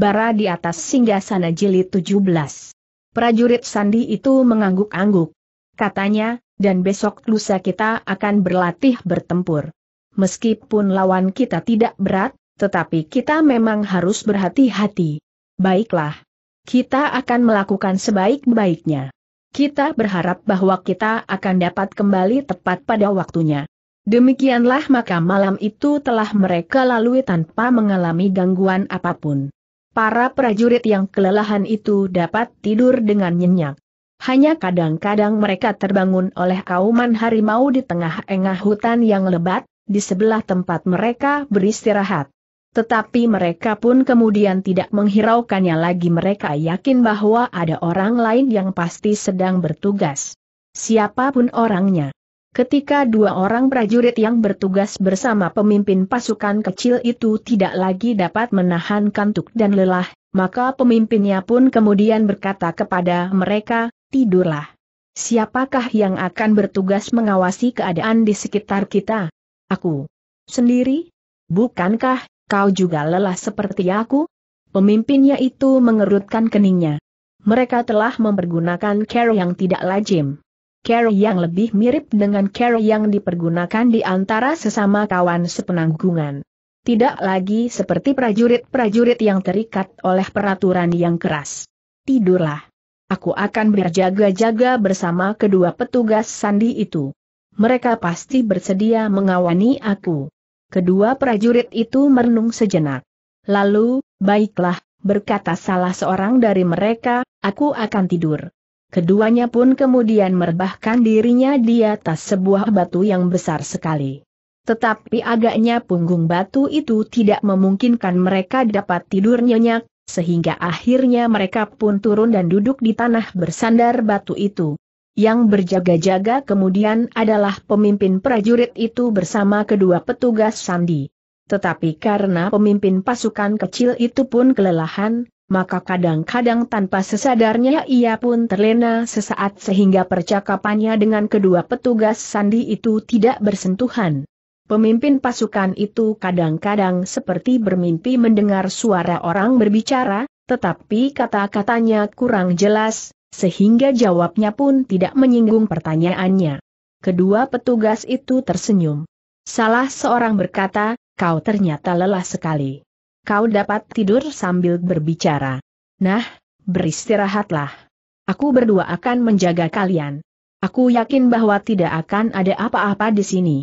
bara di atas singgasana jilid 17. Prajurit Sandi itu mengangguk-angguk. Katanya, dan besok lusa kita akan berlatih bertempur. Meskipun lawan kita tidak berat, tetapi kita memang harus berhati-hati. Baiklah. Kita akan melakukan sebaik-baiknya. Kita berharap bahwa kita akan dapat kembali tepat pada waktunya. Demikianlah maka malam itu telah mereka lalui tanpa mengalami gangguan apapun para prajurit yang kelelahan itu dapat tidur dengan nyenyak. Hanya kadang-kadang mereka terbangun oleh kauman harimau di tengah engah hutan yang lebat, di sebelah tempat mereka beristirahat. Tetapi mereka pun kemudian tidak menghiraukannya lagi mereka yakin bahwa ada orang lain yang pasti sedang bertugas. Siapapun orangnya. Ketika dua orang prajurit yang bertugas bersama pemimpin pasukan kecil itu tidak lagi dapat menahan kantuk dan lelah, maka pemimpinnya pun kemudian berkata kepada mereka, tidurlah. Siapakah yang akan bertugas mengawasi keadaan di sekitar kita? Aku. Sendiri? Bukankah, kau juga lelah seperti aku? Pemimpinnya itu mengerutkan keningnya. Mereka telah mempergunakan care yang tidak lazim. Kerry yang lebih mirip dengan Carrie yang dipergunakan di antara sesama kawan sepenanggungan. Tidak lagi seperti prajurit-prajurit yang terikat oleh peraturan yang keras. Tidurlah. Aku akan berjaga-jaga bersama kedua petugas sandi itu. Mereka pasti bersedia mengawani aku. Kedua prajurit itu merenung sejenak. Lalu, baiklah, berkata salah seorang dari mereka, aku akan tidur. Keduanya pun kemudian merebahkan dirinya di atas sebuah batu yang besar sekali. Tetapi agaknya punggung batu itu tidak memungkinkan mereka dapat tidur nyenyak, sehingga akhirnya mereka pun turun dan duduk di tanah bersandar batu itu. Yang berjaga-jaga kemudian adalah pemimpin prajurit itu bersama kedua petugas sandi. Tetapi karena pemimpin pasukan kecil itu pun kelelahan, maka kadang-kadang tanpa sesadarnya ia pun terlena sesaat sehingga percakapannya dengan kedua petugas sandi itu tidak bersentuhan. Pemimpin pasukan itu kadang-kadang seperti bermimpi mendengar suara orang berbicara, tetapi kata-katanya kurang jelas, sehingga jawabnya pun tidak menyinggung pertanyaannya. Kedua petugas itu tersenyum. Salah seorang berkata, kau ternyata lelah sekali kau dapat tidur sambil berbicara. Nah, beristirahatlah. Aku berdua akan menjaga kalian. Aku yakin bahwa tidak akan ada apa-apa di sini.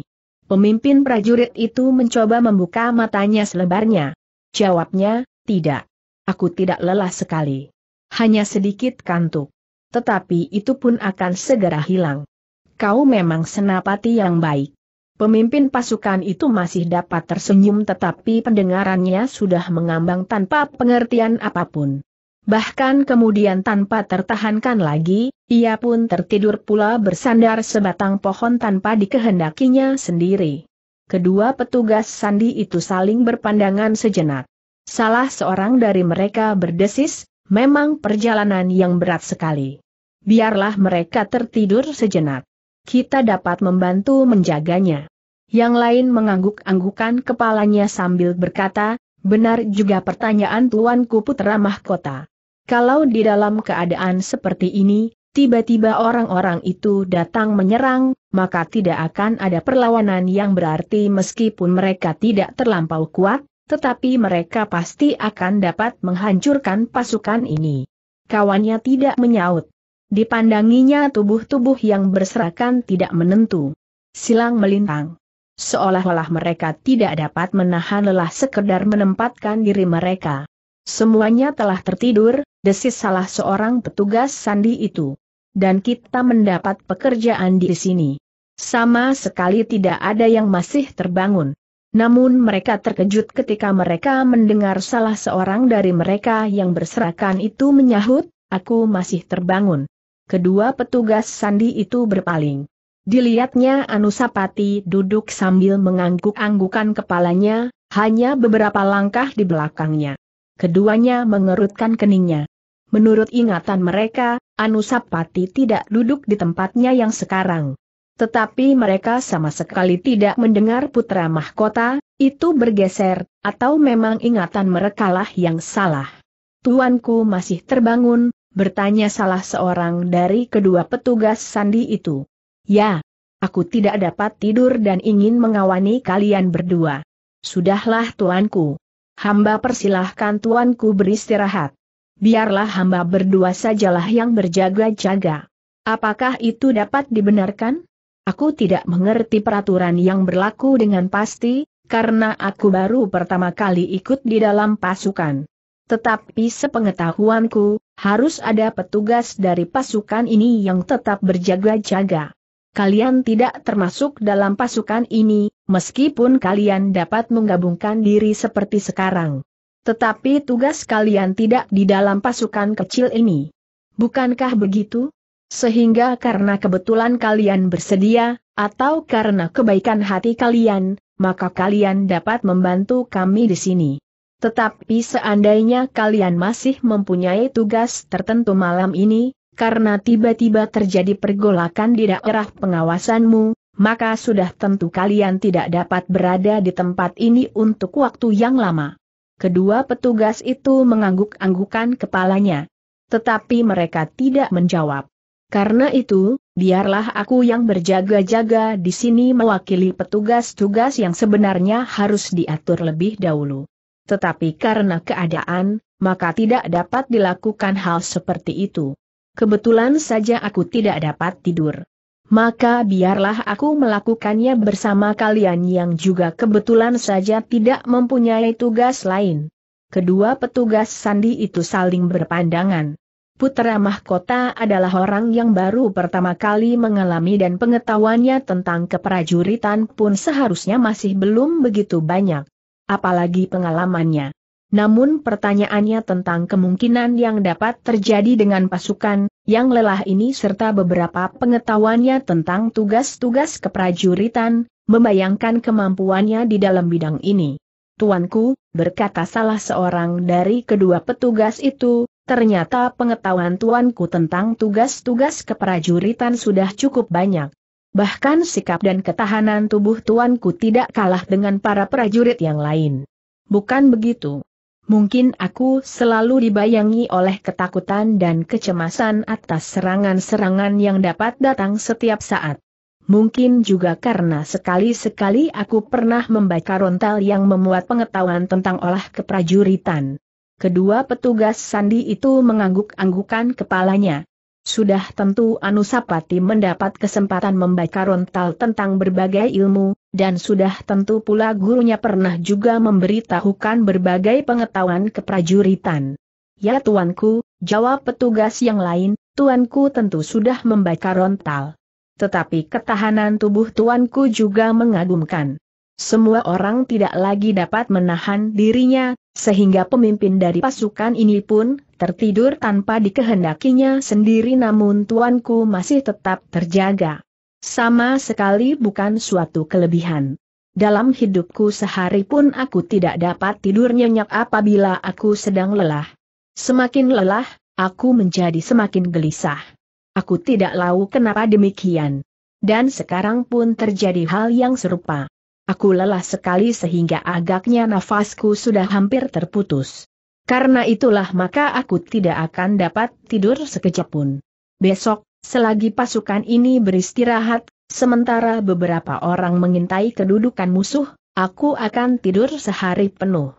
Pemimpin prajurit itu mencoba membuka matanya selebarnya. Jawabnya, tidak. Aku tidak lelah sekali. Hanya sedikit kantuk. Tetapi itu pun akan segera hilang. Kau memang senapati yang baik. Pemimpin pasukan itu masih dapat tersenyum tetapi pendengarannya sudah mengambang tanpa pengertian apapun. Bahkan kemudian tanpa tertahankan lagi, ia pun tertidur pula bersandar sebatang pohon tanpa dikehendakinya sendiri. Kedua petugas sandi itu saling berpandangan sejenak. Salah seorang dari mereka berdesis, memang perjalanan yang berat sekali. Biarlah mereka tertidur sejenak kita dapat membantu menjaganya. Yang lain mengangguk-anggukan kepalanya sambil berkata, benar juga pertanyaan tuanku putra mahkota. Kalau di dalam keadaan seperti ini, tiba-tiba orang-orang itu datang menyerang, maka tidak akan ada perlawanan yang berarti meskipun mereka tidak terlampau kuat, tetapi mereka pasti akan dapat menghancurkan pasukan ini. Kawannya tidak menyaut. Dipandanginya tubuh-tubuh yang berserakan tidak menentu. Silang melintang. Seolah-olah mereka tidak dapat menahan lelah sekedar menempatkan diri mereka. Semuanya telah tertidur, desis salah seorang petugas sandi itu. Dan kita mendapat pekerjaan di sini. Sama sekali tidak ada yang masih terbangun. Namun mereka terkejut ketika mereka mendengar salah seorang dari mereka yang berserakan itu menyahut, aku masih terbangun kedua petugas sandi itu berpaling. Dilihatnya Anusapati duduk sambil mengangguk-anggukan kepalanya, hanya beberapa langkah di belakangnya. Keduanya mengerutkan keningnya. Menurut ingatan mereka, Anusapati tidak duduk di tempatnya yang sekarang. Tetapi mereka sama sekali tidak mendengar putra mahkota, itu bergeser, atau memang ingatan merekalah yang salah. Tuanku masih terbangun, bertanya salah seorang dari kedua petugas sandi itu. Ya, aku tidak dapat tidur dan ingin mengawani kalian berdua. Sudahlah tuanku. Hamba persilahkan tuanku beristirahat. Biarlah hamba berdua sajalah yang berjaga-jaga. Apakah itu dapat dibenarkan? Aku tidak mengerti peraturan yang berlaku dengan pasti, karena aku baru pertama kali ikut di dalam pasukan. Tetapi sepengetahuanku, harus ada petugas dari pasukan ini yang tetap berjaga-jaga. Kalian tidak termasuk dalam pasukan ini, meskipun kalian dapat menggabungkan diri seperti sekarang. Tetapi tugas kalian tidak di dalam pasukan kecil ini. Bukankah begitu? Sehingga karena kebetulan kalian bersedia, atau karena kebaikan hati kalian, maka kalian dapat membantu kami di sini. Tetapi seandainya kalian masih mempunyai tugas tertentu malam ini, karena tiba-tiba terjadi pergolakan di daerah pengawasanmu, maka sudah tentu kalian tidak dapat berada di tempat ini untuk waktu yang lama. Kedua petugas itu mengangguk-anggukan kepalanya. Tetapi mereka tidak menjawab. Karena itu, biarlah aku yang berjaga-jaga di sini mewakili petugas-tugas yang sebenarnya harus diatur lebih dahulu tetapi karena keadaan, maka tidak dapat dilakukan hal seperti itu. Kebetulan saja aku tidak dapat tidur. Maka biarlah aku melakukannya bersama kalian yang juga kebetulan saja tidak mempunyai tugas lain. Kedua petugas sandi itu saling berpandangan. Putra Mahkota adalah orang yang baru pertama kali mengalami dan pengetahuannya tentang keprajuritan pun seharusnya masih belum begitu banyak apalagi pengalamannya. Namun pertanyaannya tentang kemungkinan yang dapat terjadi dengan pasukan yang lelah ini serta beberapa pengetahuannya tentang tugas-tugas keprajuritan, membayangkan kemampuannya di dalam bidang ini. Tuanku, berkata salah seorang dari kedua petugas itu, ternyata pengetahuan tuanku tentang tugas-tugas keprajuritan sudah cukup banyak. Bahkan sikap dan ketahanan tubuh tuanku tidak kalah dengan para prajurit yang lain. Bukan begitu. Mungkin aku selalu dibayangi oleh ketakutan dan kecemasan atas serangan-serangan yang dapat datang setiap saat. Mungkin juga karena sekali-sekali aku pernah membaca rontal yang memuat pengetahuan tentang olah keprajuritan. Kedua petugas sandi itu mengangguk-anggukan kepalanya. Sudah tentu Anusapati mendapat kesempatan membaca rontal tentang berbagai ilmu, dan sudah tentu pula gurunya pernah juga memberitahukan berbagai pengetahuan keprajuritan. Ya tuanku, jawab petugas yang lain, tuanku tentu sudah membaca rontal. Tetapi ketahanan tubuh tuanku juga mengagumkan. Semua orang tidak lagi dapat menahan dirinya, sehingga pemimpin dari pasukan ini pun tertidur tanpa dikehendakinya sendiri namun tuanku masih tetap terjaga. Sama sekali bukan suatu kelebihan. Dalam hidupku sehari pun aku tidak dapat tidur nyenyak apabila aku sedang lelah. Semakin lelah, aku menjadi semakin gelisah. Aku tidak tahu kenapa demikian. Dan sekarang pun terjadi hal yang serupa. Aku lelah sekali sehingga agaknya nafasku sudah hampir terputus. Karena itulah maka aku tidak akan dapat tidur sekejap pun. Besok, selagi pasukan ini beristirahat, sementara beberapa orang mengintai kedudukan musuh, aku akan tidur sehari penuh.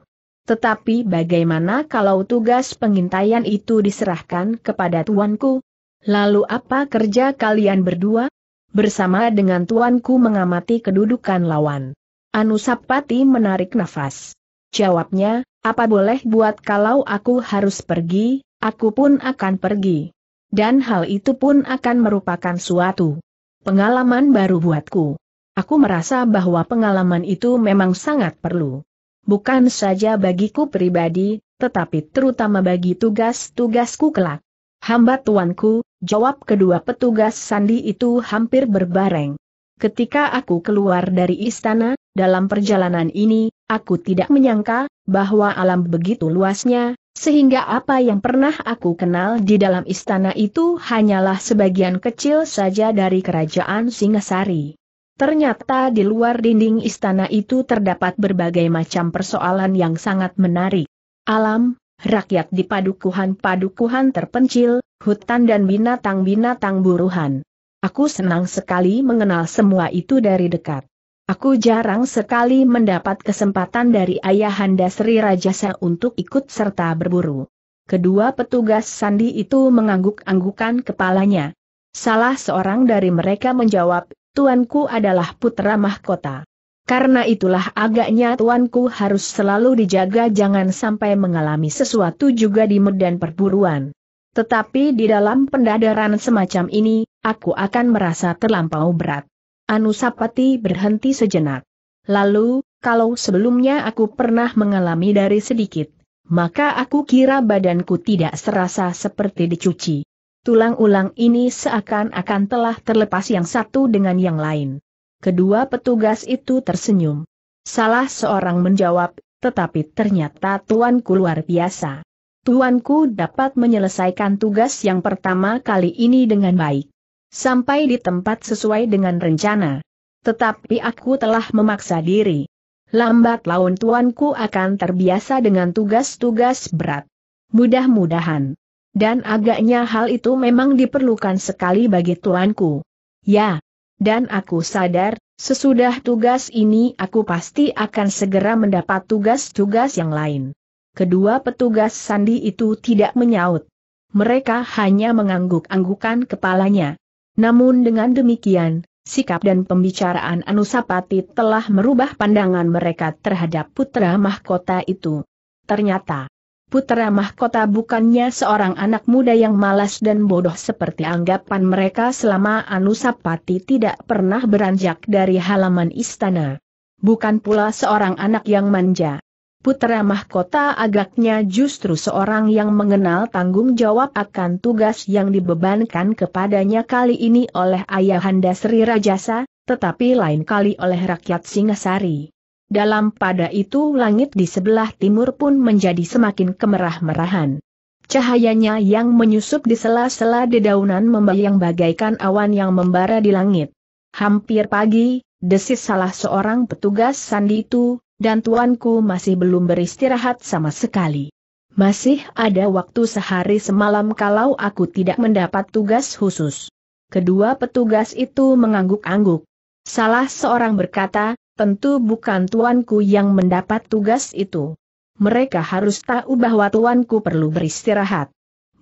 Tetapi bagaimana kalau tugas pengintaian itu diserahkan kepada tuanku? Lalu apa kerja kalian berdua? Bersama dengan tuanku mengamati kedudukan lawan. Anusapati menarik nafas. Jawabnya, apa boleh buat kalau aku harus pergi, aku pun akan pergi. Dan hal itu pun akan merupakan suatu pengalaman baru buatku. Aku merasa bahwa pengalaman itu memang sangat perlu. Bukan saja bagiku pribadi, tetapi terutama bagi tugas-tugasku kelak. Hamba tuanku, jawab kedua petugas sandi itu hampir berbareng ketika aku keluar dari istana, dalam perjalanan ini, aku tidak menyangka, bahwa alam begitu luasnya, sehingga apa yang pernah aku kenal di dalam istana itu hanyalah sebagian kecil saja dari kerajaan Singasari. Ternyata di luar dinding istana itu terdapat berbagai macam persoalan yang sangat menarik. Alam, rakyat di padukuhan-padukuhan terpencil, hutan dan binatang-binatang buruhan. Aku senang sekali mengenal semua itu dari dekat. Aku jarang sekali mendapat kesempatan dari ayahanda Sri Rajasa untuk ikut serta berburu. Kedua petugas sandi itu mengangguk-anggukan kepalanya. Salah seorang dari mereka menjawab, Tuanku adalah putra mahkota. Karena itulah agaknya tuanku harus selalu dijaga jangan sampai mengalami sesuatu juga di medan perburuan. Tetapi di dalam pendadaran semacam ini, aku akan merasa terlampau berat. Anusapati berhenti sejenak. Lalu, kalau sebelumnya aku pernah mengalami dari sedikit, maka aku kira badanku tidak serasa seperti dicuci. Tulang ulang ini seakan-akan telah terlepas yang satu dengan yang lain. Kedua petugas itu tersenyum. Salah seorang menjawab, tetapi ternyata tuanku luar biasa tuanku dapat menyelesaikan tugas yang pertama kali ini dengan baik. Sampai di tempat sesuai dengan rencana. Tetapi aku telah memaksa diri. Lambat laun tuanku akan terbiasa dengan tugas-tugas berat. Mudah-mudahan. Dan agaknya hal itu memang diperlukan sekali bagi tuanku. Ya. Dan aku sadar, sesudah tugas ini aku pasti akan segera mendapat tugas-tugas yang lain kedua petugas sandi itu tidak menyaut. Mereka hanya mengangguk-anggukan kepalanya. Namun dengan demikian, sikap dan pembicaraan Anusapati telah merubah pandangan mereka terhadap putra mahkota itu. Ternyata, putra mahkota bukannya seorang anak muda yang malas dan bodoh seperti anggapan mereka selama Anusapati tidak pernah beranjak dari halaman istana. Bukan pula seorang anak yang manja. Putra Mahkota agaknya justru seorang yang mengenal tanggung jawab akan tugas yang dibebankan kepadanya kali ini oleh Ayahanda Sri Rajasa, tetapi lain kali oleh rakyat Singasari. Dalam pada itu langit di sebelah timur pun menjadi semakin kemerah-merahan. Cahayanya yang menyusup di sela-sela dedaunan membayang bagaikan awan yang membara di langit. Hampir pagi, desis salah seorang petugas sandi itu, dan tuanku masih belum beristirahat sama sekali. Masih ada waktu sehari semalam kalau aku tidak mendapat tugas khusus. Kedua petugas itu mengangguk-angguk. Salah seorang berkata, tentu bukan tuanku yang mendapat tugas itu. Mereka harus tahu bahwa tuanku perlu beristirahat.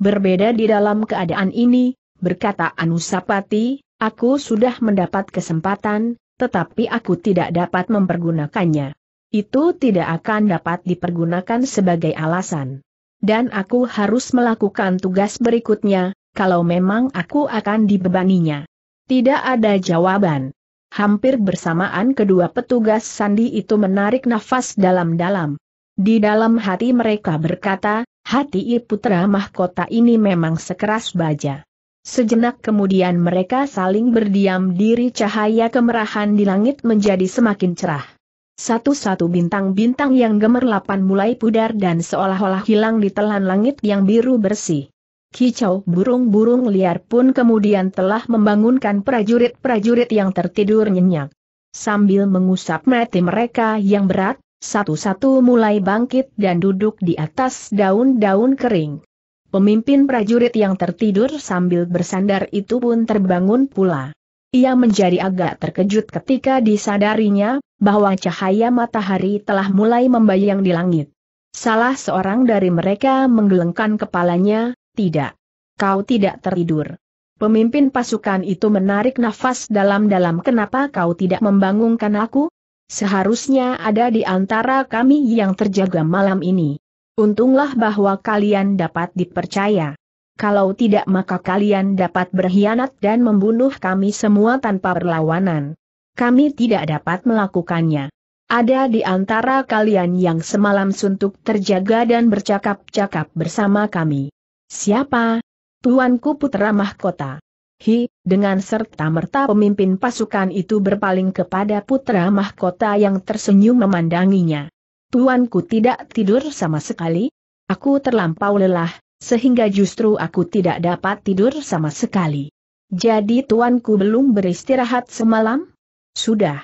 Berbeda di dalam keadaan ini, berkata Anusapati, aku sudah mendapat kesempatan, tetapi aku tidak dapat mempergunakannya itu tidak akan dapat dipergunakan sebagai alasan. Dan aku harus melakukan tugas berikutnya, kalau memang aku akan dibebaninya. Tidak ada jawaban. Hampir bersamaan kedua petugas sandi itu menarik nafas dalam-dalam. Di dalam hati mereka berkata, hati putra mahkota ini memang sekeras baja. Sejenak kemudian mereka saling berdiam diri cahaya kemerahan di langit menjadi semakin cerah. Satu-satu bintang-bintang yang gemerlapan mulai pudar dan seolah-olah hilang di telan langit yang biru bersih. Kicau burung-burung liar pun kemudian telah membangunkan prajurit-prajurit yang tertidur nyenyak. Sambil mengusap mati mereka yang berat, satu-satu mulai bangkit dan duduk di atas daun-daun kering. Pemimpin prajurit yang tertidur sambil bersandar itu pun terbangun pula. Ia menjadi agak terkejut ketika disadarinya bahwa cahaya matahari telah mulai membayang di langit. Salah seorang dari mereka menggelengkan kepalanya, tidak. Kau tidak tertidur. Pemimpin pasukan itu menarik nafas dalam-dalam kenapa kau tidak membangunkan aku? Seharusnya ada di antara kami yang terjaga malam ini. Untunglah bahwa kalian dapat dipercaya kalau tidak maka kalian dapat berkhianat dan membunuh kami semua tanpa perlawanan. Kami tidak dapat melakukannya. Ada di antara kalian yang semalam suntuk terjaga dan bercakap-cakap bersama kami. Siapa? Tuanku Putra Mahkota. Hi, dengan serta-merta pemimpin pasukan itu berpaling kepada Putra Mahkota yang tersenyum memandanginya. Tuanku tidak tidur sama sekali. Aku terlampau lelah, sehingga justru aku tidak dapat tidur sama sekali. Jadi tuanku belum beristirahat semalam? Sudah.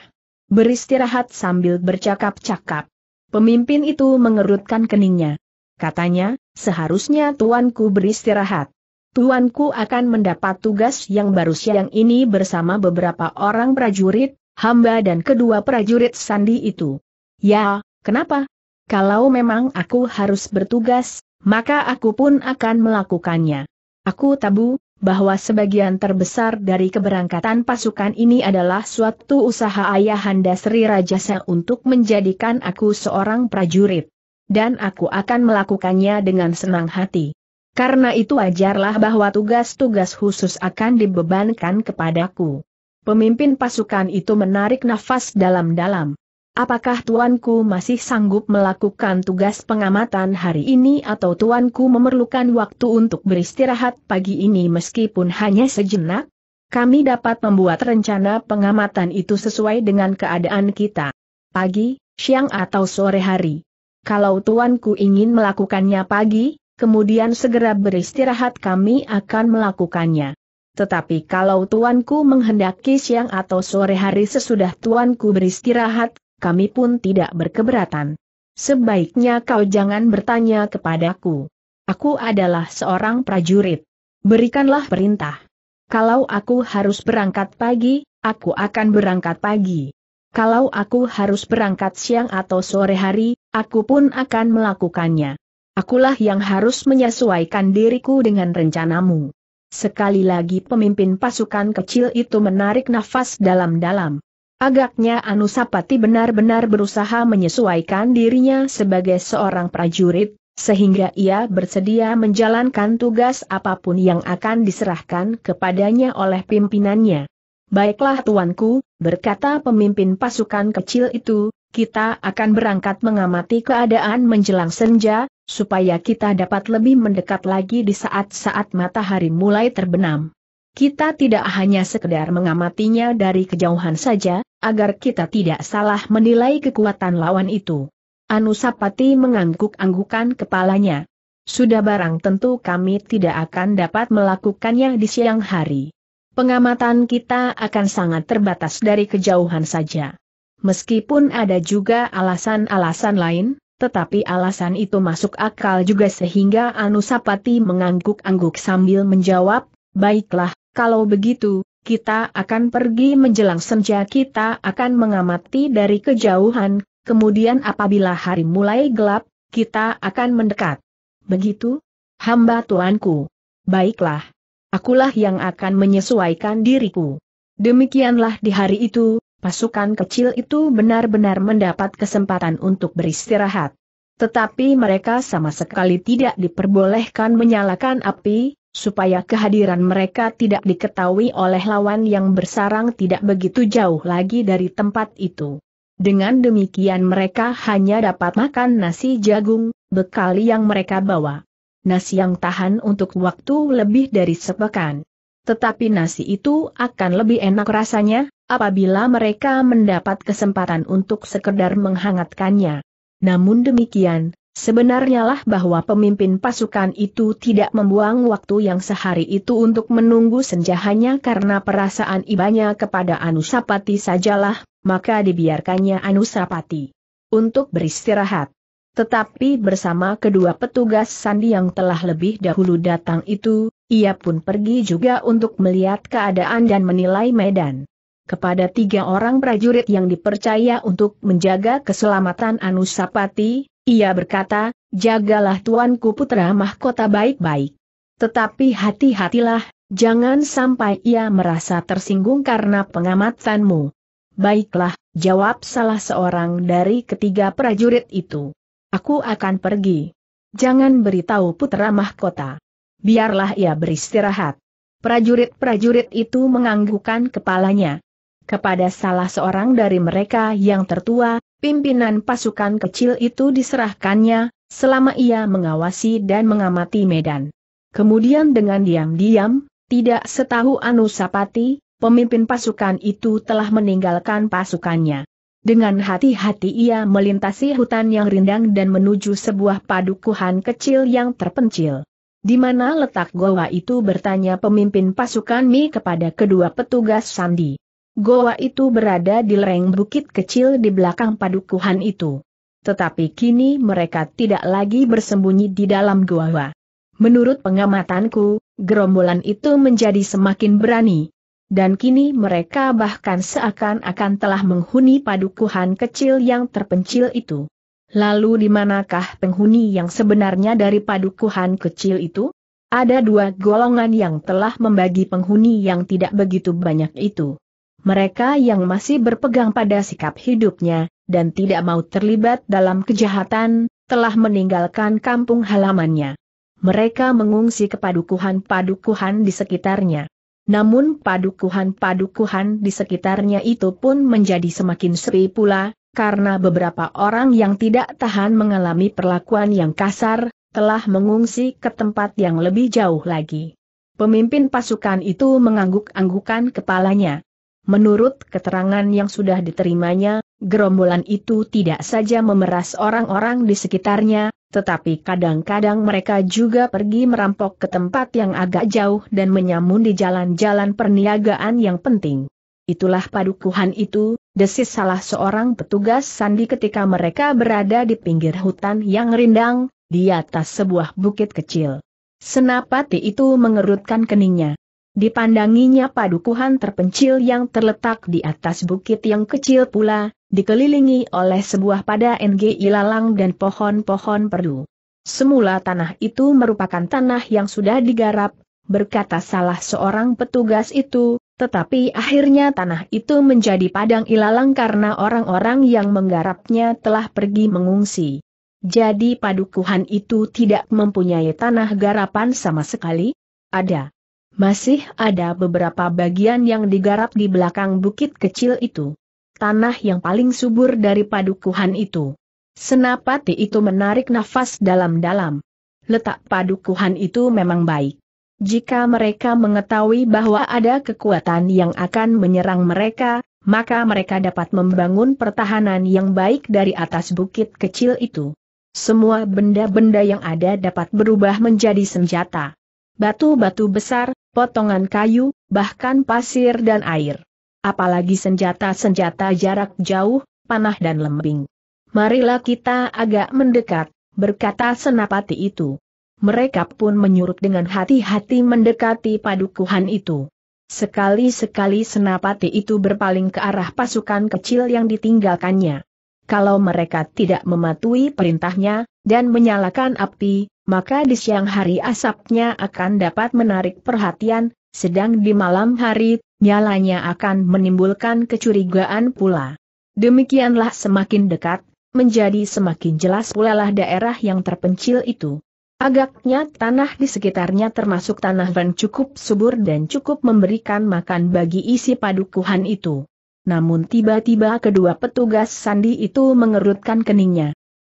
Beristirahat sambil bercakap-cakap. Pemimpin itu mengerutkan keningnya. Katanya, seharusnya tuanku beristirahat. Tuanku akan mendapat tugas yang baru siang ini bersama beberapa orang prajurit, hamba dan kedua prajurit sandi itu. Ya, kenapa? Kalau memang aku harus bertugas, maka aku pun akan melakukannya. Aku tabu, bahwa sebagian terbesar dari keberangkatan pasukan ini adalah suatu usaha ayahanda Sri Rajasa untuk menjadikan aku seorang prajurit. Dan aku akan melakukannya dengan senang hati. Karena itu ajarlah bahwa tugas-tugas khusus akan dibebankan kepadaku. Pemimpin pasukan itu menarik nafas dalam-dalam. Apakah tuanku masih sanggup melakukan tugas pengamatan hari ini atau tuanku memerlukan waktu untuk beristirahat pagi ini meskipun hanya sejenak? Kami dapat membuat rencana pengamatan itu sesuai dengan keadaan kita. Pagi, siang atau sore hari. Kalau tuanku ingin melakukannya pagi, kemudian segera beristirahat kami akan melakukannya. Tetapi kalau tuanku menghendaki siang atau sore hari sesudah tuanku beristirahat, kami pun tidak berkeberatan. Sebaiknya kau jangan bertanya kepadaku. Aku adalah seorang prajurit. Berikanlah perintah. Kalau aku harus berangkat pagi, aku akan berangkat pagi. Kalau aku harus berangkat siang atau sore hari, aku pun akan melakukannya. Akulah yang harus menyesuaikan diriku dengan rencanamu. Sekali lagi pemimpin pasukan kecil itu menarik nafas dalam-dalam. Agaknya Anusapati benar-benar berusaha menyesuaikan dirinya sebagai seorang prajurit, sehingga ia bersedia menjalankan tugas apapun yang akan diserahkan kepadanya oleh pimpinannya. Baiklah tuanku, berkata pemimpin pasukan kecil itu, kita akan berangkat mengamati keadaan menjelang senja, supaya kita dapat lebih mendekat lagi di saat-saat matahari mulai terbenam. Kita tidak hanya sekedar mengamatinya dari kejauhan saja, agar kita tidak salah menilai kekuatan lawan itu. Anusapati mengangguk-anggukan kepalanya. Sudah barang tentu kami tidak akan dapat melakukannya di siang hari. Pengamatan kita akan sangat terbatas dari kejauhan saja. Meskipun ada juga alasan-alasan lain, tetapi alasan itu masuk akal juga sehingga Anusapati mengangguk-angguk sambil menjawab, Baiklah, kalau begitu, kita akan pergi menjelang senja kita akan mengamati dari kejauhan, kemudian apabila hari mulai gelap, kita akan mendekat. Begitu? Hamba tuanku. Baiklah. Akulah yang akan menyesuaikan diriku. Demikianlah di hari itu, pasukan kecil itu benar-benar mendapat kesempatan untuk beristirahat. Tetapi mereka sama sekali tidak diperbolehkan menyalakan api, supaya kehadiran mereka tidak diketahui oleh lawan yang bersarang tidak begitu jauh lagi dari tempat itu. Dengan demikian mereka hanya dapat makan nasi jagung, bekal yang mereka bawa. Nasi yang tahan untuk waktu lebih dari sepekan. Tetapi nasi itu akan lebih enak rasanya, apabila mereka mendapat kesempatan untuk sekedar menghangatkannya. Namun demikian, Sebenarnya lah bahwa pemimpin pasukan itu tidak membuang waktu yang sehari itu untuk menunggu senja hanya karena perasaan ibanya kepada Anusapati sajalah, maka dibiarkannya Anusapati untuk beristirahat. Tetapi bersama kedua petugas Sandi yang telah lebih dahulu datang itu, ia pun pergi juga untuk melihat keadaan dan menilai medan kepada tiga orang prajurit yang dipercaya untuk menjaga keselamatan Anusapati, ia berkata, jagalah tuanku putra mahkota baik-baik. Tetapi hati-hatilah, jangan sampai ia merasa tersinggung karena pengamatanmu. Baiklah, jawab salah seorang dari ketiga prajurit itu. Aku akan pergi. Jangan beritahu putra mahkota. Biarlah ia beristirahat. Prajurit-prajurit itu menganggukkan kepalanya. Kepada salah seorang dari mereka yang tertua, Pimpinan pasukan kecil itu diserahkannya, selama ia mengawasi dan mengamati medan. Kemudian dengan diam-diam, tidak setahu Anusapati, pemimpin pasukan itu telah meninggalkan pasukannya. Dengan hati-hati ia melintasi hutan yang rindang dan menuju sebuah padukuhan kecil yang terpencil. Di mana letak goa itu bertanya pemimpin pasukan Mi kepada kedua petugas Sandi. Goa itu berada di lereng bukit kecil di belakang padukuhan itu. Tetapi kini mereka tidak lagi bersembunyi di dalam goa. Menurut pengamatanku, gerombolan itu menjadi semakin berani. Dan kini mereka bahkan seakan-akan telah menghuni padukuhan kecil yang terpencil itu. Lalu di manakah penghuni yang sebenarnya dari padukuhan kecil itu? Ada dua golongan yang telah membagi penghuni yang tidak begitu banyak itu mereka yang masih berpegang pada sikap hidupnya, dan tidak mau terlibat dalam kejahatan, telah meninggalkan kampung halamannya. Mereka mengungsi ke padukuhan-padukuhan di sekitarnya. Namun padukuhan-padukuhan di sekitarnya itu pun menjadi semakin sepi pula, karena beberapa orang yang tidak tahan mengalami perlakuan yang kasar, telah mengungsi ke tempat yang lebih jauh lagi. Pemimpin pasukan itu mengangguk-anggukan kepalanya. Menurut keterangan yang sudah diterimanya, gerombolan itu tidak saja memeras orang-orang di sekitarnya, tetapi kadang-kadang mereka juga pergi merampok ke tempat yang agak jauh dan menyamun di jalan-jalan perniagaan yang penting. Itulah padukuhan itu, desis salah seorang petugas sandi ketika mereka berada di pinggir hutan yang rindang, di atas sebuah bukit kecil. Senapati itu mengerutkan keningnya. Dipandanginya padukuhan terpencil yang terletak di atas bukit yang kecil pula, dikelilingi oleh sebuah pada NG ilalang dan pohon-pohon perdu. Semula tanah itu merupakan tanah yang sudah digarap, berkata salah seorang petugas itu, tetapi akhirnya tanah itu menjadi padang ilalang karena orang-orang yang menggarapnya telah pergi mengungsi. Jadi padukuhan itu tidak mempunyai tanah garapan sama sekali? Ada masih ada beberapa bagian yang digarap di belakang bukit kecil itu. Tanah yang paling subur dari padukuhan itu. Senapati itu menarik nafas dalam-dalam. Letak padukuhan itu memang baik. Jika mereka mengetahui bahwa ada kekuatan yang akan menyerang mereka, maka mereka dapat membangun pertahanan yang baik dari atas bukit kecil itu. Semua benda-benda yang ada dapat berubah menjadi senjata. Batu-batu besar, potongan kayu, bahkan pasir dan air. Apalagi senjata-senjata jarak jauh, panah dan lembing. Marilah kita agak mendekat, berkata senapati itu. Mereka pun menyuruh dengan hati-hati mendekati padukuhan itu. Sekali-sekali senapati itu berpaling ke arah pasukan kecil yang ditinggalkannya. Kalau mereka tidak mematuhi perintahnya, dan menyalakan api, maka di siang hari asapnya akan dapat menarik perhatian, sedang di malam hari, nyalanya akan menimbulkan kecurigaan pula. Demikianlah semakin dekat, menjadi semakin jelas pula lah daerah yang terpencil itu. Agaknya tanah di sekitarnya termasuk tanah yang cukup subur dan cukup memberikan makan bagi isi padukuhan itu. Namun tiba-tiba kedua petugas sandi itu mengerutkan keningnya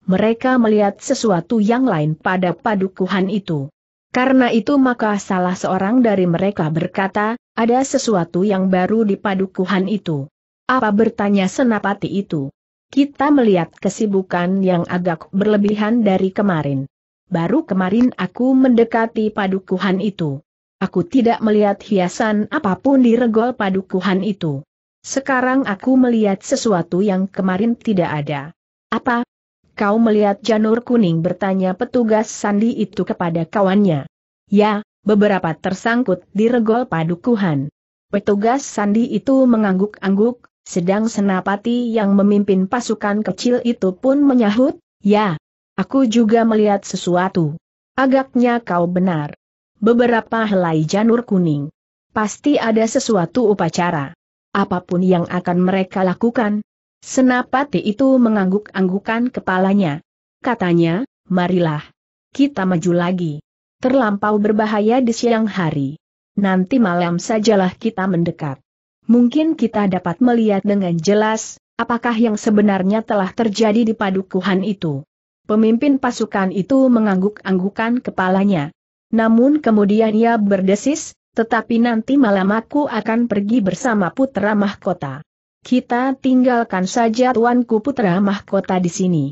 mereka melihat sesuatu yang lain pada padukuhan itu. Karena itu maka salah seorang dari mereka berkata, ada sesuatu yang baru di padukuhan itu. Apa bertanya senapati itu? Kita melihat kesibukan yang agak berlebihan dari kemarin. Baru kemarin aku mendekati padukuhan itu. Aku tidak melihat hiasan apapun di regol padukuhan itu. Sekarang aku melihat sesuatu yang kemarin tidak ada. Apa? Kau melihat janur kuning bertanya petugas sandi itu kepada kawannya. Ya, beberapa tersangkut di regol padukuhan. Petugas sandi itu mengangguk-angguk, sedang senapati yang memimpin pasukan kecil itu pun menyahut, ya, aku juga melihat sesuatu. Agaknya kau benar. Beberapa helai janur kuning. Pasti ada sesuatu upacara. Apapun yang akan mereka lakukan, Senapati itu mengangguk-anggukan kepalanya. Katanya, marilah. Kita maju lagi. Terlampau berbahaya di siang hari. Nanti malam sajalah kita mendekat. Mungkin kita dapat melihat dengan jelas, apakah yang sebenarnya telah terjadi di padukuhan itu. Pemimpin pasukan itu mengangguk-anggukan kepalanya. Namun kemudian ia berdesis, tetapi nanti malam aku akan pergi bersama putra mahkota. Kita tinggalkan saja Tuanku Putra Mahkota di sini.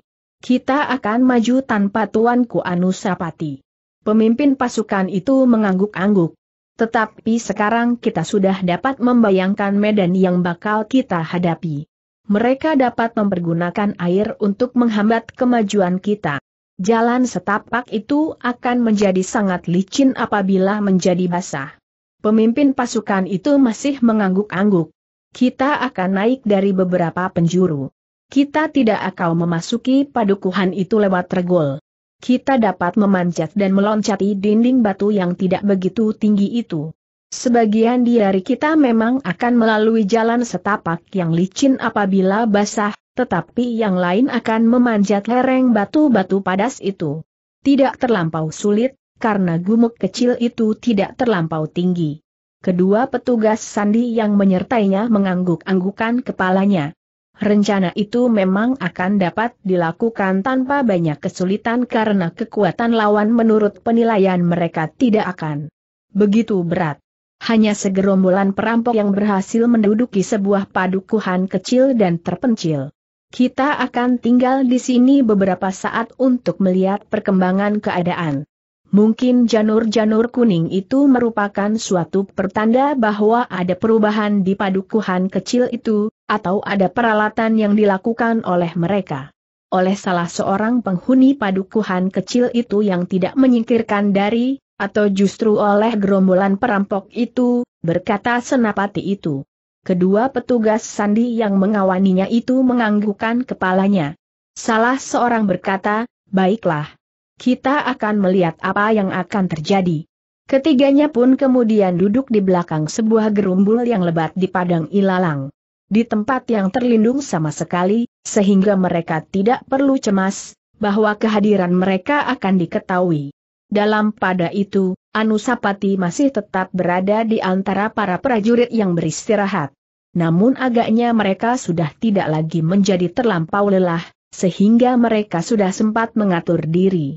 Kita akan maju tanpa Tuanku Anusapati. Pemimpin pasukan itu mengangguk-angguk. Tetapi sekarang kita sudah dapat membayangkan medan yang bakal kita hadapi. Mereka dapat mempergunakan air untuk menghambat kemajuan kita. Jalan setapak itu akan menjadi sangat licin apabila menjadi basah. Pemimpin pasukan itu masih mengangguk-angguk kita akan naik dari beberapa penjuru. Kita tidak akan memasuki padukuhan itu lewat regol. Kita dapat memanjat dan meloncati dinding batu yang tidak begitu tinggi itu. Sebagian dari kita memang akan melalui jalan setapak yang licin apabila basah, tetapi yang lain akan memanjat lereng batu-batu padas itu. Tidak terlampau sulit, karena gumuk kecil itu tidak terlampau tinggi. Kedua petugas sandi yang menyertainya mengangguk-anggukan kepalanya. Rencana itu memang akan dapat dilakukan tanpa banyak kesulitan karena kekuatan lawan menurut penilaian mereka tidak akan begitu berat. Hanya segerombolan perampok yang berhasil menduduki sebuah padukuhan kecil dan terpencil. Kita akan tinggal di sini beberapa saat untuk melihat perkembangan keadaan. Mungkin janur-janur kuning itu merupakan suatu pertanda bahwa ada perubahan di padukuhan kecil itu, atau ada peralatan yang dilakukan oleh mereka. Oleh salah seorang penghuni padukuhan kecil itu yang tidak menyingkirkan dari, atau justru oleh gerombolan perampok itu, berkata senapati itu. Kedua petugas sandi yang mengawaninya itu menganggukkan kepalanya. Salah seorang berkata, baiklah, kita akan melihat apa yang akan terjadi. Ketiganya pun kemudian duduk di belakang sebuah gerumbul yang lebat di padang ilalang. Di tempat yang terlindung sama sekali, sehingga mereka tidak perlu cemas, bahwa kehadiran mereka akan diketahui. Dalam pada itu, Anusapati masih tetap berada di antara para prajurit yang beristirahat. Namun agaknya mereka sudah tidak lagi menjadi terlampau lelah, sehingga mereka sudah sempat mengatur diri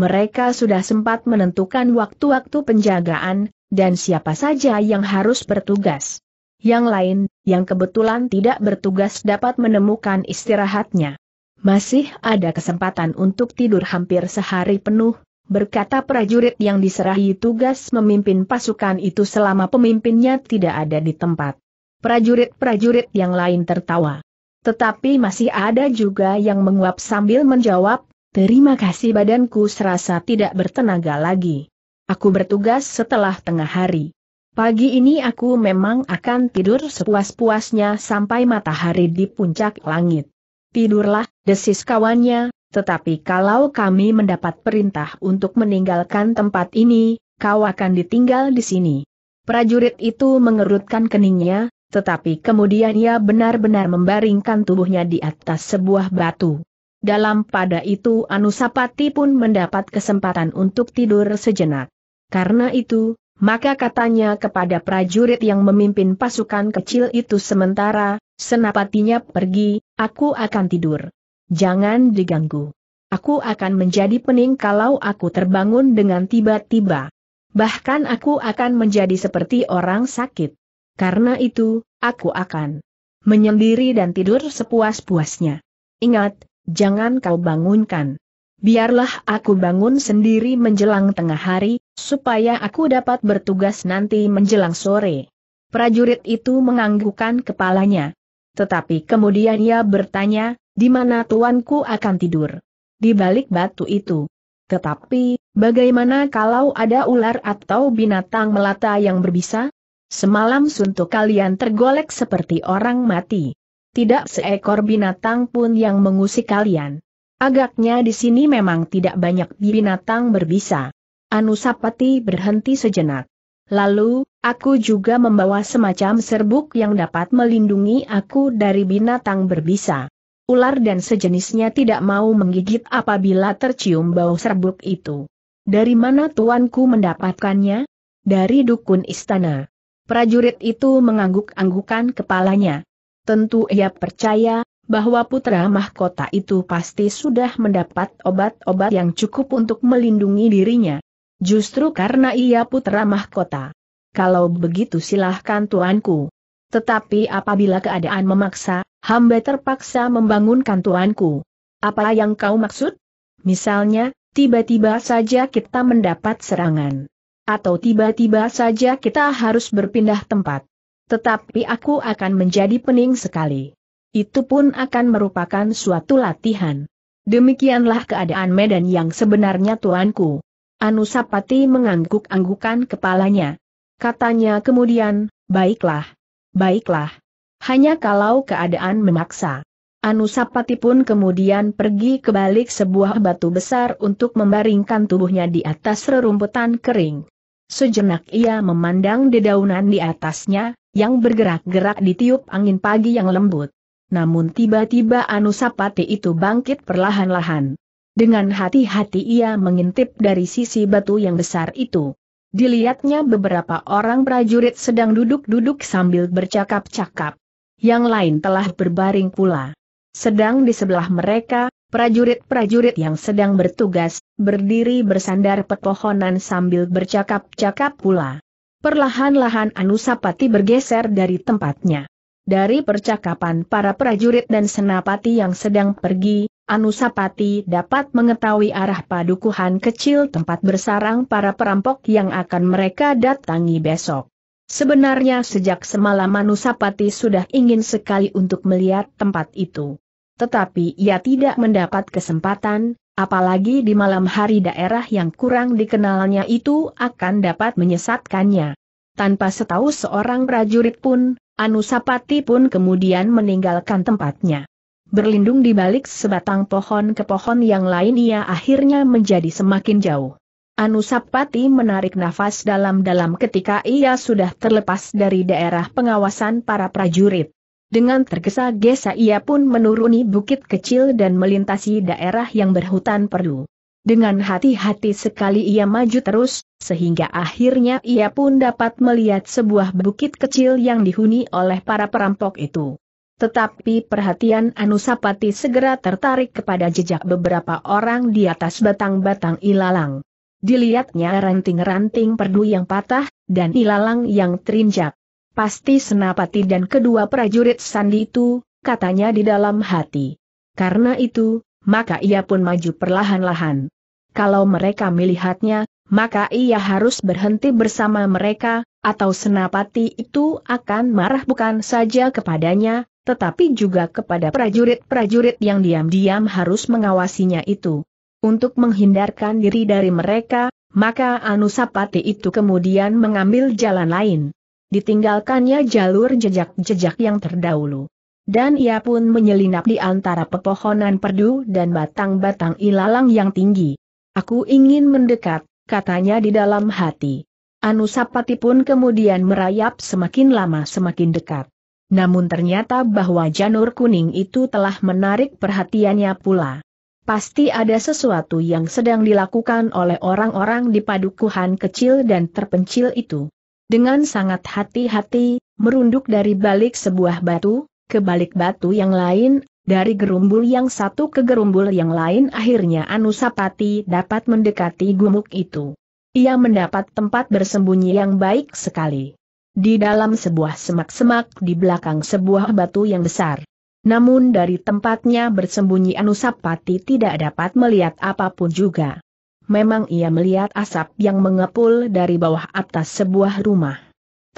mereka sudah sempat menentukan waktu-waktu penjagaan, dan siapa saja yang harus bertugas. Yang lain, yang kebetulan tidak bertugas dapat menemukan istirahatnya. Masih ada kesempatan untuk tidur hampir sehari penuh, berkata prajurit yang diserahi tugas memimpin pasukan itu selama pemimpinnya tidak ada di tempat. Prajurit-prajurit yang lain tertawa. Tetapi masih ada juga yang menguap sambil menjawab, Terima kasih badanku serasa tidak bertenaga lagi. Aku bertugas setelah tengah hari. Pagi ini aku memang akan tidur sepuas-puasnya sampai matahari di puncak langit. Tidurlah, desis kawannya, tetapi kalau kami mendapat perintah untuk meninggalkan tempat ini, kau akan ditinggal di sini. Prajurit itu mengerutkan keningnya, tetapi kemudian ia benar-benar membaringkan tubuhnya di atas sebuah batu. Dalam pada itu Anusapati pun mendapat kesempatan untuk tidur sejenak. Karena itu, maka katanya kepada prajurit yang memimpin pasukan kecil itu sementara, senapatinya pergi, aku akan tidur. Jangan diganggu. Aku akan menjadi pening kalau aku terbangun dengan tiba-tiba. Bahkan aku akan menjadi seperti orang sakit. Karena itu, aku akan menyendiri dan tidur sepuas-puasnya. Ingat, jangan kau bangunkan. Biarlah aku bangun sendiri menjelang tengah hari, supaya aku dapat bertugas nanti menjelang sore. Prajurit itu menganggukkan kepalanya. Tetapi kemudian ia bertanya, di mana tuanku akan tidur? Di balik batu itu. Tetapi, bagaimana kalau ada ular atau binatang melata yang berbisa? Semalam suntuk kalian tergolek seperti orang mati tidak seekor binatang pun yang mengusik kalian. Agaknya di sini memang tidak banyak binatang berbisa. Anusapati berhenti sejenak. Lalu, aku juga membawa semacam serbuk yang dapat melindungi aku dari binatang berbisa. Ular dan sejenisnya tidak mau menggigit apabila tercium bau serbuk itu. Dari mana tuanku mendapatkannya? Dari dukun istana. Prajurit itu mengangguk-anggukan kepalanya. Tentu ia percaya bahwa putra mahkota itu pasti sudah mendapat obat-obat yang cukup untuk melindungi dirinya. Justru karena ia putra mahkota. Kalau begitu silahkan tuanku. Tetapi apabila keadaan memaksa, hamba terpaksa membangunkan tuanku. Apa yang kau maksud? Misalnya, tiba-tiba saja kita mendapat serangan. Atau tiba-tiba saja kita harus berpindah tempat. Tetapi aku akan menjadi pening sekali. Itu pun akan merupakan suatu latihan. Demikianlah keadaan medan yang sebenarnya tuanku. Anusapati mengangguk-anggukan kepalanya. Katanya kemudian, baiklah, baiklah. Hanya kalau keadaan memaksa. Anusapati pun kemudian pergi ke balik sebuah batu besar untuk membaringkan tubuhnya di atas rerumputan kering. Sejenak ia memandang dedaunan di atasnya, yang bergerak-gerak ditiup angin pagi yang lembut. Namun tiba-tiba Anusapati itu bangkit perlahan-lahan. Dengan hati-hati ia mengintip dari sisi batu yang besar itu. Dilihatnya beberapa orang prajurit sedang duduk-duduk sambil bercakap-cakap. Yang lain telah berbaring pula. Sedang di sebelah mereka, Prajurit-prajurit yang sedang bertugas, berdiri bersandar pepohonan sambil bercakap-cakap pula. Perlahan-lahan Anusapati bergeser dari tempatnya. Dari percakapan para prajurit dan senapati yang sedang pergi, Anusapati dapat mengetahui arah padukuhan kecil tempat bersarang para perampok yang akan mereka datangi besok. Sebenarnya sejak semalam Anusapati sudah ingin sekali untuk melihat tempat itu. Tetapi ia tidak mendapat kesempatan, apalagi di malam hari daerah yang kurang dikenalnya itu akan dapat menyesatkannya. Tanpa setahu seorang prajurit pun, Anusapati pun kemudian meninggalkan tempatnya. Berlindung di balik sebatang pohon ke pohon yang lain ia akhirnya menjadi semakin jauh. Anusapati menarik nafas dalam-dalam ketika ia sudah terlepas dari daerah pengawasan para prajurit. Dengan tergesa-gesa ia pun menuruni bukit kecil dan melintasi daerah yang berhutan perlu. Dengan hati-hati sekali ia maju terus, sehingga akhirnya ia pun dapat melihat sebuah bukit kecil yang dihuni oleh para perampok itu. Tetapi perhatian Anusapati segera tertarik kepada jejak beberapa orang di atas batang-batang ilalang. Dilihatnya ranting-ranting perdu yang patah, dan ilalang yang terinjak. Pasti Senapati dan kedua prajurit Sandi itu, katanya di dalam hati. Karena itu, maka ia pun maju perlahan-lahan. Kalau mereka melihatnya, maka ia harus berhenti bersama mereka, atau Senapati itu akan marah bukan saja kepadanya, tetapi juga kepada prajurit-prajurit yang diam-diam harus mengawasinya itu. Untuk menghindarkan diri dari mereka, maka Anusapati itu kemudian mengambil jalan lain ditinggalkannya jalur jejak-jejak yang terdahulu. Dan ia pun menyelinap di antara pepohonan perdu dan batang-batang ilalang yang tinggi. Aku ingin mendekat, katanya di dalam hati. Anusapati pun kemudian merayap semakin lama semakin dekat. Namun ternyata bahwa janur kuning itu telah menarik perhatiannya pula. Pasti ada sesuatu yang sedang dilakukan oleh orang-orang di padukuhan kecil dan terpencil itu. Dengan sangat hati-hati, merunduk dari balik sebuah batu, ke balik batu yang lain, dari gerumbul yang satu ke gerumbul yang lain akhirnya Anusapati dapat mendekati gumuk itu. Ia mendapat tempat bersembunyi yang baik sekali. Di dalam sebuah semak-semak di belakang sebuah batu yang besar. Namun dari tempatnya bersembunyi Anusapati tidak dapat melihat apapun juga memang ia melihat asap yang mengepul dari bawah atas sebuah rumah.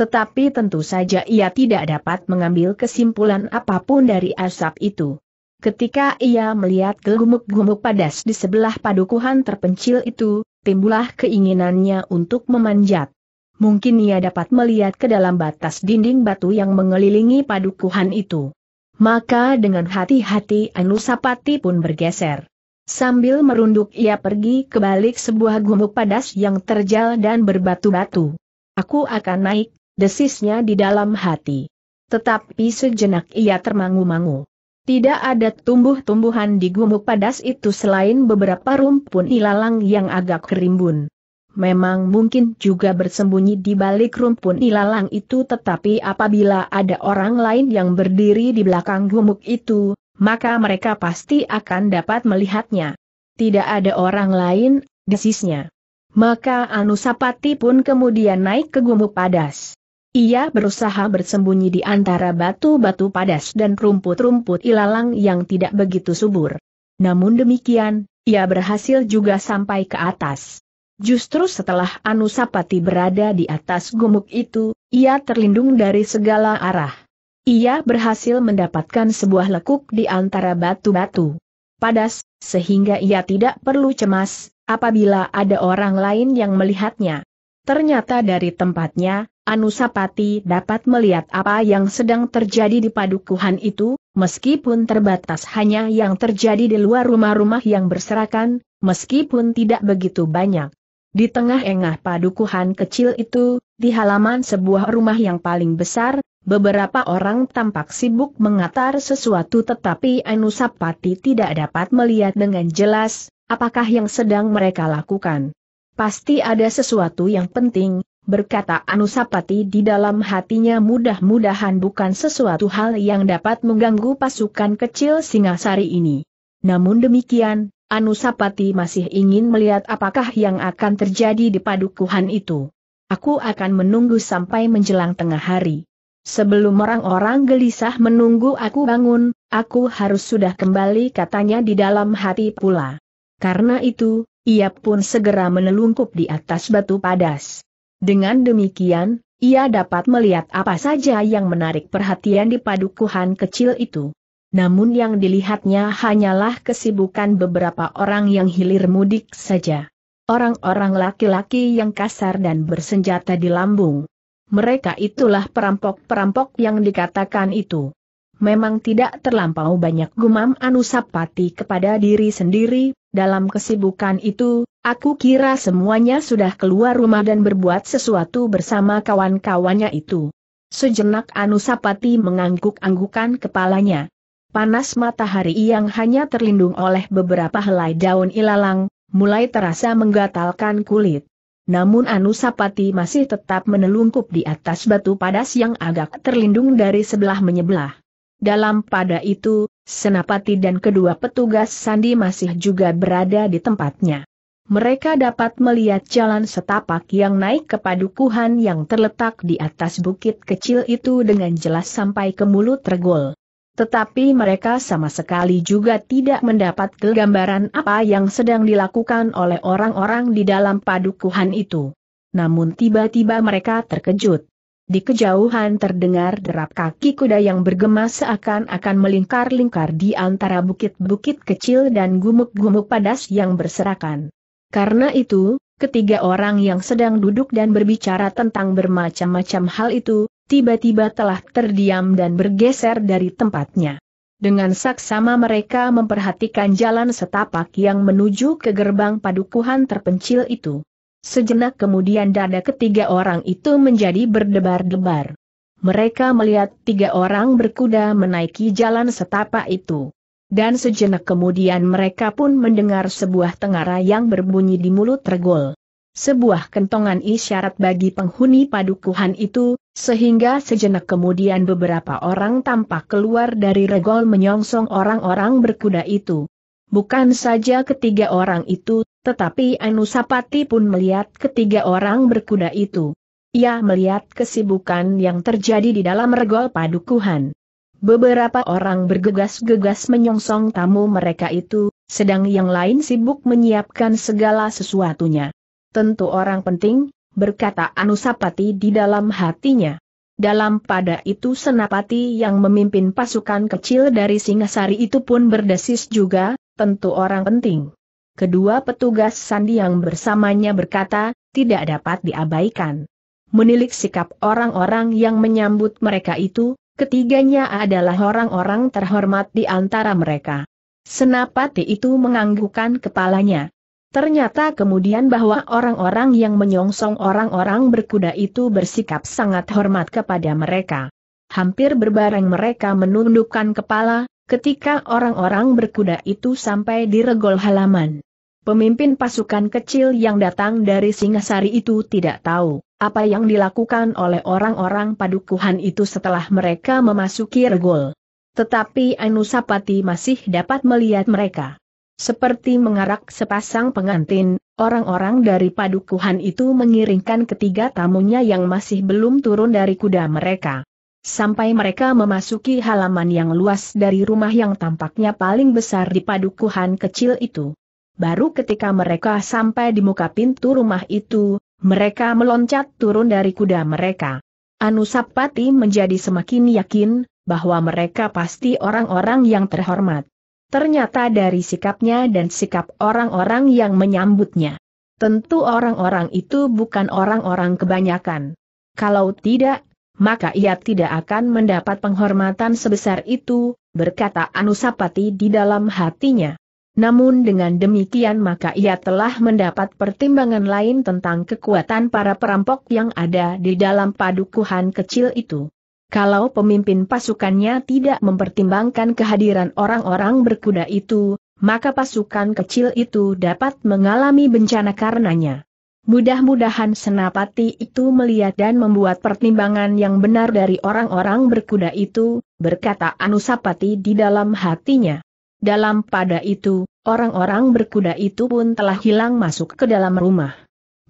Tetapi tentu saja ia tidak dapat mengambil kesimpulan apapun dari asap itu. Ketika ia melihat gelumuk gumuk padas di sebelah padukuhan terpencil itu, timbullah keinginannya untuk memanjat. Mungkin ia dapat melihat ke dalam batas dinding batu yang mengelilingi padukuhan itu. Maka dengan hati-hati Anusapati pun bergeser. Sambil merunduk ia pergi ke balik sebuah gumuk padas yang terjal dan berbatu-batu. Aku akan naik, desisnya di dalam hati. Tetapi sejenak ia termangu-mangu. Tidak ada tumbuh-tumbuhan di gumuk padas itu selain beberapa rumpun ilalang yang agak kerimbun. Memang mungkin juga bersembunyi di balik rumpun ilalang itu tetapi apabila ada orang lain yang berdiri di belakang gumuk itu, maka mereka pasti akan dapat melihatnya. Tidak ada orang lain, desisnya. Maka Anusapati pun kemudian naik ke gumuk padas. Ia berusaha bersembunyi di antara batu-batu padas dan rumput-rumput ilalang yang tidak begitu subur. Namun demikian, ia berhasil juga sampai ke atas. Justru setelah Anusapati berada di atas gumuk itu, ia terlindung dari segala arah. Ia berhasil mendapatkan sebuah lekuk di antara batu-batu padas, sehingga ia tidak perlu cemas apabila ada orang lain yang melihatnya. Ternyata dari tempatnya, Anusapati dapat melihat apa yang sedang terjadi di padukuhan itu, meskipun terbatas hanya yang terjadi di luar rumah-rumah yang berserakan, meskipun tidak begitu banyak. Di tengah engah padukuhan kecil itu, di halaman sebuah rumah yang paling besar, Beberapa orang tampak sibuk mengatar sesuatu tetapi Anusapati tidak dapat melihat dengan jelas, apakah yang sedang mereka lakukan. Pasti ada sesuatu yang penting, berkata Anusapati di dalam hatinya mudah-mudahan bukan sesuatu hal yang dapat mengganggu pasukan kecil Singasari ini. Namun demikian, Anusapati masih ingin melihat apakah yang akan terjadi di padukuhan itu. Aku akan menunggu sampai menjelang tengah hari. Sebelum orang-orang gelisah menunggu aku bangun, aku harus sudah kembali katanya di dalam hati pula. Karena itu, ia pun segera menelungkup di atas batu padas. Dengan demikian, ia dapat melihat apa saja yang menarik perhatian di padukuhan kecil itu. Namun yang dilihatnya hanyalah kesibukan beberapa orang yang hilir mudik saja. Orang-orang laki-laki yang kasar dan bersenjata di lambung mereka itulah perampok-perampok yang dikatakan itu. Memang tidak terlampau banyak gumam Anusapati kepada diri sendiri, dalam kesibukan itu, aku kira semuanya sudah keluar rumah dan berbuat sesuatu bersama kawan-kawannya itu. Sejenak Anusapati mengangguk-anggukan kepalanya. Panas matahari yang hanya terlindung oleh beberapa helai daun ilalang, mulai terasa menggatalkan kulit namun Anusapati masih tetap menelungkup di atas batu padas yang agak terlindung dari sebelah menyebelah. Dalam pada itu, Senapati dan kedua petugas Sandi masih juga berada di tempatnya. Mereka dapat melihat jalan setapak yang naik ke padukuhan yang terletak di atas bukit kecil itu dengan jelas sampai ke mulut regol. Tetapi mereka sama sekali juga tidak mendapat gambaran apa yang sedang dilakukan oleh orang-orang di dalam padukuhan itu. Namun tiba-tiba mereka terkejut. Di kejauhan terdengar derap kaki kuda yang bergema seakan-akan melingkar-lingkar di antara bukit-bukit kecil dan gumuk-gumuk padas yang berserakan. Karena itu, ketiga orang yang sedang duduk dan berbicara tentang bermacam-macam hal itu, tiba-tiba telah terdiam dan bergeser dari tempatnya. Dengan saksama mereka memperhatikan jalan setapak yang menuju ke gerbang padukuhan terpencil itu. Sejenak kemudian dada ketiga orang itu menjadi berdebar-debar. Mereka melihat tiga orang berkuda menaiki jalan setapak itu. Dan sejenak kemudian mereka pun mendengar sebuah tengara yang berbunyi di mulut regol. Sebuah kentongan isyarat bagi penghuni padukuhan itu, sehingga sejenak kemudian beberapa orang tampak keluar dari regol menyongsong orang-orang berkuda itu. Bukan saja ketiga orang itu, tetapi Anusapati pun melihat ketiga orang berkuda itu. Ia melihat kesibukan yang terjadi di dalam regol padukuhan. Beberapa orang bergegas-gegas menyongsong tamu mereka itu, sedang yang lain sibuk menyiapkan segala sesuatunya. Tentu orang penting, berkata Anusapati di dalam hatinya. Dalam pada itu Senapati yang memimpin pasukan kecil dari Singasari itu pun berdesis juga, tentu orang penting. Kedua petugas sandi yang bersamanya berkata, tidak dapat diabaikan. Menilik sikap orang-orang yang menyambut mereka itu, ketiganya adalah orang-orang terhormat di antara mereka. Senapati itu menganggukkan kepalanya. Ternyata kemudian bahwa orang-orang yang menyongsong orang-orang berkuda itu bersikap sangat hormat kepada mereka. Hampir berbareng mereka menundukkan kepala, ketika orang-orang berkuda itu sampai di regol halaman. Pemimpin pasukan kecil yang datang dari Singasari itu tidak tahu apa yang dilakukan oleh orang-orang padukuhan itu setelah mereka memasuki regol. Tetapi Anusapati masih dapat melihat mereka. Seperti mengarak sepasang pengantin, orang-orang dari padukuhan itu mengiringkan ketiga tamunya yang masih belum turun dari kuda mereka. Sampai mereka memasuki halaman yang luas dari rumah yang tampaknya paling besar di padukuhan kecil itu. Baru ketika mereka sampai di muka pintu rumah itu, mereka meloncat turun dari kuda mereka. Anusapati menjadi semakin yakin bahwa mereka pasti orang-orang yang terhormat. Ternyata dari sikapnya dan sikap orang-orang yang menyambutnya. Tentu orang-orang itu bukan orang-orang kebanyakan. Kalau tidak, maka ia tidak akan mendapat penghormatan sebesar itu, berkata Anusapati di dalam hatinya. Namun dengan demikian maka ia telah mendapat pertimbangan lain tentang kekuatan para perampok yang ada di dalam padukuhan kecil itu. Kalau pemimpin pasukannya tidak mempertimbangkan kehadiran orang-orang berkuda itu, maka pasukan kecil itu dapat mengalami bencana karenanya. Mudah-mudahan Senapati itu melihat dan membuat pertimbangan yang benar dari orang-orang berkuda itu, berkata Anusapati di dalam hatinya. Dalam pada itu, orang-orang berkuda itu pun telah hilang masuk ke dalam rumah.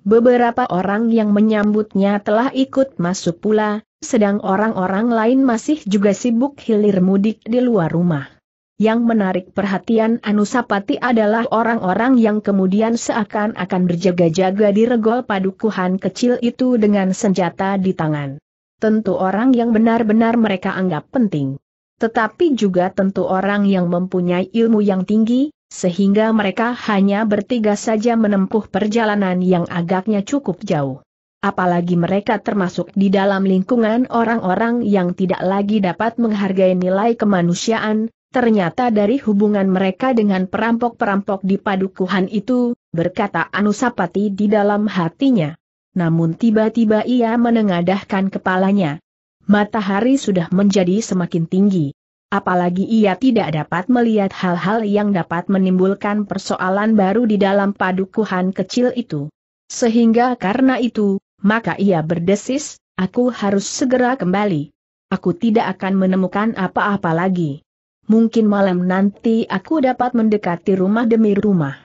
Beberapa orang yang menyambutnya telah ikut masuk pula, sedang orang-orang lain masih juga sibuk hilir mudik di luar rumah. Yang menarik perhatian Anusapati adalah orang-orang yang kemudian seakan-akan berjaga-jaga di regol padukuhan kecil itu dengan senjata di tangan. Tentu orang yang benar-benar mereka anggap penting. Tetapi juga tentu orang yang mempunyai ilmu yang tinggi, sehingga mereka hanya bertiga saja menempuh perjalanan yang agaknya cukup jauh apalagi mereka termasuk di dalam lingkungan orang-orang yang tidak lagi dapat menghargai nilai kemanusiaan, ternyata dari hubungan mereka dengan perampok-perampok di padukuhan itu, berkata Anusapati di dalam hatinya. Namun tiba-tiba ia menengadahkan kepalanya. Matahari sudah menjadi semakin tinggi. Apalagi ia tidak dapat melihat hal-hal yang dapat menimbulkan persoalan baru di dalam padukuhan kecil itu. Sehingga karena itu, maka ia berdesis, aku harus segera kembali. Aku tidak akan menemukan apa-apa lagi. Mungkin malam nanti aku dapat mendekati rumah demi rumah.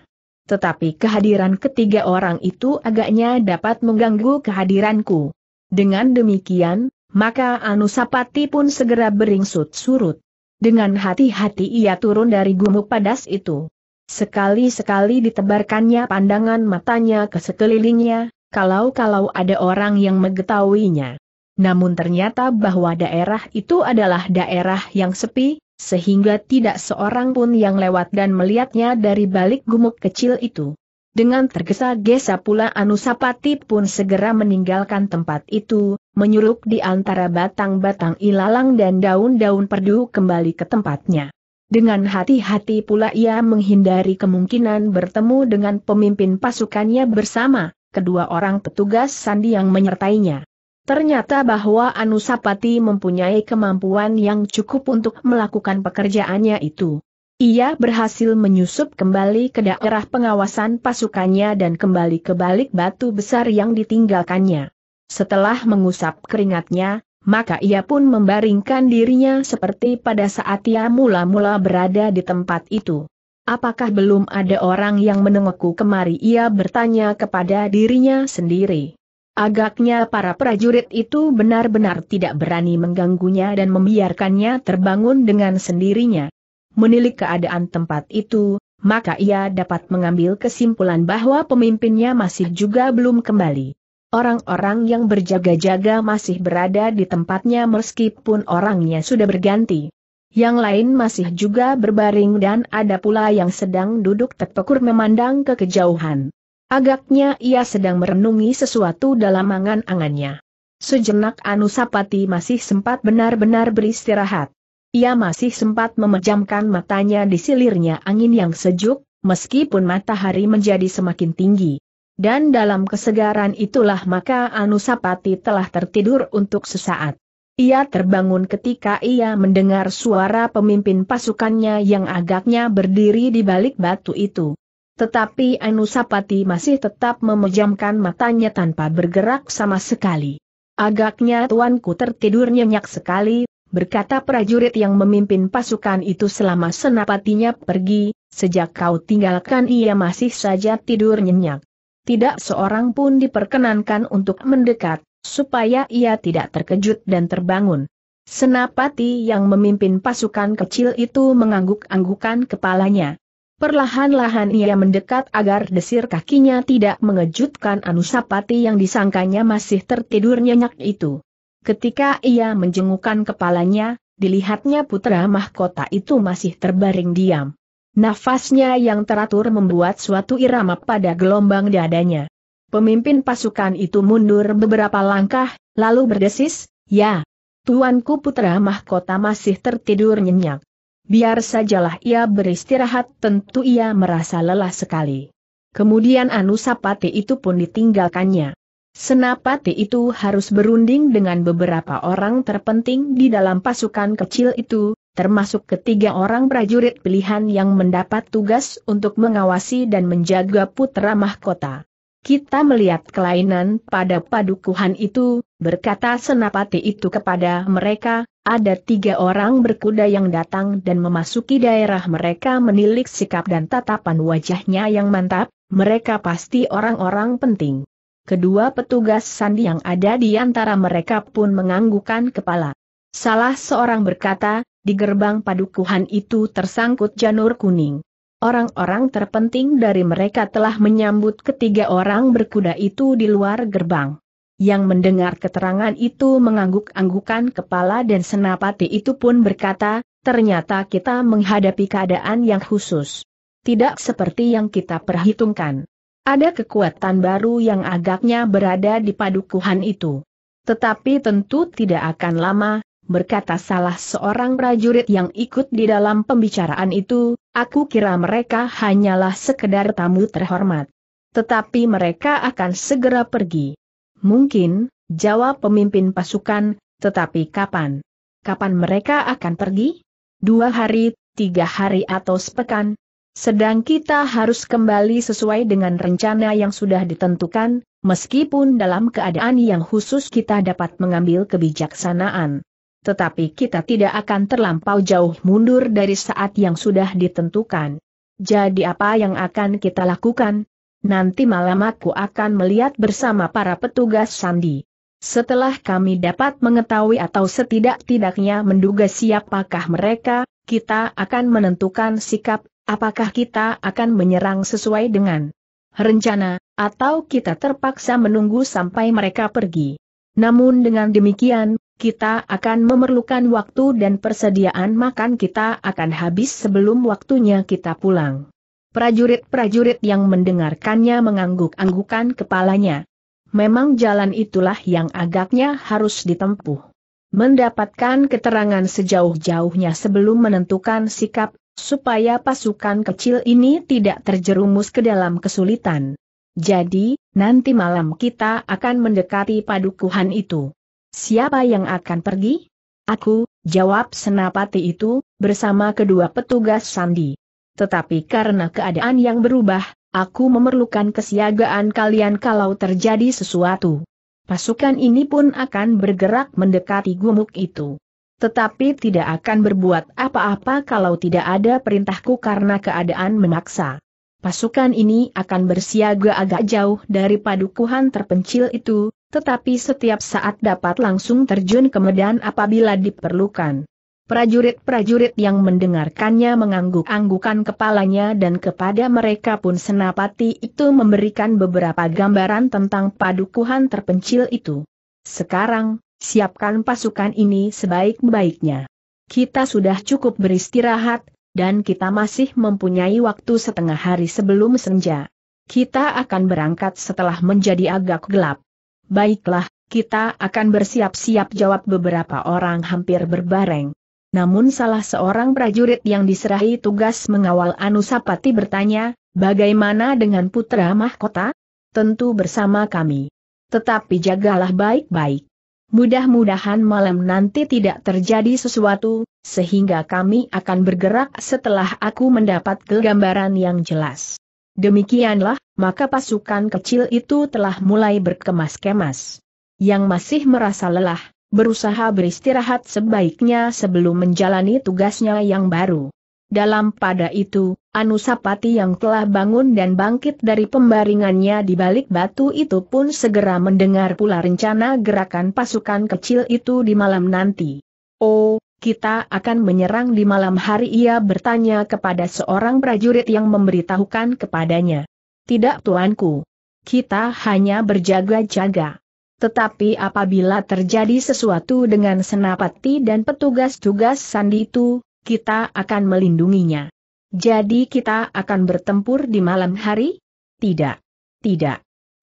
Tetapi kehadiran ketiga orang itu agaknya dapat mengganggu kehadiranku. Dengan demikian, maka Anusapati pun segera beringsut surut. Dengan hati-hati ia turun dari gumuk padas itu. Sekali-sekali ditebarkannya pandangan matanya ke sekelilingnya, kalau-kalau ada orang yang mengetahuinya. Namun ternyata bahwa daerah itu adalah daerah yang sepi, sehingga tidak seorang pun yang lewat dan melihatnya dari balik gumuk kecil itu. Dengan tergesa-gesa pula Anusapati pun segera meninggalkan tempat itu, menyuruk di antara batang-batang ilalang dan daun-daun perdu kembali ke tempatnya. Dengan hati-hati pula ia menghindari kemungkinan bertemu dengan pemimpin pasukannya bersama, kedua orang petugas sandi yang menyertainya. Ternyata bahwa Anusapati mempunyai kemampuan yang cukup untuk melakukan pekerjaannya itu. Ia berhasil menyusup kembali ke daerah pengawasan pasukannya dan kembali ke balik batu besar yang ditinggalkannya. Setelah mengusap keringatnya, maka ia pun membaringkan dirinya seperti pada saat ia mula-mula berada di tempat itu. Apakah belum ada orang yang menengokku kemari? Ia bertanya kepada dirinya sendiri. Agaknya para prajurit itu benar-benar tidak berani mengganggunya dan membiarkannya terbangun dengan sendirinya. Menilik keadaan tempat itu, maka ia dapat mengambil kesimpulan bahwa pemimpinnya masih juga belum kembali. Orang-orang yang berjaga-jaga masih berada di tempatnya meskipun orangnya sudah berganti. Yang lain masih juga berbaring dan ada pula yang sedang duduk terpekur memandang ke kejauhan. Agaknya ia sedang merenungi sesuatu dalam angan-angannya. Sejenak Anusapati masih sempat benar-benar beristirahat. Ia masih sempat memejamkan matanya di silirnya angin yang sejuk, meskipun matahari menjadi semakin tinggi. Dan dalam kesegaran itulah maka Anusapati telah tertidur untuk sesaat. Ia terbangun ketika ia mendengar suara pemimpin pasukannya yang agaknya berdiri di balik batu itu. Tetapi Anusapati masih tetap memejamkan matanya tanpa bergerak sama sekali. Agaknya tuanku tertidur nyenyak sekali, berkata prajurit yang memimpin pasukan itu selama senapatinya pergi, sejak kau tinggalkan ia masih saja tidur nyenyak. Tidak seorang pun diperkenankan untuk mendekat, supaya ia tidak terkejut dan terbangun. Senapati yang memimpin pasukan kecil itu mengangguk-anggukan kepalanya. Perlahan-lahan ia mendekat agar desir kakinya tidak mengejutkan Anusapati yang disangkanya masih tertidur nyenyak itu. Ketika ia menjengukkan kepalanya, dilihatnya putra mahkota itu masih terbaring diam. Nafasnya yang teratur membuat suatu irama pada gelombang dadanya. Pemimpin pasukan itu mundur beberapa langkah, lalu berdesis, ya, tuanku putra mahkota masih tertidur nyenyak. Biar sajalah ia beristirahat tentu ia merasa lelah sekali. Kemudian Anusapati itu pun ditinggalkannya. Senapati itu harus berunding dengan beberapa orang terpenting di dalam pasukan kecil itu, termasuk ketiga orang prajurit pilihan yang mendapat tugas untuk mengawasi dan menjaga putra mahkota. Kita melihat kelainan pada padukuhan itu, berkata senapati itu kepada mereka, ada tiga orang berkuda yang datang dan memasuki daerah mereka menilik sikap dan tatapan wajahnya yang mantap, mereka pasti orang-orang penting. Kedua petugas sandi yang ada di antara mereka pun menganggukan kepala. Salah seorang berkata, di gerbang padukuhan itu tersangkut janur kuning. Orang-orang terpenting dari mereka telah menyambut ketiga orang berkuda itu di luar gerbang. Yang mendengar keterangan itu mengangguk-anggukan kepala dan senapati itu pun berkata, ternyata kita menghadapi keadaan yang khusus. Tidak seperti yang kita perhitungkan. Ada kekuatan baru yang agaknya berada di padukuhan itu. Tetapi tentu tidak akan lama, berkata salah seorang prajurit yang ikut di dalam pembicaraan itu, Aku kira mereka hanyalah sekedar tamu terhormat. Tetapi mereka akan segera pergi. Mungkin, jawab pemimpin pasukan, tetapi kapan? Kapan mereka akan pergi? Dua hari, tiga hari atau sepekan? Sedang kita harus kembali sesuai dengan rencana yang sudah ditentukan, meskipun dalam keadaan yang khusus kita dapat mengambil kebijaksanaan tetapi kita tidak akan terlampau jauh mundur dari saat yang sudah ditentukan. Jadi apa yang akan kita lakukan? Nanti malam aku akan melihat bersama para petugas sandi. Setelah kami dapat mengetahui atau setidak-tidaknya menduga siapakah mereka, kita akan menentukan sikap, apakah kita akan menyerang sesuai dengan rencana, atau kita terpaksa menunggu sampai mereka pergi. Namun dengan demikian, kita akan memerlukan waktu dan persediaan makan kita akan habis sebelum waktunya kita pulang. Prajurit-prajurit yang mendengarkannya mengangguk-anggukan kepalanya. Memang jalan itulah yang agaknya harus ditempuh. Mendapatkan keterangan sejauh-jauhnya sebelum menentukan sikap, supaya pasukan kecil ini tidak terjerumus ke dalam kesulitan. Jadi, nanti malam kita akan mendekati padukuhan itu. Siapa yang akan pergi? Aku, jawab senapati itu, bersama kedua petugas sandi. Tetapi karena keadaan yang berubah, aku memerlukan kesiagaan kalian kalau terjadi sesuatu. Pasukan ini pun akan bergerak mendekati gumuk itu. Tetapi tidak akan berbuat apa-apa kalau tidak ada perintahku karena keadaan memaksa pasukan ini akan bersiaga agak jauh dari padukuhan terpencil itu, tetapi setiap saat dapat langsung terjun ke medan apabila diperlukan. Prajurit-prajurit yang mendengarkannya mengangguk-anggukan kepalanya dan kepada mereka pun senapati itu memberikan beberapa gambaran tentang padukuhan terpencil itu. Sekarang, siapkan pasukan ini sebaik-baiknya. Kita sudah cukup beristirahat, dan kita masih mempunyai waktu setengah hari sebelum senja. Kita akan berangkat setelah menjadi agak gelap. Baiklah, kita akan bersiap-siap jawab beberapa orang hampir berbareng. Namun salah seorang prajurit yang diserahi tugas mengawal Anusapati bertanya, bagaimana dengan putra mahkota? Tentu bersama kami. Tetapi jagalah baik-baik. Mudah-mudahan malam nanti tidak terjadi sesuatu, sehingga kami akan bergerak setelah aku mendapat gambaran yang jelas. Demikianlah, maka pasukan kecil itu telah mulai berkemas-kemas. Yang masih merasa lelah, berusaha beristirahat sebaiknya sebelum menjalani tugasnya yang baru. Dalam pada itu, Anusapati yang telah bangun dan bangkit dari pembaringannya di balik batu itu pun segera mendengar pula rencana gerakan pasukan kecil itu di malam nanti. Oh, kita akan menyerang di malam hari ia bertanya kepada seorang prajurit yang memberitahukan kepadanya. Tidak tuanku. Kita hanya berjaga-jaga. Tetapi apabila terjadi sesuatu dengan senapati dan petugas-tugas sandi itu, kita akan melindunginya. Jadi kita akan bertempur di malam hari? Tidak. Tidak.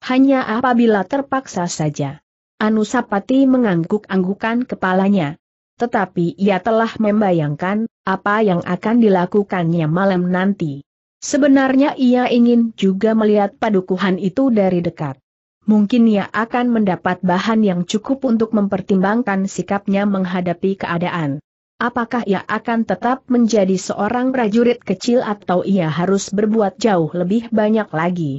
Hanya apabila terpaksa saja. Anusapati mengangguk-anggukan kepalanya tetapi ia telah membayangkan apa yang akan dilakukannya malam nanti. Sebenarnya ia ingin juga melihat padukuhan itu dari dekat. Mungkin ia akan mendapat bahan yang cukup untuk mempertimbangkan sikapnya menghadapi keadaan. Apakah ia akan tetap menjadi seorang prajurit kecil atau ia harus berbuat jauh lebih banyak lagi?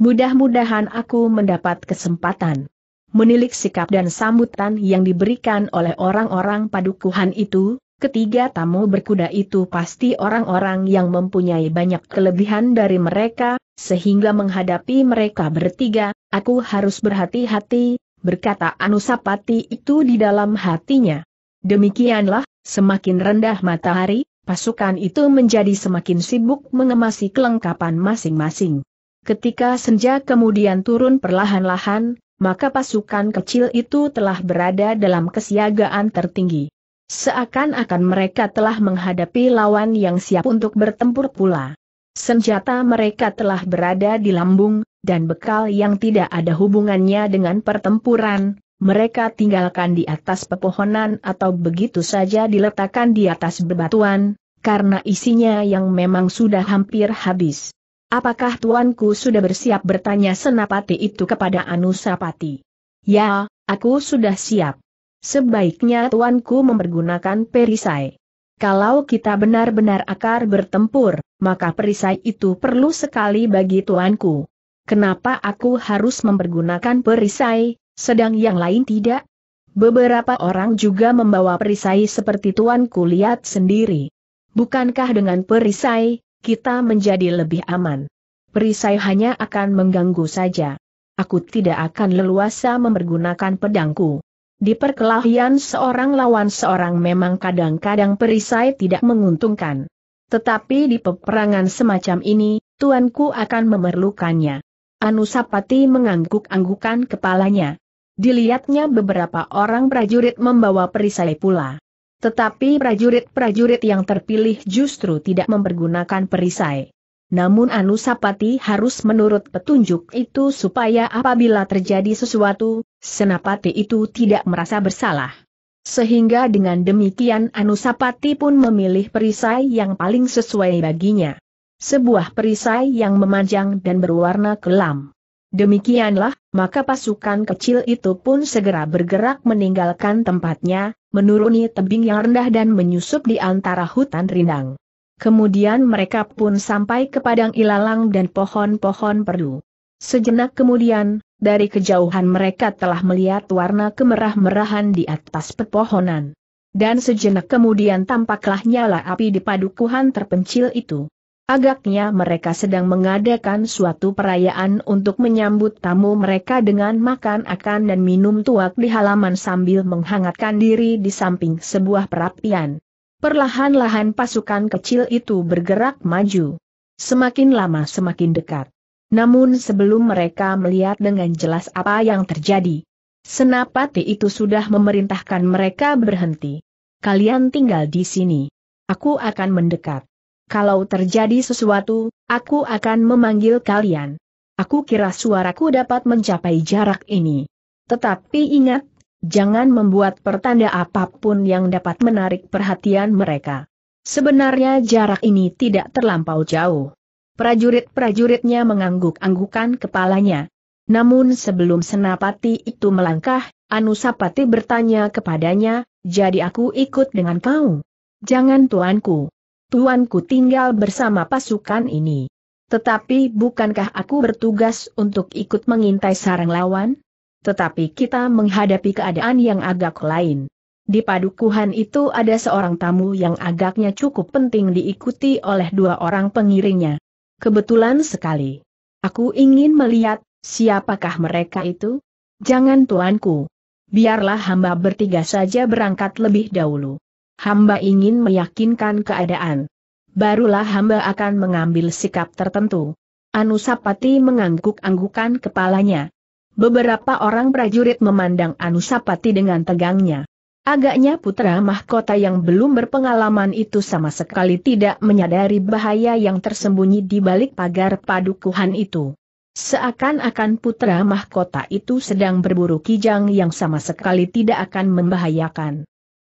Mudah-mudahan aku mendapat kesempatan menilik sikap dan sambutan yang diberikan oleh orang-orang padukuhan itu, Ketiga tamu berkuda itu pasti orang-orang yang mempunyai banyak kelebihan dari mereka, sehingga menghadapi mereka bertiga, aku harus berhati-hati, berkata Anusapati itu di dalam hatinya. Demikianlah, semakin rendah matahari, pasukan itu menjadi semakin sibuk mengemasi kelengkapan masing-masing. Ketika senja kemudian turun perlahan-lahan, maka pasukan kecil itu telah berada dalam kesiagaan tertinggi. Seakan-akan mereka telah menghadapi lawan yang siap untuk bertempur pula. Senjata mereka telah berada di lambung, dan bekal yang tidak ada hubungannya dengan pertempuran, mereka tinggalkan di atas pepohonan atau begitu saja diletakkan di atas bebatuan, karena isinya yang memang sudah hampir habis. Apakah tuanku sudah bersiap bertanya senapati itu kepada Anusapati? Ya, aku sudah siap. Sebaiknya tuanku mempergunakan perisai. Kalau kita benar-benar akar bertempur, maka perisai itu perlu sekali bagi tuanku. Kenapa aku harus mempergunakan perisai, sedang yang lain tidak? Beberapa orang juga membawa perisai seperti tuanku lihat sendiri. Bukankah dengan perisai, kita menjadi lebih aman. Perisai hanya akan mengganggu saja. Aku tidak akan leluasa mempergunakan pedangku. Di perkelahian seorang lawan seorang memang kadang-kadang perisai tidak menguntungkan. Tetapi di peperangan semacam ini, tuanku akan memerlukannya. Anusapati mengangguk-anggukan kepalanya. Dilihatnya beberapa orang prajurit membawa perisai pula. Tetapi prajurit-prajurit yang terpilih justru tidak mempergunakan perisai. Namun Anusapati harus menurut petunjuk itu supaya apabila terjadi sesuatu, Senapati itu tidak merasa bersalah. Sehingga dengan demikian Anusapati pun memilih perisai yang paling sesuai baginya. Sebuah perisai yang memanjang dan berwarna kelam. Demikianlah, maka pasukan kecil itu pun segera bergerak meninggalkan tempatnya, menuruni tebing yang rendah dan menyusup di antara hutan rindang. Kemudian mereka pun sampai ke padang ilalang dan pohon-pohon perdu. Sejenak kemudian, dari kejauhan mereka telah melihat warna kemerah-merahan di atas pepohonan. Dan sejenak kemudian tampaklah nyala api di padukuhan terpencil itu. Agaknya mereka sedang mengadakan suatu perayaan untuk menyambut tamu mereka dengan makan akan dan minum tuak di halaman sambil menghangatkan diri di samping sebuah perapian. Perlahan-lahan pasukan kecil itu bergerak maju. Semakin lama semakin dekat. Namun sebelum mereka melihat dengan jelas apa yang terjadi, Senapati itu sudah memerintahkan mereka berhenti. Kalian tinggal di sini. Aku akan mendekat. Kalau terjadi sesuatu, aku akan memanggil kalian. Aku kira suaraku dapat mencapai jarak ini. Tetapi ingat, jangan membuat pertanda apapun yang dapat menarik perhatian mereka. Sebenarnya jarak ini tidak terlampau jauh. Prajurit-prajuritnya mengangguk-anggukan kepalanya. Namun sebelum Senapati itu melangkah, Anusapati bertanya kepadanya, jadi aku ikut dengan kau. Jangan tuanku tuanku tinggal bersama pasukan ini. Tetapi bukankah aku bertugas untuk ikut mengintai sarang lawan? Tetapi kita menghadapi keadaan yang agak lain. Di padukuhan itu ada seorang tamu yang agaknya cukup penting diikuti oleh dua orang pengiringnya. Kebetulan sekali. Aku ingin melihat, siapakah mereka itu? Jangan tuanku. Biarlah hamba bertiga saja berangkat lebih dahulu hamba ingin meyakinkan keadaan. Barulah hamba akan mengambil sikap tertentu. Anusapati mengangguk-anggukan kepalanya. Beberapa orang prajurit memandang Anusapati dengan tegangnya. Agaknya putra mahkota yang belum berpengalaman itu sama sekali tidak menyadari bahaya yang tersembunyi di balik pagar padukuhan itu. Seakan-akan putra mahkota itu sedang berburu kijang yang sama sekali tidak akan membahayakan.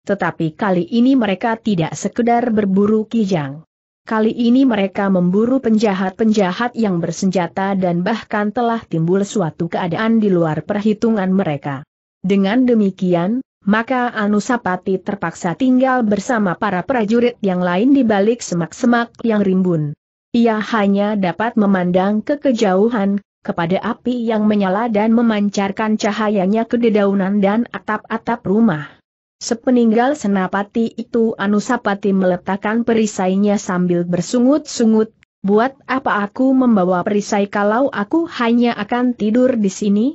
Tetapi kali ini mereka tidak sekedar berburu kijang. Kali ini mereka memburu penjahat-penjahat yang bersenjata dan bahkan telah timbul suatu keadaan di luar perhitungan mereka. Dengan demikian, maka Anusapati terpaksa tinggal bersama para prajurit yang lain di balik semak-semak yang rimbun. Ia hanya dapat memandang ke kejauhan, kepada api yang menyala dan memancarkan cahayanya ke dedaunan dan atap-atap rumah. Sepeninggal senapati itu Anusapati meletakkan perisainya sambil bersungut-sungut, buat apa aku membawa perisai kalau aku hanya akan tidur di sini?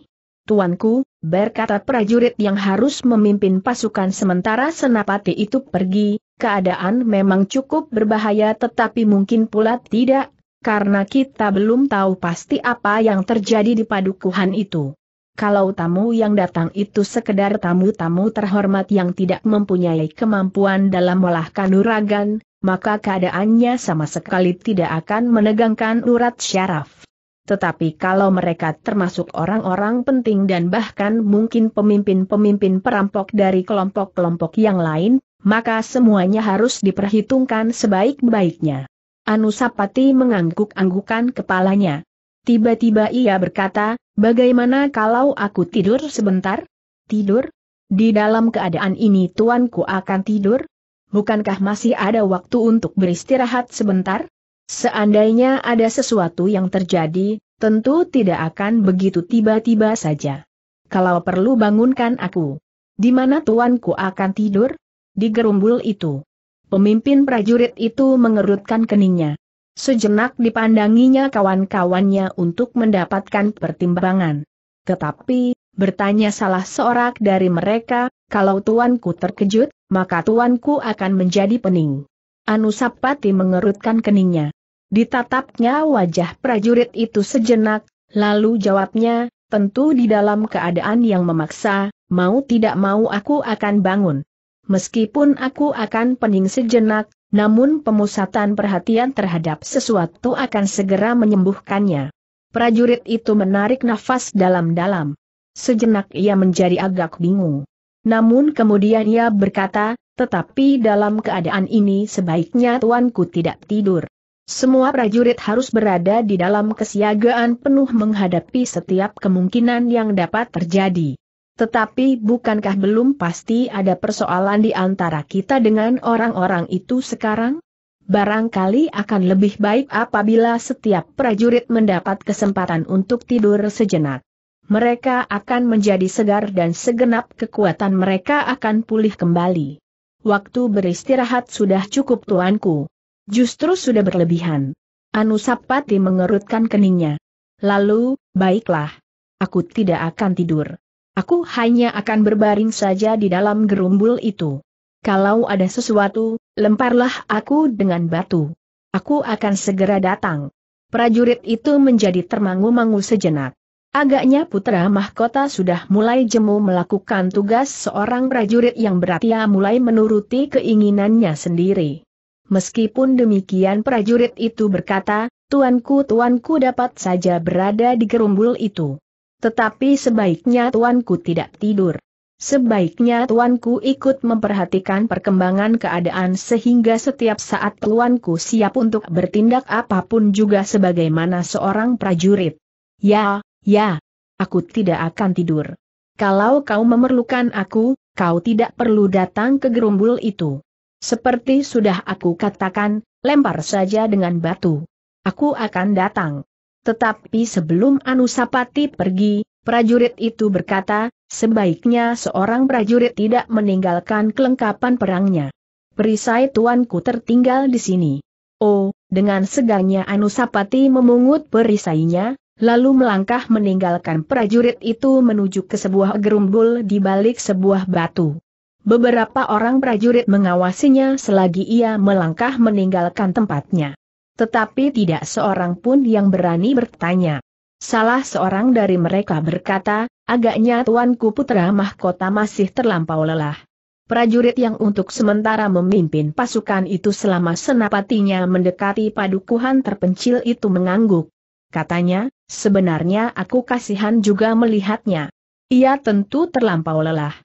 Tuanku, berkata prajurit yang harus memimpin pasukan sementara senapati itu pergi, keadaan memang cukup berbahaya tetapi mungkin pula tidak, karena kita belum tahu pasti apa yang terjadi di padukuhan itu kalau tamu yang datang itu sekedar tamu-tamu terhormat yang tidak mempunyai kemampuan dalam olah kanuragan, maka keadaannya sama sekali tidak akan menegangkan urat syaraf. Tetapi kalau mereka termasuk orang-orang penting dan bahkan mungkin pemimpin-pemimpin perampok dari kelompok-kelompok yang lain, maka semuanya harus diperhitungkan sebaik-baiknya. Anusapati mengangguk-anggukan kepalanya, Tiba-tiba ia berkata, bagaimana kalau aku tidur sebentar? Tidur? Di dalam keadaan ini tuanku akan tidur? Bukankah masih ada waktu untuk beristirahat sebentar? Seandainya ada sesuatu yang terjadi, tentu tidak akan begitu tiba-tiba saja. Kalau perlu bangunkan aku. Di mana tuanku akan tidur? Di gerumbul itu. Pemimpin prajurit itu mengerutkan keningnya. Sejenak dipandanginya kawan-kawannya untuk mendapatkan pertimbangan. Tetapi, bertanya salah seorang dari mereka, kalau tuanku terkejut, maka tuanku akan menjadi pening. Anusapati mengerutkan keningnya. Ditatapnya wajah prajurit itu sejenak, lalu jawabnya, tentu di dalam keadaan yang memaksa, mau tidak mau aku akan bangun. Meskipun aku akan pening sejenak, namun pemusatan perhatian terhadap sesuatu akan segera menyembuhkannya. Prajurit itu menarik nafas dalam-dalam. Sejenak ia menjadi agak bingung. Namun kemudian ia berkata, tetapi dalam keadaan ini sebaiknya tuanku tidak tidur. Semua prajurit harus berada di dalam kesiagaan penuh menghadapi setiap kemungkinan yang dapat terjadi. Tetapi bukankah belum pasti ada persoalan di antara kita dengan orang-orang itu sekarang? Barangkali akan lebih baik apabila setiap prajurit mendapat kesempatan untuk tidur sejenak. Mereka akan menjadi segar dan segenap kekuatan mereka akan pulih kembali. Waktu beristirahat sudah cukup tuanku. Justru sudah berlebihan. Anusapati mengerutkan keningnya. Lalu, baiklah. Aku tidak akan tidur. Aku hanya akan berbaring saja di dalam gerumbul itu. Kalau ada sesuatu, lemparlah aku dengan batu. Aku akan segera datang. Prajurit itu menjadi termangu-mangu sejenak. Agaknya putra mahkota sudah mulai jemu melakukan tugas seorang prajurit yang berarti ia mulai menuruti keinginannya sendiri. Meskipun demikian prajurit itu berkata, Tuanku tuanku dapat saja berada di gerumbul itu. Tetapi sebaiknya tuanku tidak tidur. Sebaiknya tuanku ikut memperhatikan perkembangan keadaan sehingga setiap saat tuanku siap untuk bertindak apapun juga sebagaimana seorang prajurit. Ya, ya, aku tidak akan tidur. Kalau kau memerlukan aku, kau tidak perlu datang ke gerumbul itu. Seperti sudah aku katakan, lempar saja dengan batu. Aku akan datang. Tetapi sebelum Anusapati pergi, prajurit itu berkata, sebaiknya seorang prajurit tidak meninggalkan kelengkapan perangnya. Perisai tuanku tertinggal di sini. Oh, dengan segangnya Anusapati memungut perisainya, lalu melangkah meninggalkan prajurit itu menuju ke sebuah gerumbul di balik sebuah batu. Beberapa orang prajurit mengawasinya selagi ia melangkah meninggalkan tempatnya. Tetapi tidak seorang pun yang berani bertanya. Salah seorang dari mereka berkata, agaknya tuanku putra mahkota masih terlampau lelah. Prajurit yang untuk sementara memimpin pasukan itu selama senapatinya mendekati padukuhan terpencil itu mengangguk. Katanya, sebenarnya aku kasihan juga melihatnya. Ia tentu terlampau lelah.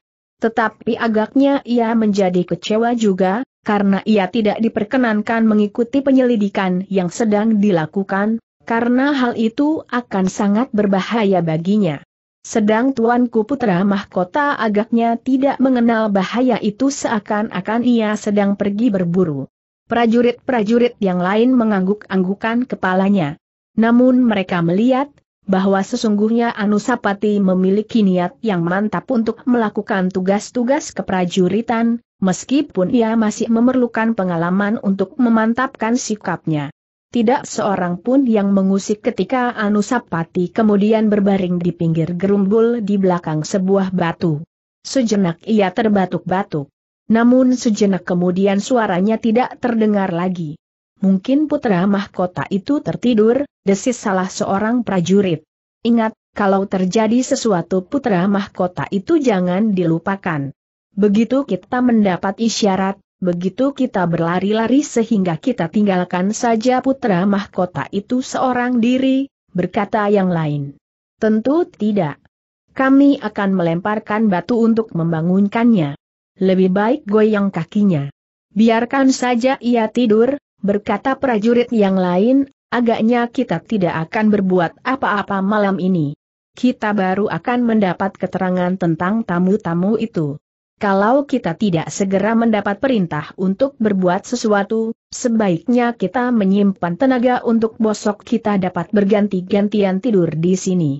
Tetapi agaknya ia menjadi kecewa juga, karena ia tidak diperkenankan mengikuti penyelidikan yang sedang dilakukan, karena hal itu akan sangat berbahaya baginya. Sedang tuanku putra mahkota agaknya tidak mengenal bahaya itu seakan-akan ia sedang pergi berburu. Prajurit-prajurit yang lain mengangguk-anggukan kepalanya. Namun mereka melihat, bahwa sesungguhnya Anusapati memiliki niat yang mantap untuk melakukan tugas-tugas keprajuritan, meskipun ia masih memerlukan pengalaman untuk memantapkan sikapnya. Tidak seorang pun yang mengusik ketika Anusapati kemudian berbaring di pinggir gerumbul di belakang sebuah batu. Sejenak ia terbatuk-batuk. Namun sejenak kemudian suaranya tidak terdengar lagi. Mungkin putra mahkota itu tertidur, desis salah seorang prajurit. Ingat, kalau terjadi sesuatu putra mahkota itu jangan dilupakan. Begitu kita mendapat isyarat, begitu kita berlari-lari sehingga kita tinggalkan saja putra mahkota itu seorang diri, berkata yang lain. Tentu tidak. Kami akan melemparkan batu untuk membangunkannya. Lebih baik goyang kakinya. Biarkan saja ia tidur, berkata prajurit yang lain, agaknya kita tidak akan berbuat apa-apa malam ini. Kita baru akan mendapat keterangan tentang tamu-tamu itu kalau kita tidak segera mendapat perintah untuk berbuat sesuatu, sebaiknya kita menyimpan tenaga untuk bosok kita dapat berganti-gantian tidur di sini.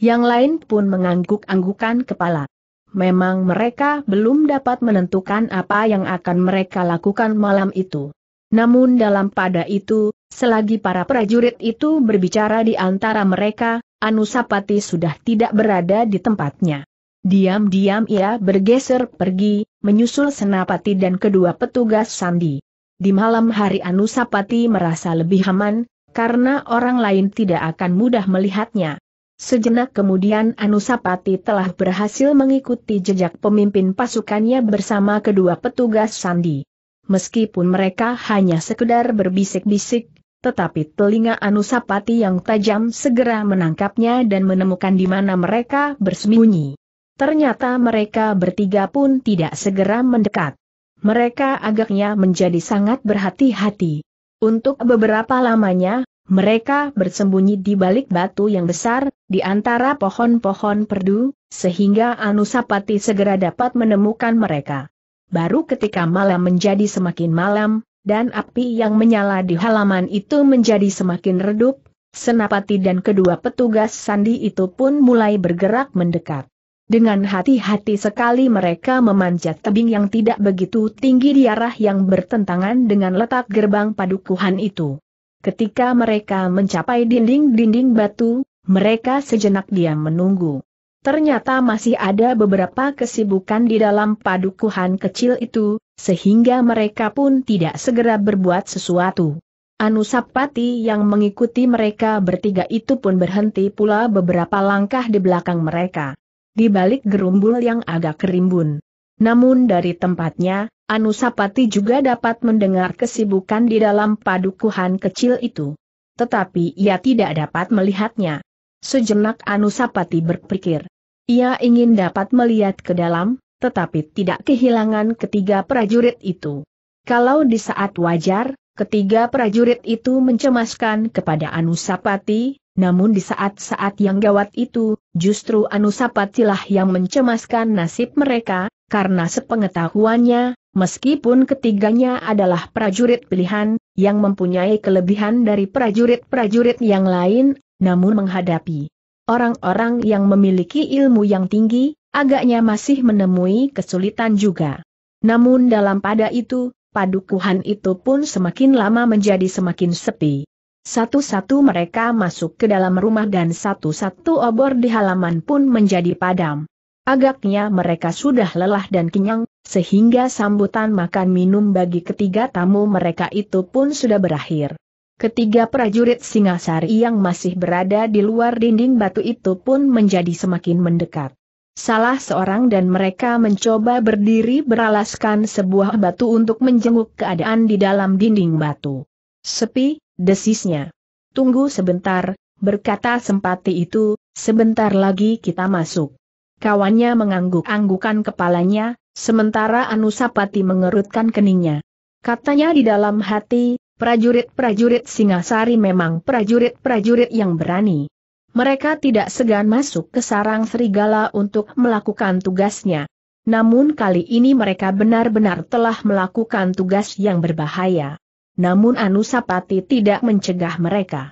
Yang lain pun mengangguk-anggukan kepala. Memang mereka belum dapat menentukan apa yang akan mereka lakukan malam itu. Namun dalam pada itu, selagi para prajurit itu berbicara di antara mereka, Anusapati sudah tidak berada di tempatnya. Diam-diam ia bergeser pergi, menyusul Senapati dan kedua petugas Sandi. Di malam hari Anusapati merasa lebih aman, karena orang lain tidak akan mudah melihatnya. Sejenak kemudian Anusapati telah berhasil mengikuti jejak pemimpin pasukannya bersama kedua petugas Sandi. Meskipun mereka hanya sekedar berbisik-bisik, tetapi telinga Anusapati yang tajam segera menangkapnya dan menemukan di mana mereka bersembunyi. Ternyata mereka bertiga pun tidak segera mendekat. Mereka agaknya menjadi sangat berhati-hati. Untuk beberapa lamanya, mereka bersembunyi di balik batu yang besar, di antara pohon-pohon perdu, sehingga Anusapati segera dapat menemukan mereka. Baru ketika malam menjadi semakin malam, dan api yang menyala di halaman itu menjadi semakin redup, Senapati dan kedua petugas sandi itu pun mulai bergerak mendekat. Dengan hati-hati sekali mereka memanjat tebing yang tidak begitu tinggi di arah yang bertentangan dengan letak gerbang padukuhan itu. Ketika mereka mencapai dinding-dinding batu, mereka sejenak diam menunggu. Ternyata masih ada beberapa kesibukan di dalam padukuhan kecil itu, sehingga mereka pun tidak segera berbuat sesuatu. Anusapati yang mengikuti mereka bertiga itu pun berhenti pula beberapa langkah di belakang mereka di balik gerumbul yang agak kerimbun. Namun dari tempatnya, Anusapati juga dapat mendengar kesibukan di dalam padukuhan kecil itu. Tetapi ia tidak dapat melihatnya. Sejenak Anusapati berpikir. Ia ingin dapat melihat ke dalam, tetapi tidak kehilangan ketiga prajurit itu. Kalau di saat wajar, ketiga prajurit itu mencemaskan kepada Anusapati, namun di saat-saat yang gawat itu, justru Anusapatilah yang mencemaskan nasib mereka, karena sepengetahuannya, meskipun ketiganya adalah prajurit pilihan, yang mempunyai kelebihan dari prajurit-prajurit yang lain, namun menghadapi orang-orang yang memiliki ilmu yang tinggi, agaknya masih menemui kesulitan juga. Namun dalam pada itu, padukuhan itu pun semakin lama menjadi semakin sepi. Satu-satu mereka masuk ke dalam rumah dan satu-satu obor di halaman pun menjadi padam. Agaknya mereka sudah lelah dan kenyang, sehingga sambutan makan minum bagi ketiga tamu mereka itu pun sudah berakhir. Ketiga prajurit Singasari yang masih berada di luar dinding batu itu pun menjadi semakin mendekat. Salah seorang dan mereka mencoba berdiri beralaskan sebuah batu untuk menjenguk keadaan di dalam dinding batu. Sepi, desisnya. Tunggu sebentar, berkata sempati itu, sebentar lagi kita masuk. Kawannya mengangguk-anggukan kepalanya, sementara Anusapati mengerutkan keningnya. Katanya di dalam hati, prajurit-prajurit Singasari memang prajurit-prajurit yang berani. Mereka tidak segan masuk ke sarang serigala untuk melakukan tugasnya. Namun kali ini mereka benar-benar telah melakukan tugas yang berbahaya namun Anusapati tidak mencegah mereka.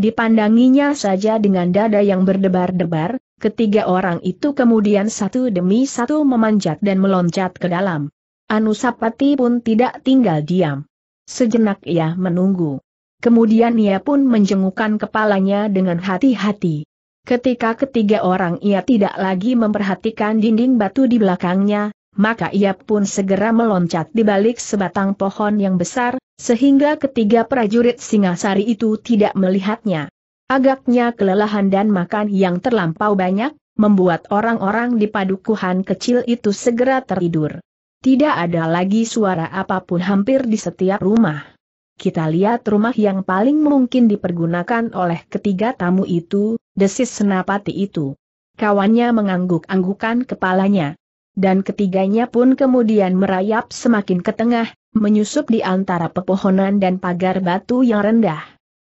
Dipandanginya saja dengan dada yang berdebar-debar, ketiga orang itu kemudian satu demi satu memanjat dan meloncat ke dalam. Anusapati pun tidak tinggal diam. Sejenak ia menunggu. Kemudian ia pun menjengukkan kepalanya dengan hati-hati. Ketika ketiga orang ia tidak lagi memperhatikan dinding batu di belakangnya, maka ia pun segera meloncat di balik sebatang pohon yang besar, sehingga ketiga prajurit Singasari itu tidak melihatnya. Agaknya kelelahan dan makan yang terlampau banyak, membuat orang-orang di padukuhan kecil itu segera tertidur. Tidak ada lagi suara apapun hampir di setiap rumah. Kita lihat rumah yang paling mungkin dipergunakan oleh ketiga tamu itu, desis senapati itu. Kawannya mengangguk-anggukan kepalanya dan ketiganya pun kemudian merayap semakin ke tengah, menyusup di antara pepohonan dan pagar batu yang rendah.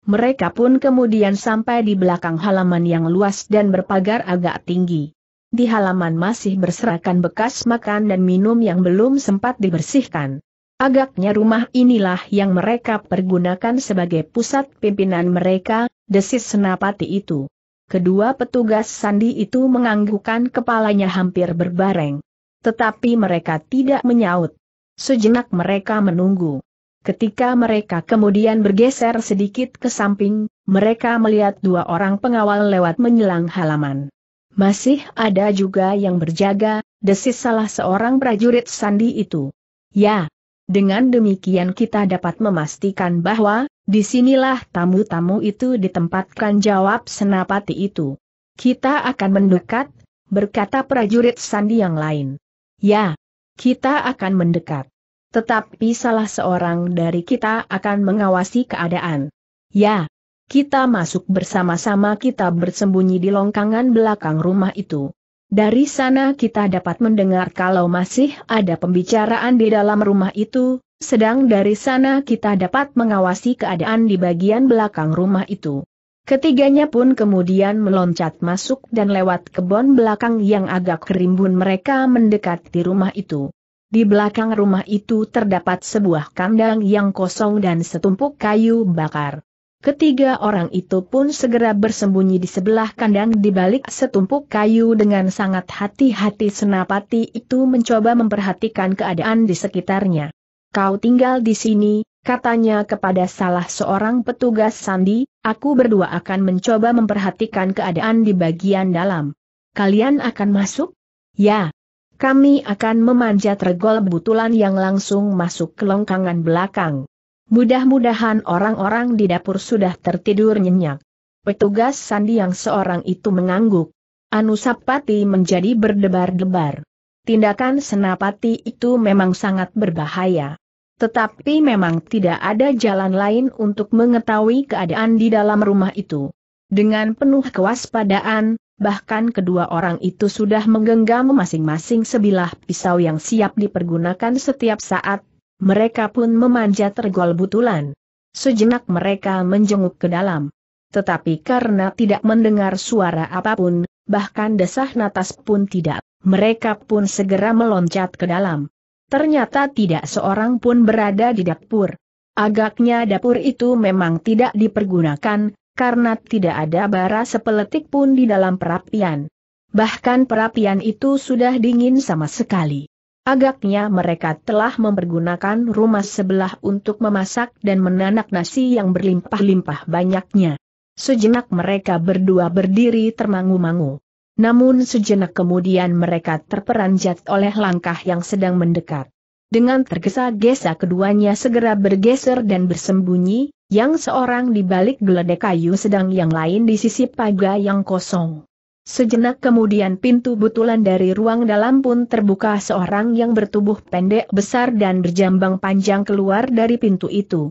Mereka pun kemudian sampai di belakang halaman yang luas dan berpagar agak tinggi. Di halaman masih berserakan bekas makan dan minum yang belum sempat dibersihkan. Agaknya rumah inilah yang mereka pergunakan sebagai pusat pimpinan mereka, desis senapati itu. Kedua petugas sandi itu menganggukkan kepalanya hampir berbareng. Tetapi mereka tidak menyaut. Sejenak mereka menunggu. Ketika mereka kemudian bergeser sedikit ke samping, mereka melihat dua orang pengawal lewat menyelang halaman. Masih ada juga yang berjaga, desis salah seorang prajurit sandi itu. Ya, dengan demikian kita dapat memastikan bahwa, disinilah tamu-tamu itu ditempatkan jawab senapati itu. Kita akan mendekat, berkata prajurit sandi yang lain. Ya, kita akan mendekat. Tetapi salah seorang dari kita akan mengawasi keadaan. Ya, kita masuk bersama-sama kita bersembunyi di longkangan belakang rumah itu. Dari sana kita dapat mendengar kalau masih ada pembicaraan di dalam rumah itu, sedang dari sana kita dapat mengawasi keadaan di bagian belakang rumah itu. Ketiganya pun kemudian meloncat masuk dan lewat kebun belakang yang agak kerimbun mereka mendekati rumah itu. Di belakang rumah itu terdapat sebuah kandang yang kosong dan setumpuk kayu bakar. Ketiga orang itu pun segera bersembunyi di sebelah kandang di balik setumpuk kayu dengan sangat hati-hati senapati itu mencoba memperhatikan keadaan di sekitarnya kau tinggal di sini, katanya kepada salah seorang petugas sandi, aku berdua akan mencoba memperhatikan keadaan di bagian dalam. Kalian akan masuk? Ya. Kami akan memanjat regol butulan yang langsung masuk ke longkangan belakang. Mudah-mudahan orang-orang di dapur sudah tertidur nyenyak. Petugas sandi yang seorang itu mengangguk. Anusapati menjadi berdebar-debar. Tindakan senapati itu memang sangat berbahaya. Tetapi memang tidak ada jalan lain untuk mengetahui keadaan di dalam rumah itu. Dengan penuh kewaspadaan, bahkan kedua orang itu sudah menggenggam masing-masing sebilah pisau yang siap dipergunakan setiap saat, mereka pun memanjat tergol butulan. Sejenak mereka menjenguk ke dalam. Tetapi karena tidak mendengar suara apapun, bahkan desah natas pun tidak, mereka pun segera meloncat ke dalam. Ternyata tidak seorang pun berada di dapur. Agaknya dapur itu memang tidak dipergunakan, karena tidak ada bara sepeletik pun di dalam perapian. Bahkan perapian itu sudah dingin sama sekali. Agaknya mereka telah mempergunakan rumah sebelah untuk memasak dan menanak nasi yang berlimpah-limpah banyaknya. Sejenak mereka berdua berdiri termangu-mangu. Namun sejenak kemudian mereka terperanjat oleh langkah yang sedang mendekat. Dengan tergesa-gesa keduanya segera bergeser dan bersembunyi, yang seorang di balik geledek kayu sedang yang lain di sisi paga yang kosong. Sejenak kemudian pintu butulan dari ruang dalam pun terbuka seorang yang bertubuh pendek besar dan berjambang panjang keluar dari pintu itu.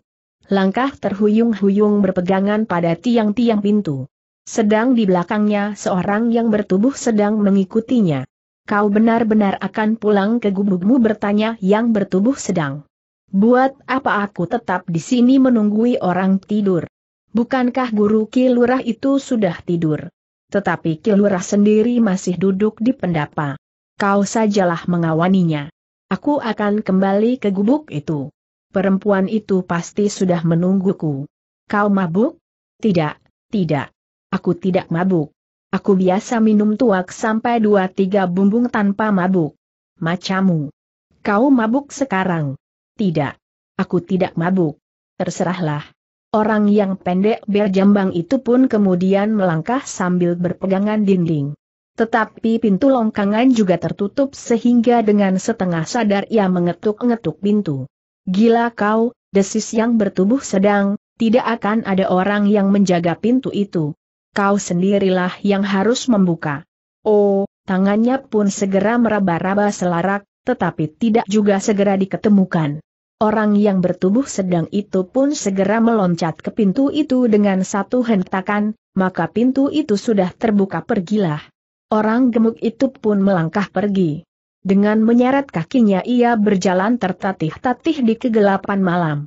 Langkah terhuyung-huyung berpegangan pada tiang-tiang pintu. Sedang di belakangnya seorang yang bertubuh sedang mengikutinya. Kau benar-benar akan pulang ke gubukmu bertanya yang bertubuh sedang. Buat apa aku tetap di sini menunggui orang tidur? Bukankah guru Kilurah itu sudah tidur? Tetapi Kilurah sendiri masih duduk di pendapa. Kau sajalah mengawaninya. Aku akan kembali ke gubuk itu. Perempuan itu pasti sudah menungguku. Kau mabuk? Tidak, tidak. Aku tidak mabuk. Aku biasa minum tuak sampai dua tiga bumbung tanpa mabuk. Macamu. Kau mabuk sekarang? Tidak. Aku tidak mabuk. Terserahlah. Orang yang pendek berjambang itu pun kemudian melangkah sambil berpegangan dinding. Tetapi pintu longkangan juga tertutup sehingga dengan setengah sadar ia mengetuk-ngetuk pintu. Gila kau, desis yang bertubuh sedang, tidak akan ada orang yang menjaga pintu itu kau sendirilah yang harus membuka. Oh, tangannya pun segera meraba-raba selarak, tetapi tidak juga segera diketemukan. Orang yang bertubuh sedang itu pun segera meloncat ke pintu itu dengan satu hentakan, maka pintu itu sudah terbuka pergilah. Orang gemuk itu pun melangkah pergi. Dengan menyeret kakinya ia berjalan tertatih-tatih di kegelapan malam.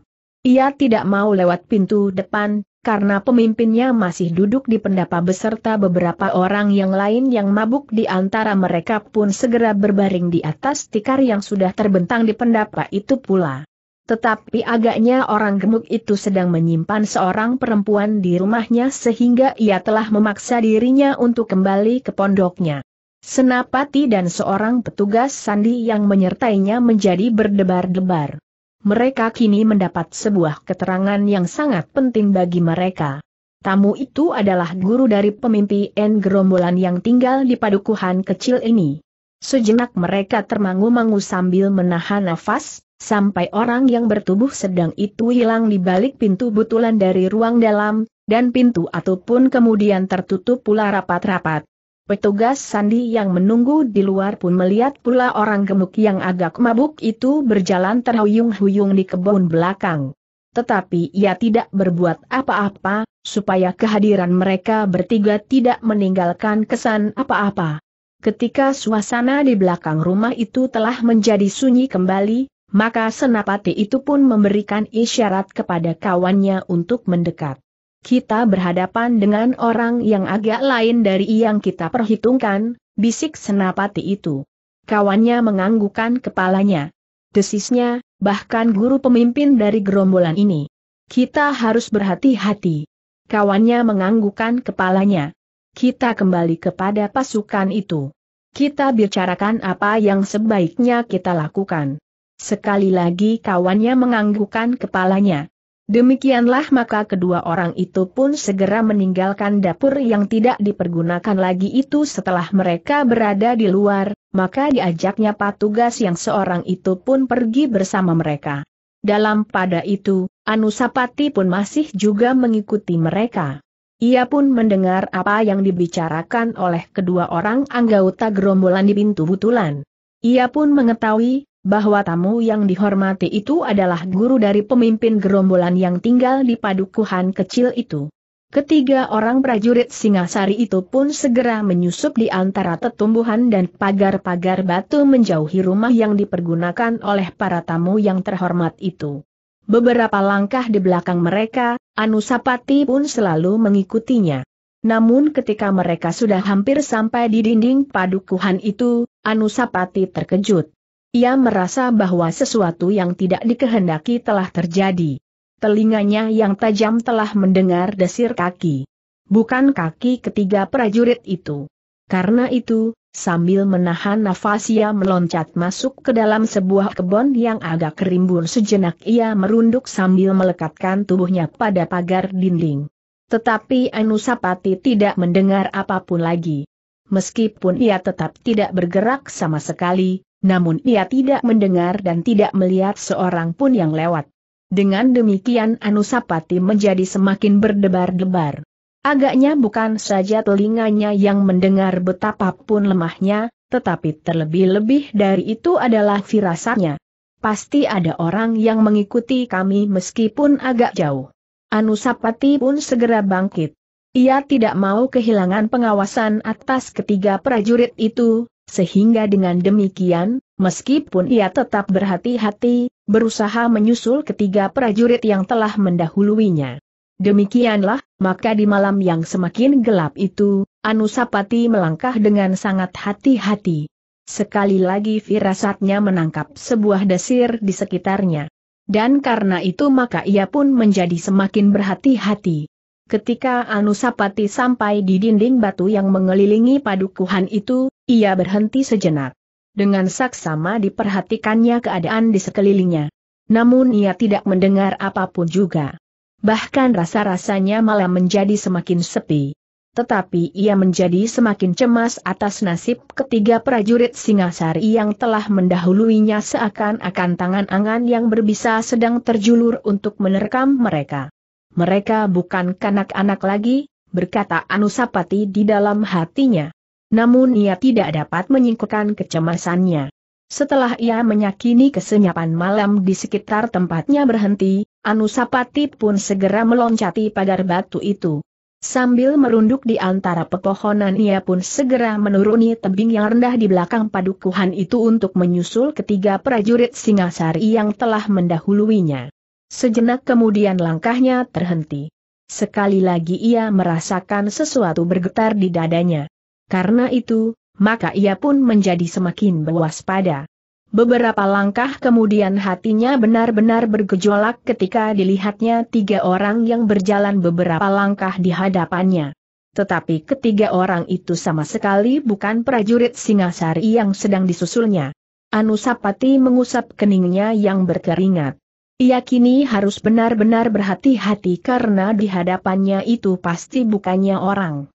Ia tidak mau lewat pintu depan, karena pemimpinnya masih duduk di pendapa beserta beberapa orang yang lain yang mabuk di antara mereka pun segera berbaring di atas tikar yang sudah terbentang di pendapa itu pula. Tetapi agaknya orang gemuk itu sedang menyimpan seorang perempuan di rumahnya sehingga ia telah memaksa dirinya untuk kembali ke pondoknya. Senapati dan seorang petugas sandi yang menyertainya menjadi berdebar-debar mereka kini mendapat sebuah keterangan yang sangat penting bagi mereka. Tamu itu adalah guru dari pemimpin gerombolan yang tinggal di padukuhan kecil ini. Sejenak mereka termangu-mangu sambil menahan nafas, sampai orang yang bertubuh sedang itu hilang di balik pintu butulan dari ruang dalam, dan pintu ataupun kemudian tertutup pula rapat-rapat. Petugas sandi yang menunggu di luar pun melihat pula orang gemuk yang agak mabuk itu berjalan terhuyung-huyung di kebun belakang. Tetapi ia tidak berbuat apa-apa, supaya kehadiran mereka bertiga tidak meninggalkan kesan apa-apa. Ketika suasana di belakang rumah itu telah menjadi sunyi kembali, maka Senapati itu pun memberikan isyarat kepada kawannya untuk mendekat kita berhadapan dengan orang yang agak lain dari yang kita perhitungkan, bisik senapati itu. Kawannya menganggukkan kepalanya. Desisnya, bahkan guru pemimpin dari gerombolan ini. Kita harus berhati-hati. Kawannya menganggukkan kepalanya. Kita kembali kepada pasukan itu. Kita bicarakan apa yang sebaiknya kita lakukan. Sekali lagi kawannya menganggukkan kepalanya. Demikianlah maka kedua orang itu pun segera meninggalkan dapur yang tidak dipergunakan lagi itu setelah mereka berada di luar, maka diajaknya patugas yang seorang itu pun pergi bersama mereka. Dalam pada itu, Anusapati pun masih juga mengikuti mereka. Ia pun mendengar apa yang dibicarakan oleh kedua orang anggota gerombolan di pintu butulan. Ia pun mengetahui bahwa tamu yang dihormati itu adalah guru dari pemimpin gerombolan yang tinggal di padukuhan kecil itu. Ketiga orang prajurit Singasari itu pun segera menyusup di antara tetumbuhan dan pagar-pagar batu menjauhi rumah yang dipergunakan oleh para tamu yang terhormat itu. Beberapa langkah di belakang mereka, Anusapati pun selalu mengikutinya. Namun ketika mereka sudah hampir sampai di dinding padukuhan itu, Anusapati terkejut. Ia merasa bahwa sesuatu yang tidak dikehendaki telah terjadi. Telinganya yang tajam telah mendengar desir kaki. Bukan kaki ketiga prajurit itu. Karena itu, sambil menahan nafas ia meloncat masuk ke dalam sebuah kebun yang agak kerimbun sejenak ia merunduk sambil melekatkan tubuhnya pada pagar dinding. Tetapi Anusapati tidak mendengar apapun lagi. Meskipun ia tetap tidak bergerak sama sekali, namun ia tidak mendengar dan tidak melihat seorang pun yang lewat. Dengan demikian Anusapati menjadi semakin berdebar-debar. Agaknya bukan saja telinganya yang mendengar betapapun lemahnya, tetapi terlebih-lebih dari itu adalah firasatnya. Pasti ada orang yang mengikuti kami meskipun agak jauh. Anusapati pun segera bangkit. Ia tidak mau kehilangan pengawasan atas ketiga prajurit itu, sehingga dengan demikian, meskipun ia tetap berhati-hati, berusaha menyusul ketiga prajurit yang telah mendahuluinya. Demikianlah, maka di malam yang semakin gelap itu, Anusapati melangkah dengan sangat hati-hati. Sekali lagi firasatnya menangkap sebuah desir di sekitarnya. Dan karena itu maka ia pun menjadi semakin berhati-hati. Ketika Anusapati sampai di dinding batu yang mengelilingi padukuhan itu, ia berhenti sejenak. Dengan saksama diperhatikannya keadaan di sekelilingnya. Namun ia tidak mendengar apapun juga. Bahkan rasa-rasanya malah menjadi semakin sepi. Tetapi ia menjadi semakin cemas atas nasib ketiga prajurit Singasari yang telah mendahuluinya seakan-akan tangan angan yang berbisa sedang terjulur untuk menerkam mereka. Mereka bukan kanak-anak lagi, berkata Anusapati di dalam hatinya. Namun ia tidak dapat menyingkirkan kecemasannya. Setelah ia menyakini kesenyapan malam di sekitar tempatnya berhenti, Anusapati pun segera meloncati pagar batu itu. Sambil merunduk di antara pepohonan ia pun segera menuruni tebing yang rendah di belakang padukuhan itu untuk menyusul ketiga prajurit Singasari yang telah mendahuluinya. Sejenak kemudian langkahnya terhenti. Sekali lagi ia merasakan sesuatu bergetar di dadanya. Karena itu, maka ia pun menjadi semakin berwaspada. Beberapa langkah kemudian hatinya benar-benar bergejolak ketika dilihatnya tiga orang yang berjalan beberapa langkah di hadapannya. Tetapi ketiga orang itu sama sekali bukan prajurit Singasari yang sedang disusulnya. Anusapati mengusap keningnya yang berkeringat. Ia kini harus benar-benar berhati-hati karena di hadapannya itu pasti bukannya orang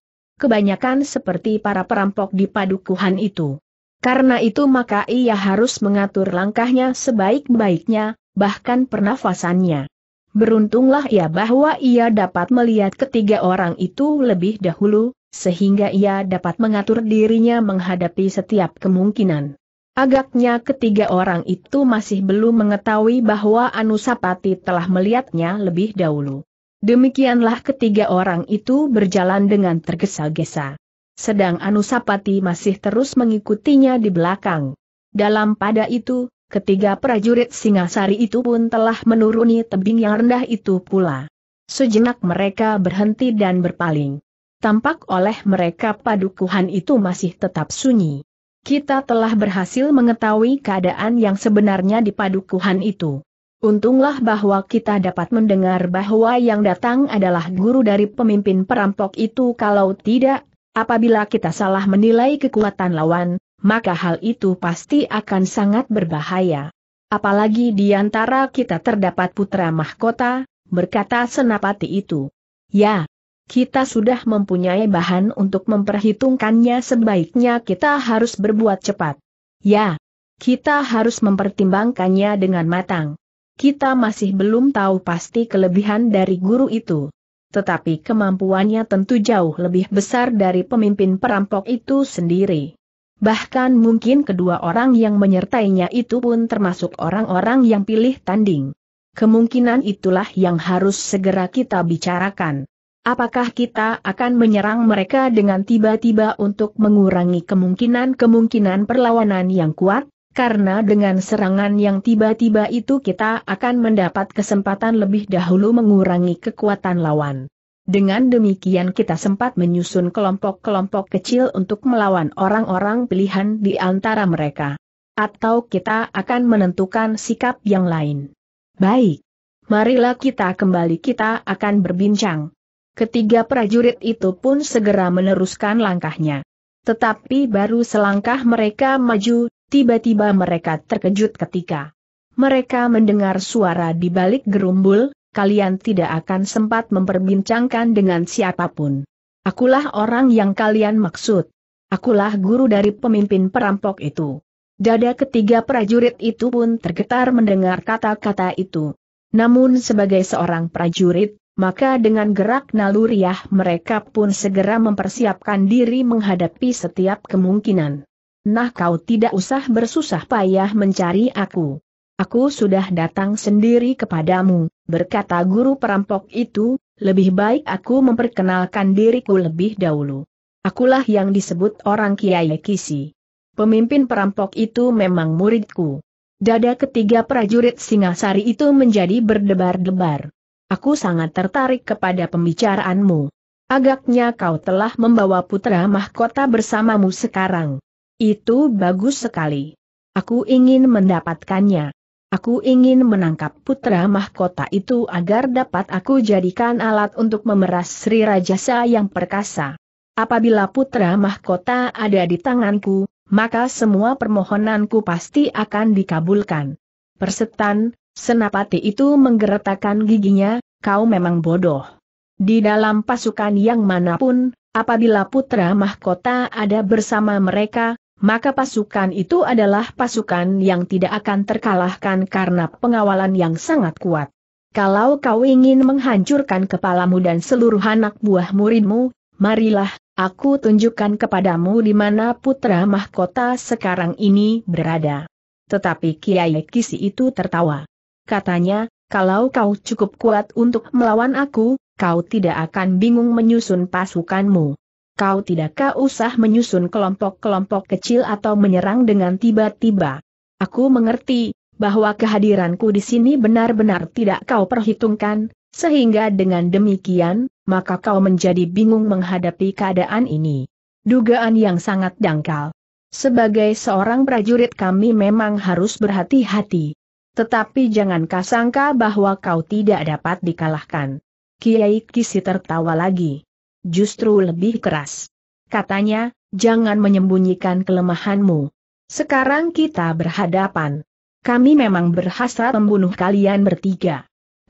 kebanyakan seperti para perampok di padukuhan itu. Karena itu maka ia harus mengatur langkahnya sebaik-baiknya, bahkan pernafasannya. Beruntunglah ia bahwa ia dapat melihat ketiga orang itu lebih dahulu, sehingga ia dapat mengatur dirinya menghadapi setiap kemungkinan. Agaknya ketiga orang itu masih belum mengetahui bahwa Anusapati telah melihatnya lebih dahulu. Demikianlah ketiga orang itu berjalan dengan tergesa-gesa. Sedang Anusapati masih terus mengikutinya di belakang. Dalam pada itu, ketiga prajurit Singasari itu pun telah menuruni tebing yang rendah itu pula. Sejenak mereka berhenti dan berpaling. Tampak oleh mereka padukuhan itu masih tetap sunyi. Kita telah berhasil mengetahui keadaan yang sebenarnya di padukuhan itu. Untunglah bahwa kita dapat mendengar bahwa yang datang adalah guru dari pemimpin perampok itu kalau tidak, apabila kita salah menilai kekuatan lawan, maka hal itu pasti akan sangat berbahaya. Apalagi di antara kita terdapat putra mahkota, berkata senapati itu. Ya, kita sudah mempunyai bahan untuk memperhitungkannya sebaiknya kita harus berbuat cepat. Ya, kita harus mempertimbangkannya dengan matang. Kita masih belum tahu pasti kelebihan dari guru itu. Tetapi kemampuannya tentu jauh lebih besar dari pemimpin perampok itu sendiri. Bahkan mungkin kedua orang yang menyertainya itu pun termasuk orang-orang yang pilih tanding. Kemungkinan itulah yang harus segera kita bicarakan. Apakah kita akan menyerang mereka dengan tiba-tiba untuk mengurangi kemungkinan-kemungkinan perlawanan yang kuat? karena dengan serangan yang tiba-tiba itu kita akan mendapat kesempatan lebih dahulu mengurangi kekuatan lawan. Dengan demikian kita sempat menyusun kelompok-kelompok kecil untuk melawan orang-orang pilihan di antara mereka. Atau kita akan menentukan sikap yang lain. Baik. Marilah kita kembali kita akan berbincang. Ketiga prajurit itu pun segera meneruskan langkahnya. Tetapi baru selangkah mereka maju, tiba-tiba mereka terkejut ketika mereka mendengar suara di balik gerumbul, kalian tidak akan sempat memperbincangkan dengan siapapun. Akulah orang yang kalian maksud. Akulah guru dari pemimpin perampok itu. Dada ketiga prajurit itu pun tergetar mendengar kata-kata itu. Namun sebagai seorang prajurit, maka dengan gerak naluriah mereka pun segera mempersiapkan diri menghadapi setiap kemungkinan. Nah kau tidak usah bersusah payah mencari aku. Aku sudah datang sendiri kepadamu, berkata guru perampok itu, lebih baik aku memperkenalkan diriku lebih dahulu. Akulah yang disebut orang Kiai Kisi. Pemimpin perampok itu memang muridku. Dada ketiga prajurit Singasari itu menjadi berdebar-debar. Aku sangat tertarik kepada pembicaraanmu. Agaknya kau telah membawa putra mahkota bersamamu sekarang. Itu bagus sekali. Aku ingin mendapatkannya. Aku ingin menangkap putra mahkota itu agar dapat aku jadikan alat untuk memeras Sri Rajasa yang perkasa. Apabila putra mahkota ada di tanganku, maka semua permohonanku pasti akan dikabulkan. Persetan, senapati itu menggeretakkan giginya, kau memang bodoh. Di dalam pasukan yang manapun, apabila putra mahkota ada bersama mereka, maka pasukan itu adalah pasukan yang tidak akan terkalahkan karena pengawalan yang sangat kuat. Kalau kau ingin menghancurkan kepalamu dan seluruh anak buah muridmu, marilah, aku tunjukkan kepadamu di mana putra mahkota sekarang ini berada. Tetapi Kiai Kisi itu tertawa. Katanya, kalau kau cukup kuat untuk melawan aku, kau tidak akan bingung menyusun pasukanmu kau tidakkah usah menyusun kelompok-kelompok kecil atau menyerang dengan tiba-tiba. Aku mengerti, bahwa kehadiranku di sini benar-benar tidak kau perhitungkan, sehingga dengan demikian, maka kau menjadi bingung menghadapi keadaan ini. Dugaan yang sangat dangkal. Sebagai seorang prajurit kami memang harus berhati-hati. Tetapi jangan kasangka bahwa kau tidak dapat dikalahkan. Kiai Kisi tertawa lagi justru lebih keras. Katanya, jangan menyembunyikan kelemahanmu. Sekarang kita berhadapan. Kami memang berhasrat membunuh kalian bertiga.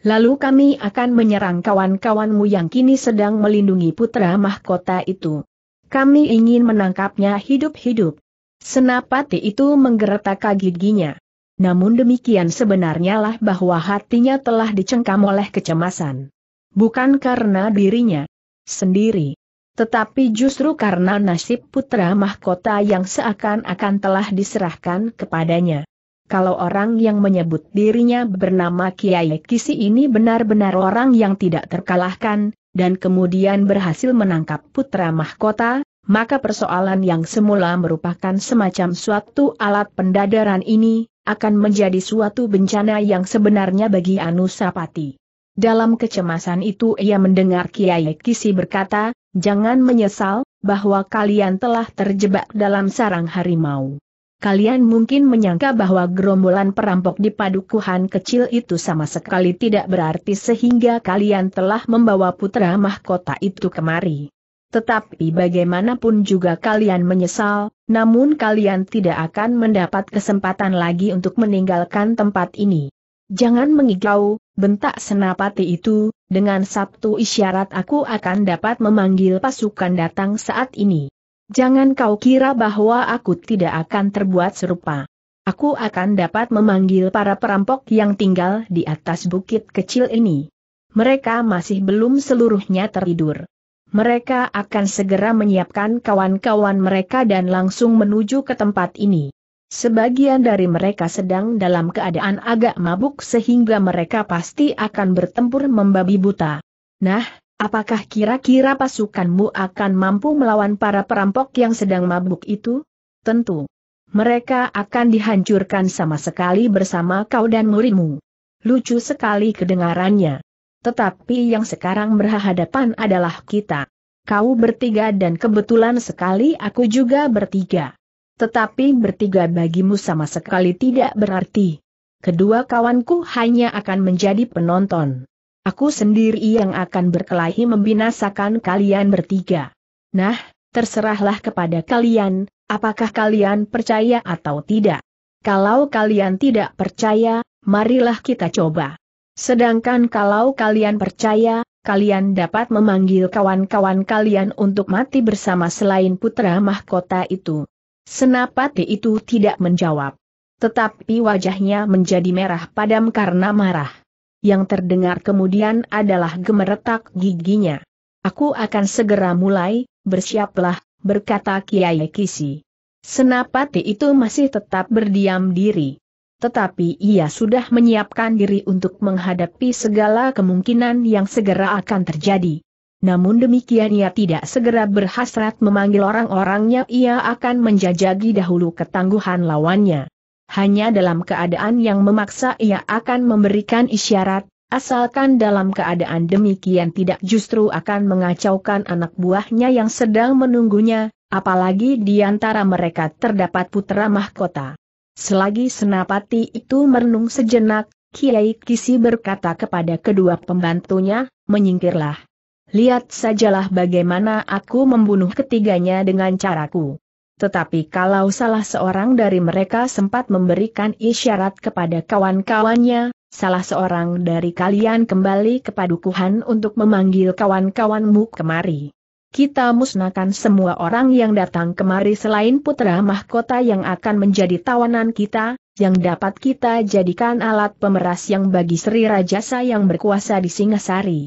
Lalu kami akan menyerang kawan-kawanmu yang kini sedang melindungi putra mahkota itu. Kami ingin menangkapnya hidup-hidup. Senapati itu menggeretak giginya. Namun demikian sebenarnya lah bahwa hatinya telah dicengkam oleh kecemasan. Bukan karena dirinya, sendiri. Tetapi justru karena nasib putra mahkota yang seakan-akan telah diserahkan kepadanya. Kalau orang yang menyebut dirinya bernama Kiai Kisi ini benar-benar orang yang tidak terkalahkan, dan kemudian berhasil menangkap putra mahkota, maka persoalan yang semula merupakan semacam suatu alat pendadaran ini, akan menjadi suatu bencana yang sebenarnya bagi Anusapati. Dalam kecemasan itu ia mendengar Kiai Kisi berkata, jangan menyesal, bahwa kalian telah terjebak dalam sarang harimau. Kalian mungkin menyangka bahwa gerombolan perampok di padukuhan kecil itu sama sekali tidak berarti sehingga kalian telah membawa putra mahkota itu kemari. Tetapi bagaimanapun juga kalian menyesal, namun kalian tidak akan mendapat kesempatan lagi untuk meninggalkan tempat ini. Jangan mengigau, bentak senapati itu, dengan satu isyarat aku akan dapat memanggil pasukan datang saat ini. Jangan kau kira bahwa aku tidak akan terbuat serupa. Aku akan dapat memanggil para perampok yang tinggal di atas bukit kecil ini. Mereka masih belum seluruhnya tertidur. Mereka akan segera menyiapkan kawan-kawan mereka dan langsung menuju ke tempat ini. Sebagian dari mereka sedang dalam keadaan agak mabuk sehingga mereka pasti akan bertempur membabi buta. Nah, apakah kira-kira pasukanmu akan mampu melawan para perampok yang sedang mabuk itu? Tentu. Mereka akan dihancurkan sama sekali bersama kau dan murimu. Lucu sekali kedengarannya. Tetapi yang sekarang berhadapan adalah kita. Kau bertiga dan kebetulan sekali aku juga bertiga. Tetapi bertiga bagimu sama sekali tidak berarti. Kedua kawanku hanya akan menjadi penonton. Aku sendiri yang akan berkelahi membinasakan kalian bertiga. Nah, terserahlah kepada kalian, apakah kalian percaya atau tidak. Kalau kalian tidak percaya, marilah kita coba. Sedangkan kalau kalian percaya, kalian dapat memanggil kawan-kawan kalian untuk mati bersama selain putra mahkota itu. Senapati itu tidak menjawab. Tetapi wajahnya menjadi merah padam karena marah. Yang terdengar kemudian adalah gemeretak giginya. Aku akan segera mulai, bersiaplah, berkata Kiai Kisi. Senapati itu masih tetap berdiam diri. Tetapi ia sudah menyiapkan diri untuk menghadapi segala kemungkinan yang segera akan terjadi namun demikian ia tidak segera berhasrat memanggil orang-orangnya ia akan menjajagi dahulu ketangguhan lawannya. Hanya dalam keadaan yang memaksa ia akan memberikan isyarat, asalkan dalam keadaan demikian tidak justru akan mengacaukan anak buahnya yang sedang menunggunya, apalagi di antara mereka terdapat putra mahkota. Selagi senapati itu merenung sejenak, Kiai Kisi berkata kepada kedua pembantunya, menyingkirlah lihat sajalah bagaimana aku membunuh ketiganya dengan caraku. Tetapi kalau salah seorang dari mereka sempat memberikan isyarat kepada kawan-kawannya, salah seorang dari kalian kembali ke padukuhan untuk memanggil kawan-kawanmu kemari. Kita musnahkan semua orang yang datang kemari selain putra mahkota yang akan menjadi tawanan kita, yang dapat kita jadikan alat pemeras yang bagi Sri Rajasa yang berkuasa di Singasari.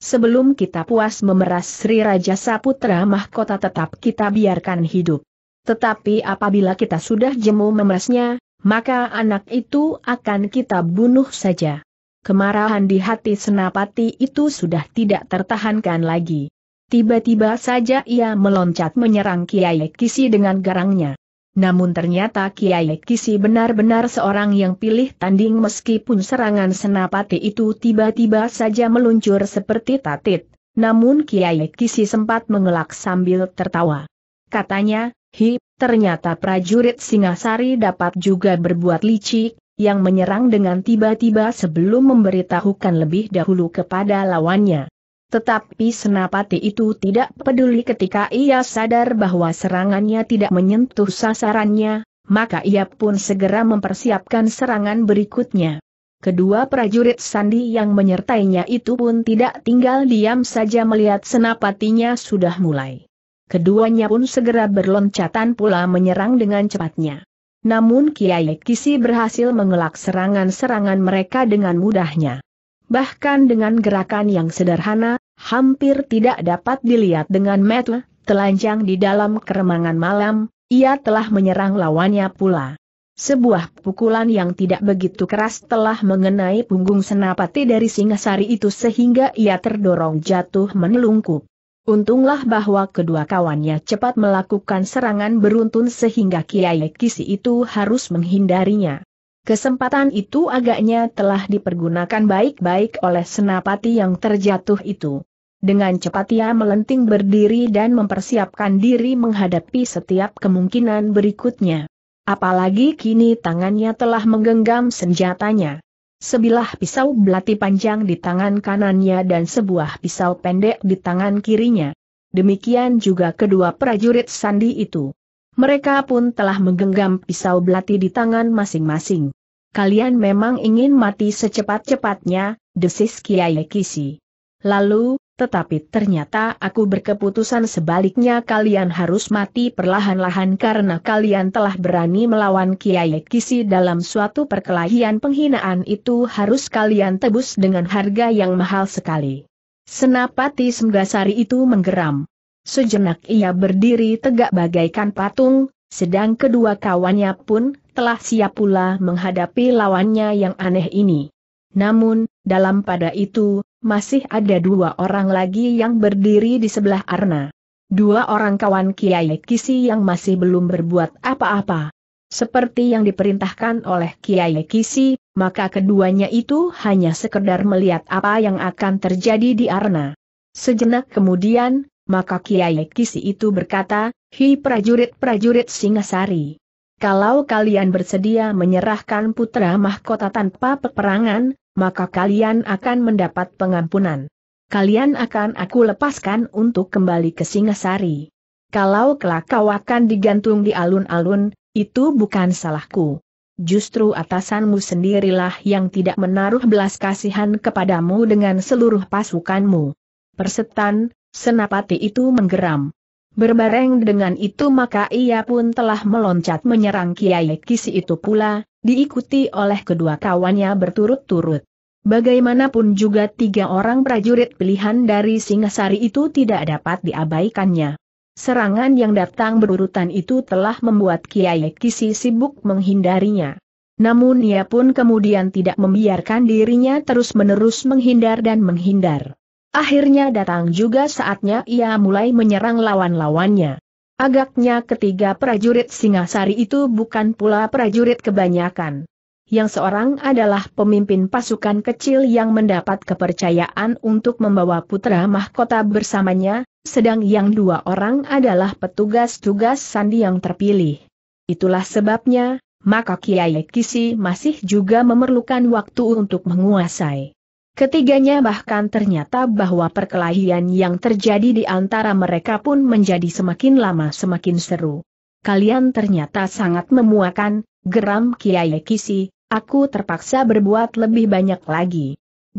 Sebelum kita puas memeras Sri Raja Saputra Mahkota tetap kita biarkan hidup. Tetapi apabila kita sudah jemu memerasnya, maka anak itu akan kita bunuh saja. Kemarahan di hati Senapati itu sudah tidak tertahankan lagi. Tiba-tiba saja ia meloncat menyerang Kiai Kisi dengan garangnya. Namun ternyata Kiai Kisi benar-benar seorang yang pilih tanding meskipun serangan senapati itu tiba-tiba saja meluncur seperti tatit. Namun Kiai Kisi sempat mengelak sambil tertawa. Katanya, hi, ternyata prajurit Singasari dapat juga berbuat licik, yang menyerang dengan tiba-tiba sebelum memberitahukan lebih dahulu kepada lawannya. Tetapi Senapati itu tidak peduli ketika ia sadar bahwa serangannya tidak menyentuh sasarannya, maka ia pun segera mempersiapkan serangan berikutnya. Kedua prajurit Sandi yang menyertainya itu pun tidak tinggal diam saja melihat senapatinya sudah mulai. Keduanya pun segera berloncatan pula menyerang dengan cepatnya. Namun Kiai Kisi berhasil mengelak serangan-serangan mereka dengan mudahnya. Bahkan dengan gerakan yang sederhana, hampir tidak dapat dilihat dengan mata, telanjang di dalam keremangan malam, ia telah menyerang lawannya pula. Sebuah pukulan yang tidak begitu keras telah mengenai punggung senapati dari Singasari itu sehingga ia terdorong jatuh menelungkup. Untunglah bahwa kedua kawannya cepat melakukan serangan beruntun sehingga Kiai Kisi itu harus menghindarinya. Kesempatan itu agaknya telah dipergunakan baik-baik oleh senapati yang terjatuh itu. Dengan cepat ia melenting berdiri dan mempersiapkan diri menghadapi setiap kemungkinan berikutnya. Apalagi kini tangannya telah menggenggam senjatanya. Sebilah pisau belati panjang di tangan kanannya dan sebuah pisau pendek di tangan kirinya. Demikian juga kedua prajurit sandi itu. Mereka pun telah menggenggam pisau belati di tangan masing-masing. Kalian memang ingin mati secepat-cepatnya, desis Kiai Kisi. Lalu, tetapi ternyata aku berkeputusan sebaliknya kalian harus mati perlahan-lahan karena kalian telah berani melawan Kiai Kisi dalam suatu perkelahian penghinaan itu harus kalian tebus dengan harga yang mahal sekali. Senapati Semgasari itu menggeram. Sejenak ia berdiri tegak bagaikan patung, sedang kedua kawannya pun telah siap pula menghadapi lawannya yang aneh ini. Namun, dalam pada itu, masih ada dua orang lagi yang berdiri di sebelah Arna. Dua orang kawan Kiai Kisi yang masih belum berbuat apa-apa. Seperti yang diperintahkan oleh Kiai Kisi, maka keduanya itu hanya sekedar melihat apa yang akan terjadi di Arna. Sejenak kemudian, maka Kiai Kisi itu berkata, Hi prajurit-prajurit Singasari. Kalau kalian bersedia menyerahkan putra mahkota tanpa peperangan, maka kalian akan mendapat pengampunan. Kalian akan aku lepaskan untuk kembali ke Singasari. Kalau kelak kau akan digantung di alun-alun, itu bukan salahku. Justru atasanmu sendirilah yang tidak menaruh belas kasihan kepadamu dengan seluruh pasukanmu. Persetan, senapati itu menggeram. Berbareng dengan itu maka ia pun telah meloncat menyerang Kiai Kisi itu pula, diikuti oleh kedua kawannya berturut-turut. Bagaimanapun juga tiga orang prajurit pilihan dari Singasari itu tidak dapat diabaikannya. Serangan yang datang berurutan itu telah membuat Kiai Kisi sibuk menghindarinya. Namun ia pun kemudian tidak membiarkan dirinya terus-menerus menghindar dan menghindar. Akhirnya datang juga saatnya ia mulai menyerang lawan-lawannya. Agaknya ketiga prajurit Singasari itu bukan pula prajurit kebanyakan. Yang seorang adalah pemimpin pasukan kecil yang mendapat kepercayaan untuk membawa putra mahkota bersamanya, sedang yang dua orang adalah petugas-tugas sandi yang terpilih. Itulah sebabnya, maka Kiai Kisi masih juga memerlukan waktu untuk menguasai Ketiganya bahkan ternyata bahwa perkelahian yang terjadi di antara mereka pun menjadi semakin lama semakin seru. Kalian ternyata sangat memuakan, geram Kiai Kisi, aku terpaksa berbuat lebih banyak lagi.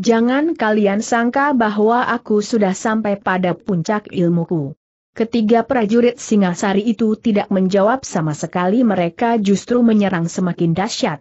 Jangan kalian sangka bahwa aku sudah sampai pada puncak ilmuku. Ketiga prajurit Singasari itu tidak menjawab sama sekali mereka justru menyerang semakin dahsyat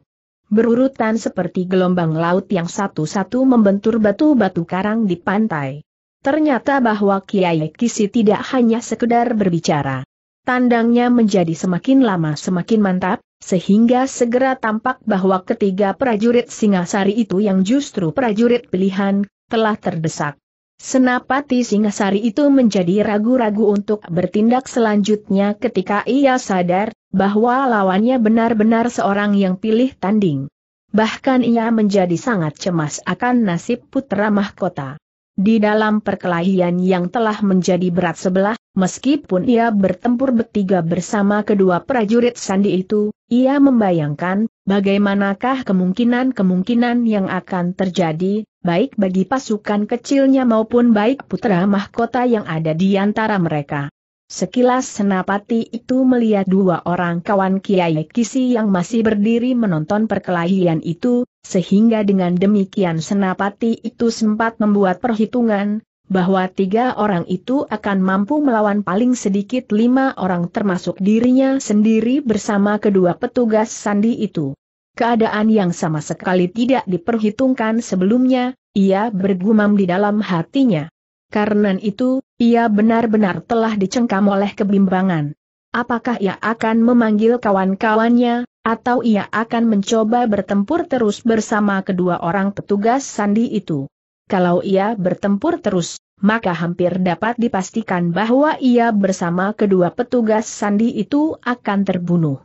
berurutan seperti gelombang laut yang satu-satu membentur batu-batu karang di pantai. Ternyata bahwa Kiai Kisi tidak hanya sekedar berbicara. Tandangnya menjadi semakin lama semakin mantap, sehingga segera tampak bahwa ketiga prajurit Singasari itu yang justru prajurit pilihan, telah terdesak. Senapati Singasari itu menjadi ragu-ragu untuk bertindak selanjutnya ketika ia sadar bahwa lawannya benar-benar seorang yang pilih tanding. Bahkan ia menjadi sangat cemas akan nasib putra mahkota. Di dalam perkelahian yang telah menjadi berat sebelah, meskipun ia bertempur bertiga bersama kedua prajurit sandi itu, ia membayangkan bagaimanakah kemungkinan-kemungkinan yang akan terjadi baik bagi pasukan kecilnya maupun baik putra mahkota yang ada di antara mereka. Sekilas Senapati itu melihat dua orang kawan Kiai Kisi yang masih berdiri menonton perkelahian itu, sehingga dengan demikian Senapati itu sempat membuat perhitungan, bahwa tiga orang itu akan mampu melawan paling sedikit lima orang termasuk dirinya sendiri bersama kedua petugas sandi itu keadaan yang sama sekali tidak diperhitungkan sebelumnya, ia bergumam di dalam hatinya. Karena itu, ia benar-benar telah dicengkam oleh kebimbangan. Apakah ia akan memanggil kawan-kawannya, atau ia akan mencoba bertempur terus bersama kedua orang petugas sandi itu? Kalau ia bertempur terus, maka hampir dapat dipastikan bahwa ia bersama kedua petugas sandi itu akan terbunuh.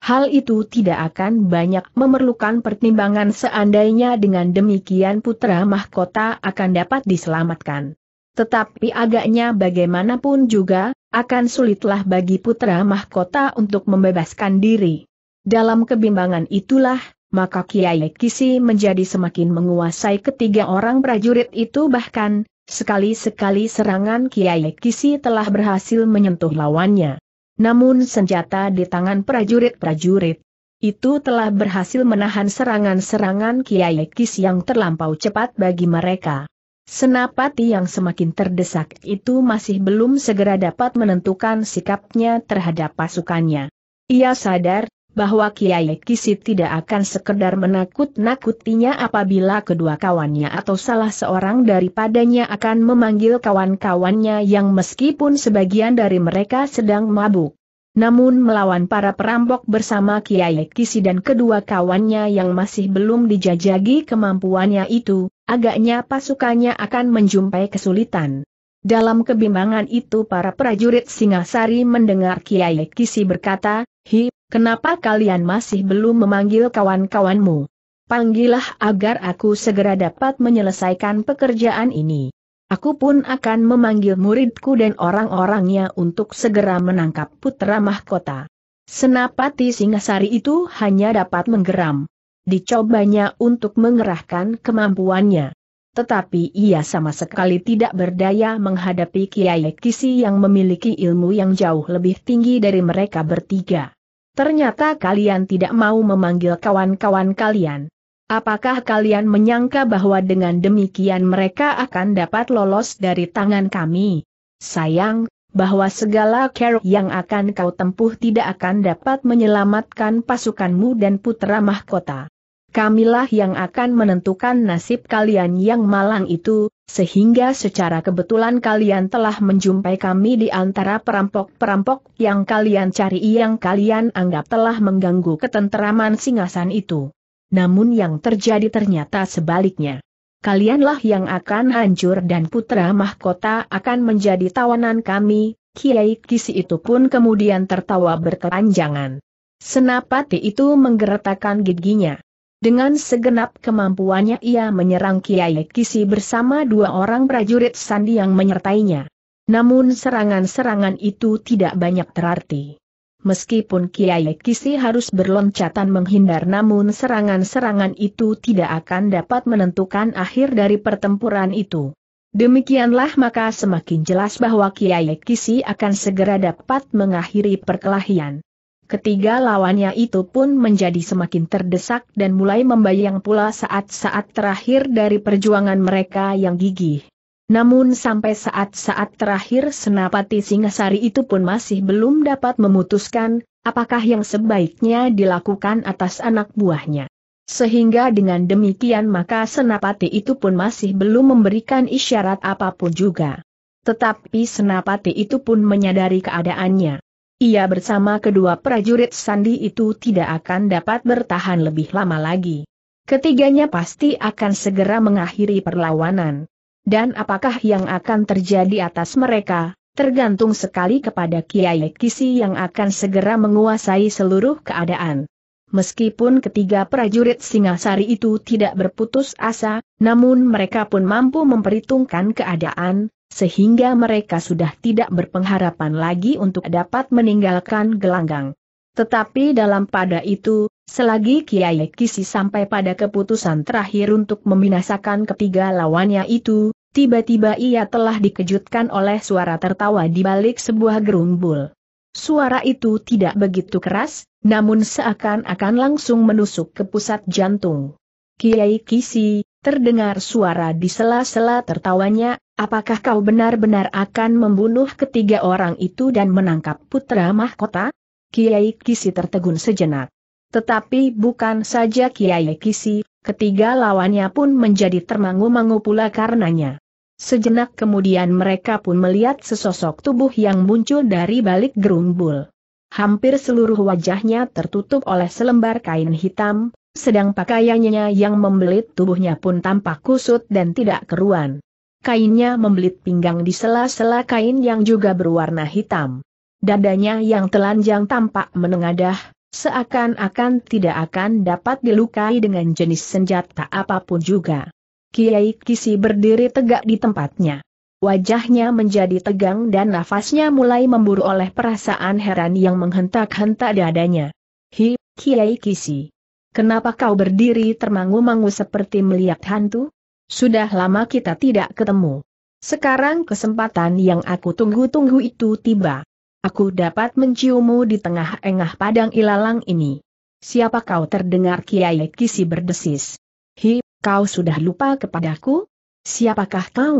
Hal itu tidak akan banyak memerlukan pertimbangan seandainya dengan demikian putra mahkota akan dapat diselamatkan. Tetapi agaknya bagaimanapun juga, akan sulitlah bagi putra mahkota untuk membebaskan diri. Dalam kebimbangan itulah, maka Kiai Kisi menjadi semakin menguasai ketiga orang prajurit itu bahkan, sekali-sekali serangan Kiai Kisi telah berhasil menyentuh lawannya. Namun senjata di tangan prajurit-prajurit itu telah berhasil menahan serangan-serangan Kiai Kis yang terlampau cepat bagi mereka. Senapati yang semakin terdesak itu masih belum segera dapat menentukan sikapnya terhadap pasukannya. Ia sadar bahwa Kiai Kisi tidak akan sekedar menakut-nakutinya apabila kedua kawannya atau salah seorang daripadanya akan memanggil kawan-kawannya yang meskipun sebagian dari mereka sedang mabuk. Namun melawan para perampok bersama Kiai Kisi dan kedua kawannya yang masih belum dijajagi kemampuannya itu, agaknya pasukannya akan menjumpai kesulitan. Dalam kebimbangan itu para prajurit Singasari mendengar Kiai Kisi berkata, Hi, Kenapa kalian masih belum memanggil kawan-kawanmu? Panggillah agar aku segera dapat menyelesaikan pekerjaan ini. Aku pun akan memanggil muridku dan orang-orangnya untuk segera menangkap putra mahkota. Senapati Singasari itu hanya dapat menggeram. Dicobanya untuk mengerahkan kemampuannya. Tetapi ia sama sekali tidak berdaya menghadapi Kiai Kisi yang memiliki ilmu yang jauh lebih tinggi dari mereka bertiga. Ternyata kalian tidak mau memanggil kawan-kawan kalian. Apakah kalian menyangka bahwa dengan demikian mereka akan dapat lolos dari tangan kami? Sayang, bahwa segala care yang akan kau tempuh tidak akan dapat menyelamatkan pasukanmu dan putra mahkota kamilah yang akan menentukan nasib kalian yang malang itu, sehingga secara kebetulan kalian telah menjumpai kami di antara perampok-perampok yang kalian cari yang kalian anggap telah mengganggu ketenteraman singasan itu. Namun yang terjadi ternyata sebaliknya. Kalianlah yang akan hancur dan putra mahkota akan menjadi tawanan kami, Kiai Kisi itu pun kemudian tertawa berkepanjangan. Senapati itu menggeretakkan giginya. Dengan segenap kemampuannya ia menyerang Kiai Kisi bersama dua orang prajurit sandi yang menyertainya. Namun serangan-serangan itu tidak banyak terarti. Meskipun Kiai Kisi harus berloncatan menghindar namun serangan-serangan itu tidak akan dapat menentukan akhir dari pertempuran itu. Demikianlah maka semakin jelas bahwa Kiai Kisi akan segera dapat mengakhiri perkelahian. Ketiga lawannya itu pun menjadi semakin terdesak dan mulai membayang pula saat-saat terakhir dari perjuangan mereka yang gigih. Namun sampai saat-saat terakhir Senapati Singasari itu pun masih belum dapat memutuskan, apakah yang sebaiknya dilakukan atas anak buahnya. Sehingga dengan demikian maka Senapati itu pun masih belum memberikan isyarat apapun juga. Tetapi Senapati itu pun menyadari keadaannya. Ia bersama kedua prajurit Sandi itu tidak akan dapat bertahan lebih lama lagi. Ketiganya pasti akan segera mengakhiri perlawanan. Dan apakah yang akan terjadi atas mereka, tergantung sekali kepada Kiai Kisi yang akan segera menguasai seluruh keadaan. Meskipun ketiga prajurit Singasari itu tidak berputus asa, namun mereka pun mampu memperhitungkan keadaan, sehingga mereka sudah tidak berpengharapan lagi untuk dapat meninggalkan gelanggang. Tetapi dalam pada itu, selagi Kiai Kisi sampai pada keputusan terakhir untuk membinasakan ketiga lawannya itu, tiba-tiba ia telah dikejutkan oleh suara tertawa di balik sebuah gerumbul. Suara itu tidak begitu keras, namun seakan-akan langsung menusuk ke pusat jantung. Kiai Kisi, Terdengar suara di sela-sela tertawanya, apakah kau benar-benar akan membunuh ketiga orang itu dan menangkap putra mahkota? Kiai Kisi tertegun sejenak. Tetapi bukan saja Kiai Kisi, ketiga lawannya pun menjadi termangu-mangu pula karenanya. Sejenak kemudian mereka pun melihat sesosok tubuh yang muncul dari balik gerumbul. Hampir seluruh wajahnya tertutup oleh selembar kain hitam, sedang pakaiannya yang membelit tubuhnya pun tampak kusut dan tidak keruan. Kainnya membelit pinggang di sela-sela kain yang juga berwarna hitam. Dadanya yang telanjang tampak menengadah, seakan-akan tidak akan dapat dilukai dengan jenis senjata apapun juga. Kiai Kisi berdiri tegak di tempatnya. Wajahnya menjadi tegang dan nafasnya mulai memburu oleh perasaan heran yang menghentak-hentak dadanya. Hi, Kiai Kisi. Kenapa kau berdiri termangu-mangu seperti melihat hantu? Sudah lama kita tidak ketemu. Sekarang kesempatan yang aku tunggu-tunggu itu tiba. Aku dapat menciummu di tengah engah padang ilalang ini. Siapa kau terdengar Kiai Kisi berdesis? Hi, kau sudah lupa kepadaku? Siapakah kau?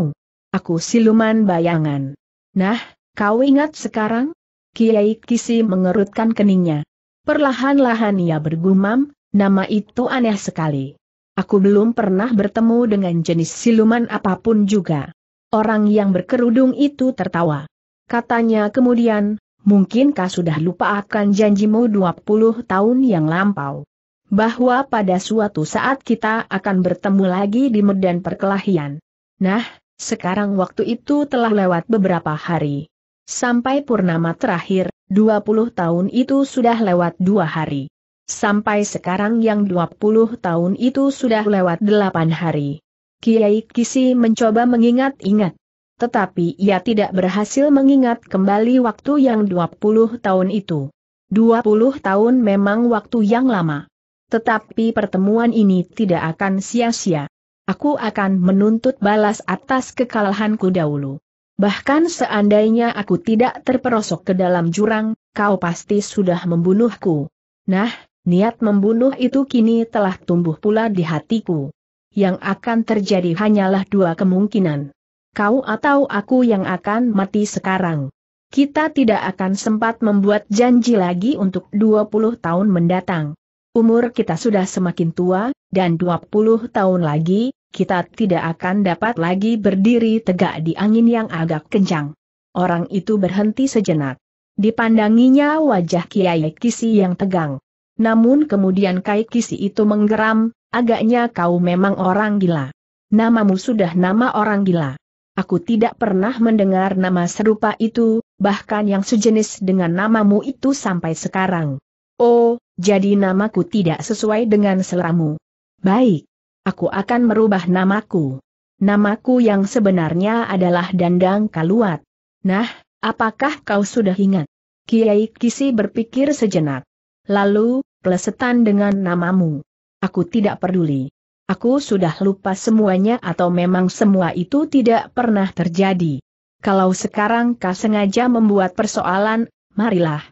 Aku siluman bayangan. Nah, kau ingat sekarang? Kiai Kisi mengerutkan keningnya. Perlahan-lahan ia bergumam, Nama itu aneh sekali. Aku belum pernah bertemu dengan jenis siluman apapun juga. Orang yang berkerudung itu tertawa. Katanya kemudian, mungkinkah sudah lupa akan janjimu 20 tahun yang lampau? Bahwa pada suatu saat kita akan bertemu lagi di medan perkelahian. Nah, sekarang waktu itu telah lewat beberapa hari. Sampai purnama terakhir, 20 tahun itu sudah lewat dua hari. Sampai sekarang yang 20 tahun itu sudah lewat 8 hari. Kiai Kisi mencoba mengingat-ingat. Tetapi ia tidak berhasil mengingat kembali waktu yang 20 tahun itu. 20 tahun memang waktu yang lama. Tetapi pertemuan ini tidak akan sia-sia. Aku akan menuntut balas atas kekalahanku dahulu. Bahkan seandainya aku tidak terperosok ke dalam jurang, kau pasti sudah membunuhku. Nah, niat membunuh itu kini telah tumbuh pula di hatiku. Yang akan terjadi hanyalah dua kemungkinan. Kau atau aku yang akan mati sekarang. Kita tidak akan sempat membuat janji lagi untuk 20 tahun mendatang. Umur kita sudah semakin tua, dan 20 tahun lagi, kita tidak akan dapat lagi berdiri tegak di angin yang agak kencang. Orang itu berhenti sejenak. Dipandanginya wajah Kiai Kisi yang tegang. Namun kemudian Kai Kisi itu menggeram, agaknya kau memang orang gila. Namamu sudah nama orang gila. Aku tidak pernah mendengar nama serupa itu, bahkan yang sejenis dengan namamu itu sampai sekarang. Oh, jadi namaku tidak sesuai dengan selamu. Baik. Aku akan merubah namaku. Namaku yang sebenarnya adalah Dandang Kaluat. Nah, apakah kau sudah ingat? Kiai Kisi berpikir sejenak. Lalu, pelesetan dengan namamu. Aku tidak peduli. Aku sudah lupa semuanya atau memang semua itu tidak pernah terjadi. Kalau sekarang kau sengaja membuat persoalan, marilah.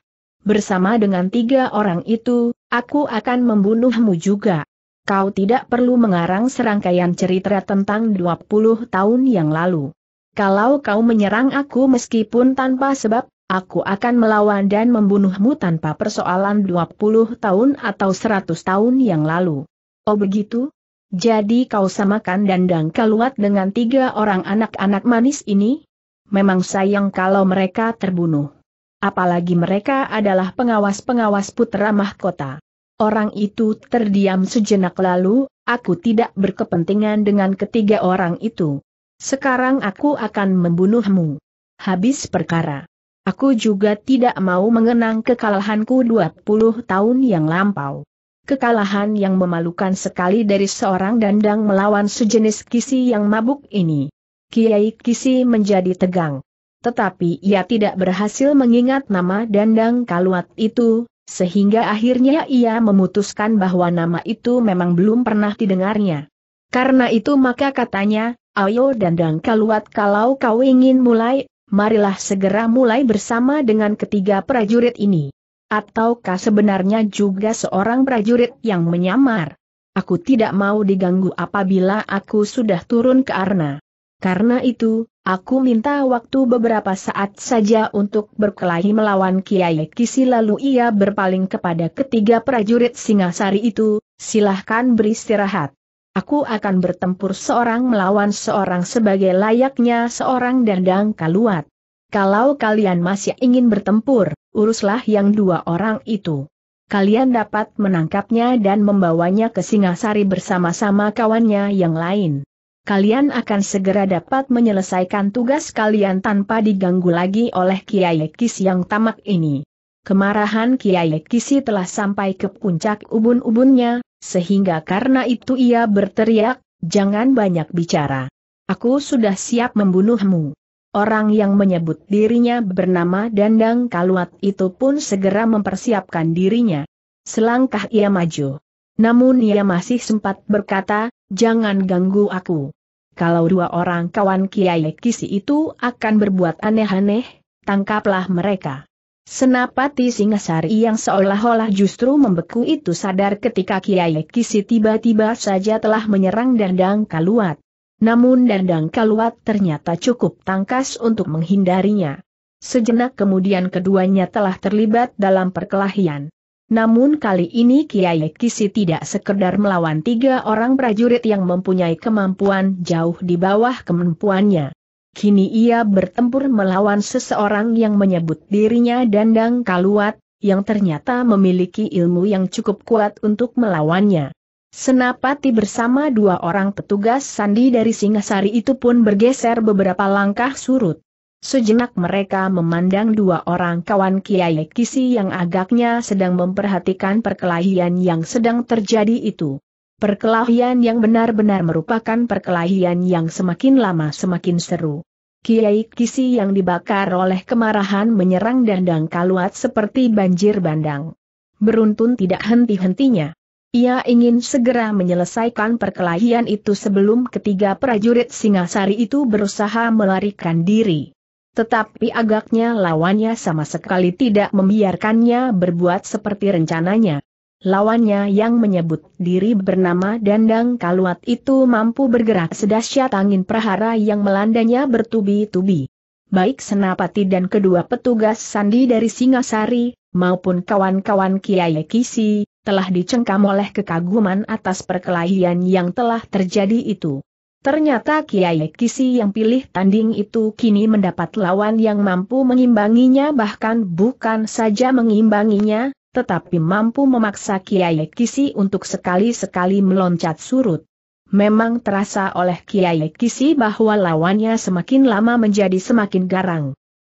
Bersama dengan tiga orang itu, aku akan membunuhmu juga. Kau tidak perlu mengarang serangkaian cerita tentang 20 tahun yang lalu. Kalau kau menyerang aku meskipun tanpa sebab, aku akan melawan dan membunuhmu tanpa persoalan 20 tahun atau 100 tahun yang lalu. Oh begitu? Jadi kau samakan dandang keluat dengan tiga orang anak-anak manis ini? Memang sayang kalau mereka terbunuh. Apalagi mereka adalah pengawas-pengawas putra mahkota. Orang itu terdiam sejenak lalu, aku tidak berkepentingan dengan ketiga orang itu. Sekarang aku akan membunuhmu. Habis perkara. Aku juga tidak mau mengenang kekalahanku 20 tahun yang lampau. Kekalahan yang memalukan sekali dari seorang dandang melawan sejenis kisi yang mabuk ini. Kiai Kisi menjadi tegang. Tetapi ia tidak berhasil mengingat nama dandang kaluat itu, sehingga akhirnya ia memutuskan bahwa nama itu memang belum pernah didengarnya. Karena itu maka katanya, ayo dandang kaluat kalau kau ingin mulai, marilah segera mulai bersama dengan ketiga prajurit ini. Ataukah sebenarnya juga seorang prajurit yang menyamar? Aku tidak mau diganggu apabila aku sudah turun ke Arna. Karena itu, aku minta waktu beberapa saat saja untuk berkelahi melawan Kiai Kisi lalu ia berpaling kepada ketiga prajurit Singasari itu, silahkan beristirahat. Aku akan bertempur seorang melawan seorang sebagai layaknya seorang dandang kaluat. Kalau kalian masih ingin bertempur, uruslah yang dua orang itu. Kalian dapat menangkapnya dan membawanya ke Singasari bersama-sama kawannya yang lain. Kalian akan segera dapat menyelesaikan tugas kalian tanpa diganggu lagi oleh Kiai Kis yang tamak ini. Kemarahan Kiai Kisi telah sampai ke puncak ubun-ubunnya, sehingga karena itu ia berteriak, jangan banyak bicara. Aku sudah siap membunuhmu. Orang yang menyebut dirinya bernama Dandang Kaluat itu pun segera mempersiapkan dirinya. Selangkah ia maju. Namun ia masih sempat berkata, jangan ganggu aku. Kalau dua orang kawan Kiai Kisi itu akan berbuat aneh-aneh, tangkaplah mereka. Senapati Singasari yang seolah-olah justru membeku itu sadar ketika Kiai Kisi tiba-tiba saja telah menyerang Dandang Kaluat. Namun Dandang Kaluat ternyata cukup tangkas untuk menghindarinya. Sejenak kemudian keduanya telah terlibat dalam perkelahian. Namun kali ini Kiai Kisi tidak sekedar melawan tiga orang prajurit yang mempunyai kemampuan jauh di bawah kemampuannya kini ia bertempur melawan seseorang yang menyebut dirinya Dandang Kaluat, yang ternyata memiliki ilmu yang cukup kuat untuk melawannya. Senapati bersama dua orang petugas sandi dari Singasari itu pun bergeser beberapa langkah surut. Sejenak mereka memandang dua orang kawan Kiai Kisi yang agaknya sedang memperhatikan perkelahian yang sedang terjadi itu. Perkelahian yang benar-benar merupakan perkelahian yang semakin lama semakin seru. Kiai Kisi yang dibakar oleh kemarahan menyerang dandang kaluat seperti banjir bandang. Beruntun tidak henti-hentinya. Ia ingin segera menyelesaikan perkelahian itu sebelum ketiga prajurit Singasari itu berusaha melarikan diri. Tetapi agaknya lawannya sama sekali tidak membiarkannya berbuat seperti rencananya. Lawannya yang menyebut diri bernama Dandang Kaluat itu mampu bergerak sedahsyat angin prahara yang melandanya bertubi-tubi. Baik Senapati dan kedua petugas sandi dari Singasari, maupun kawan-kawan Kiai Kisi, telah dicengkam oleh kekaguman atas perkelahian yang telah terjadi itu. Ternyata Kiai Kisi yang pilih tanding itu kini mendapat lawan yang mampu mengimbanginya bahkan bukan saja mengimbanginya, tetapi mampu memaksa Kiai Kisi untuk sekali-sekali meloncat surut. Memang terasa oleh Kiai Kisi bahwa lawannya semakin lama menjadi semakin garang.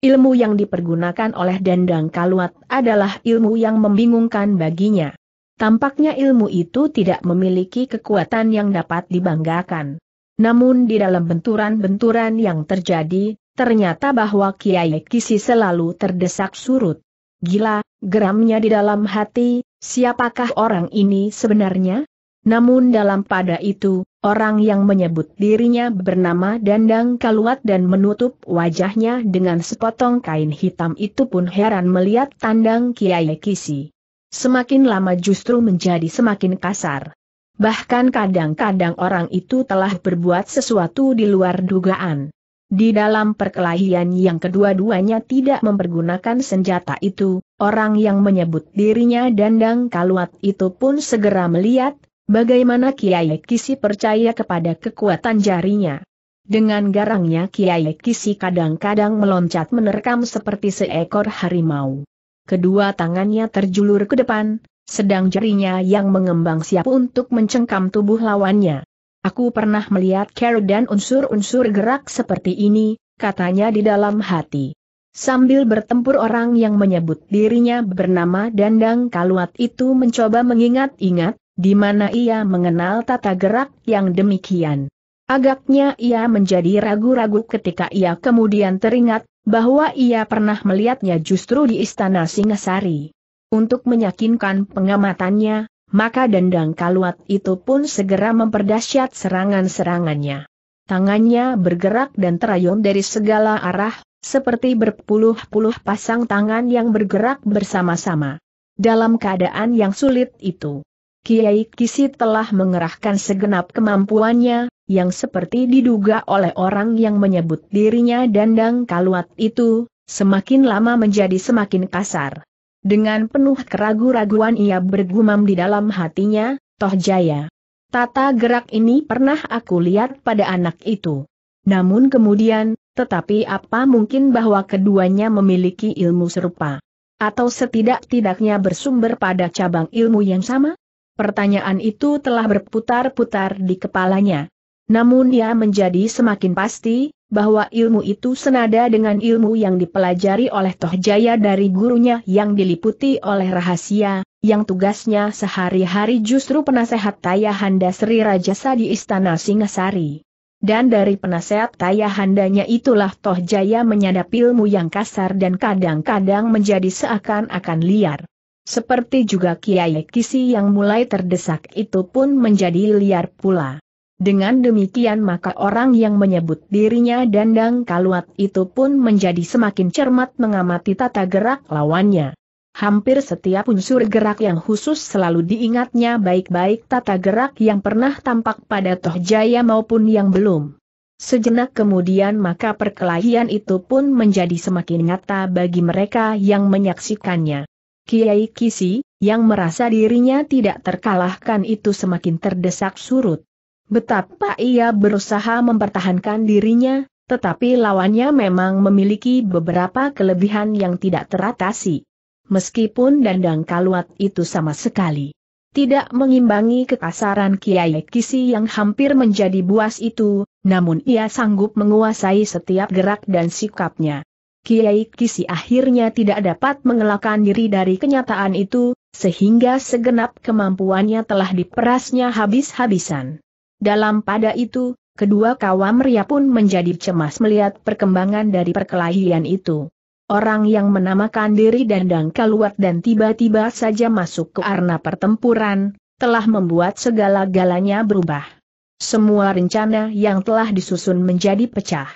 Ilmu yang dipergunakan oleh Dendang Kaluat adalah ilmu yang membingungkan baginya. Tampaknya ilmu itu tidak memiliki kekuatan yang dapat dibanggakan. Namun di dalam benturan-benturan yang terjadi, ternyata bahwa Kiai Kisi selalu terdesak surut. Gila, Geramnya di dalam hati, siapakah orang ini sebenarnya? Namun dalam pada itu, orang yang menyebut dirinya bernama Dandang Kaluat dan menutup wajahnya dengan sepotong kain hitam itu pun heran melihat tandang Kiai Kisi. Semakin lama justru menjadi semakin kasar. Bahkan kadang-kadang orang itu telah berbuat sesuatu di luar dugaan. Di dalam perkelahian yang kedua-duanya tidak mempergunakan senjata itu, orang yang menyebut dirinya dandang kaluat itu pun segera melihat, bagaimana Kiai Kisi percaya kepada kekuatan jarinya. Dengan garangnya Kiai Kisi kadang-kadang meloncat menerkam seperti seekor harimau. Kedua tangannya terjulur ke depan, sedang jarinya yang mengembang siap untuk mencengkam tubuh lawannya. Aku pernah melihat Carol dan unsur-unsur gerak seperti ini, katanya di dalam hati. Sambil bertempur orang yang menyebut dirinya bernama Dandang Kaluat itu mencoba mengingat-ingat, di mana ia mengenal tata gerak yang demikian. Agaknya ia menjadi ragu-ragu ketika ia kemudian teringat, bahwa ia pernah melihatnya justru di Istana Singasari. Untuk meyakinkan pengamatannya, maka dandang kaluat itu pun segera memperdahsyat serangan-serangannya. Tangannya bergerak dan terayun dari segala arah, seperti berpuluh-puluh pasang tangan yang bergerak bersama-sama. Dalam keadaan yang sulit itu, Kiai Kisi telah mengerahkan segenap kemampuannya, yang seperti diduga oleh orang yang menyebut dirinya dandang kaluat itu, semakin lama menjadi semakin kasar. Dengan penuh keraguan-raguan ia bergumam di dalam hatinya, Toh Jaya. Tata gerak ini pernah aku lihat pada anak itu. Namun kemudian, tetapi apa mungkin bahwa keduanya memiliki ilmu serupa? Atau setidak-tidaknya bersumber pada cabang ilmu yang sama? Pertanyaan itu telah berputar-putar di kepalanya. Namun ia menjadi semakin pasti, bahwa ilmu itu senada dengan ilmu yang dipelajari oleh Tohjaya dari gurunya yang diliputi oleh rahasia, yang tugasnya sehari-hari justru penasehat Tayahanda Sri Rajasa di Istana Singasari. Dan dari penasehat Tayahandanya itulah Tohjaya menyadap ilmu yang kasar dan kadang-kadang menjadi seakan-akan liar. Seperti juga Kiai Kisi yang mulai terdesak itu pun menjadi liar pula. Dengan demikian maka orang yang menyebut dirinya dandang kaluat itu pun menjadi semakin cermat mengamati tata gerak lawannya. Hampir setiap unsur gerak yang khusus selalu diingatnya baik-baik tata gerak yang pernah tampak pada Toh Jaya maupun yang belum. Sejenak kemudian maka perkelahian itu pun menjadi semakin nyata bagi mereka yang menyaksikannya. Kiai Kisi, yang merasa dirinya tidak terkalahkan itu semakin terdesak surut. Betapa ia berusaha mempertahankan dirinya, tetapi lawannya memang memiliki beberapa kelebihan yang tidak teratasi. Meskipun dandang kaluat itu sama sekali tidak mengimbangi kekasaran Kiai Kisi yang hampir menjadi buas itu, namun ia sanggup menguasai setiap gerak dan sikapnya. Kiai Kisi akhirnya tidak dapat mengelakkan diri dari kenyataan itu, sehingga segenap kemampuannya telah diperasnya habis-habisan. Dalam pada itu, kedua kawameria pun menjadi cemas melihat perkembangan dari perkelahian itu. Orang yang menamakan diri dandang keluar dan tiba-tiba saja masuk ke arena pertempuran, telah membuat segala galanya berubah. Semua rencana yang telah disusun menjadi pecah.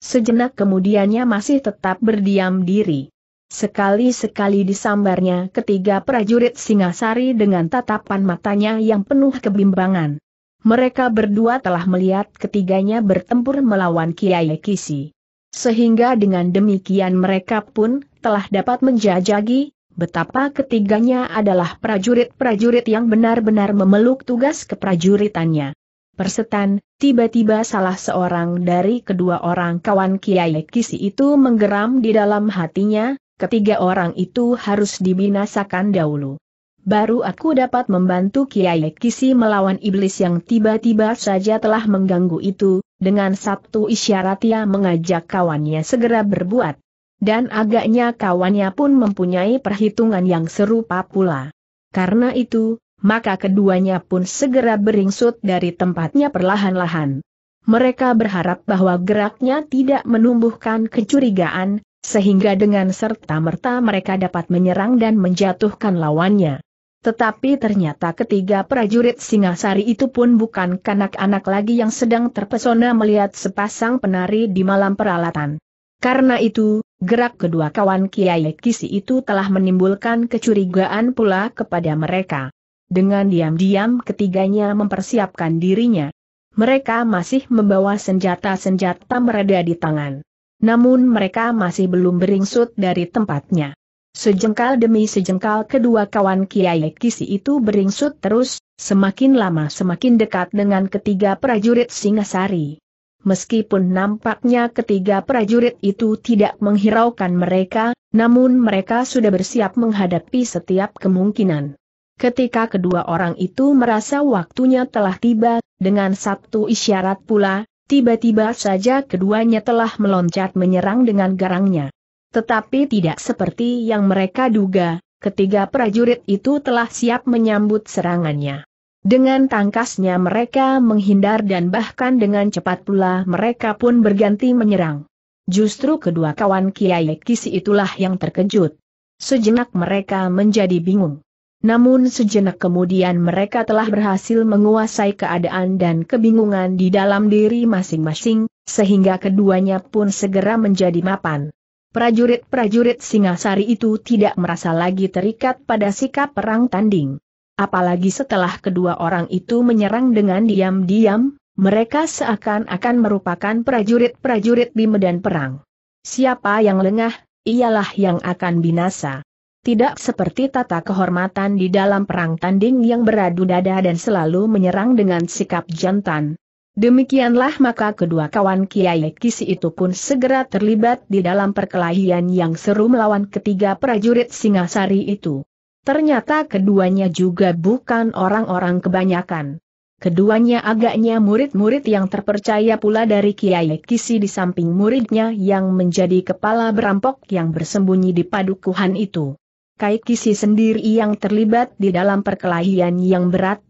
Sejenak kemudiannya masih tetap berdiam diri. Sekali-sekali disambarnya ketiga prajurit Singasari dengan tatapan matanya yang penuh kebimbangan mereka berdua telah melihat ketiganya bertempur melawan Kiai Kisi. Sehingga dengan demikian mereka pun telah dapat menjajagi betapa ketiganya adalah prajurit-prajurit yang benar-benar memeluk tugas keprajuritannya. Persetan, tiba-tiba salah seorang dari kedua orang kawan Kiai Kisi itu menggeram di dalam hatinya, ketiga orang itu harus dibinasakan dahulu baru aku dapat membantu Kiai Kisi melawan iblis yang tiba-tiba saja telah mengganggu itu, dengan satu isyarat ia mengajak kawannya segera berbuat. Dan agaknya kawannya pun mempunyai perhitungan yang serupa pula. Karena itu, maka keduanya pun segera beringsut dari tempatnya perlahan-lahan. Mereka berharap bahwa geraknya tidak menumbuhkan kecurigaan, sehingga dengan serta-merta mereka dapat menyerang dan menjatuhkan lawannya. Tetapi ternyata ketiga prajurit Singasari itu pun bukan kanak-anak lagi yang sedang terpesona melihat sepasang penari di malam peralatan. Karena itu, gerak kedua kawan Kiai Kisi itu telah menimbulkan kecurigaan pula kepada mereka. Dengan diam-diam ketiganya mempersiapkan dirinya. Mereka masih membawa senjata-senjata mereda di tangan. Namun mereka masih belum beringsut dari tempatnya. Sejengkal demi sejengkal kedua kawan Kiai Kisi itu beringsut terus, semakin lama semakin dekat dengan ketiga prajurit Singasari. Meskipun nampaknya ketiga prajurit itu tidak menghiraukan mereka, namun mereka sudah bersiap menghadapi setiap kemungkinan. Ketika kedua orang itu merasa waktunya telah tiba, dengan satu isyarat pula, tiba-tiba saja keduanya telah meloncat menyerang dengan garangnya. Tetapi tidak seperti yang mereka duga, ketiga prajurit itu telah siap menyambut serangannya. Dengan tangkasnya mereka menghindar dan bahkan dengan cepat pula mereka pun berganti menyerang. Justru kedua kawan Kiai Kisi itulah yang terkejut. Sejenak mereka menjadi bingung. Namun sejenak kemudian mereka telah berhasil menguasai keadaan dan kebingungan di dalam diri masing-masing, sehingga keduanya pun segera menjadi mapan prajurit-prajurit Singasari itu tidak merasa lagi terikat pada sikap perang tanding. Apalagi setelah kedua orang itu menyerang dengan diam-diam, mereka seakan-akan merupakan prajurit-prajurit di medan perang. Siapa yang lengah, ialah yang akan binasa. Tidak seperti tata kehormatan di dalam perang tanding yang beradu dada dan selalu menyerang dengan sikap jantan, Demikianlah maka kedua kawan Kiai Kisi itu pun segera terlibat di dalam perkelahian yang seru melawan ketiga prajurit Singasari itu. Ternyata keduanya juga bukan orang-orang kebanyakan. Keduanya agaknya murid-murid yang terpercaya pula dari Kiai Kisi di samping muridnya yang menjadi kepala berampok yang bersembunyi di padukuhan itu. Kai Kisi sendiri yang terlibat di dalam perkelahian yang berat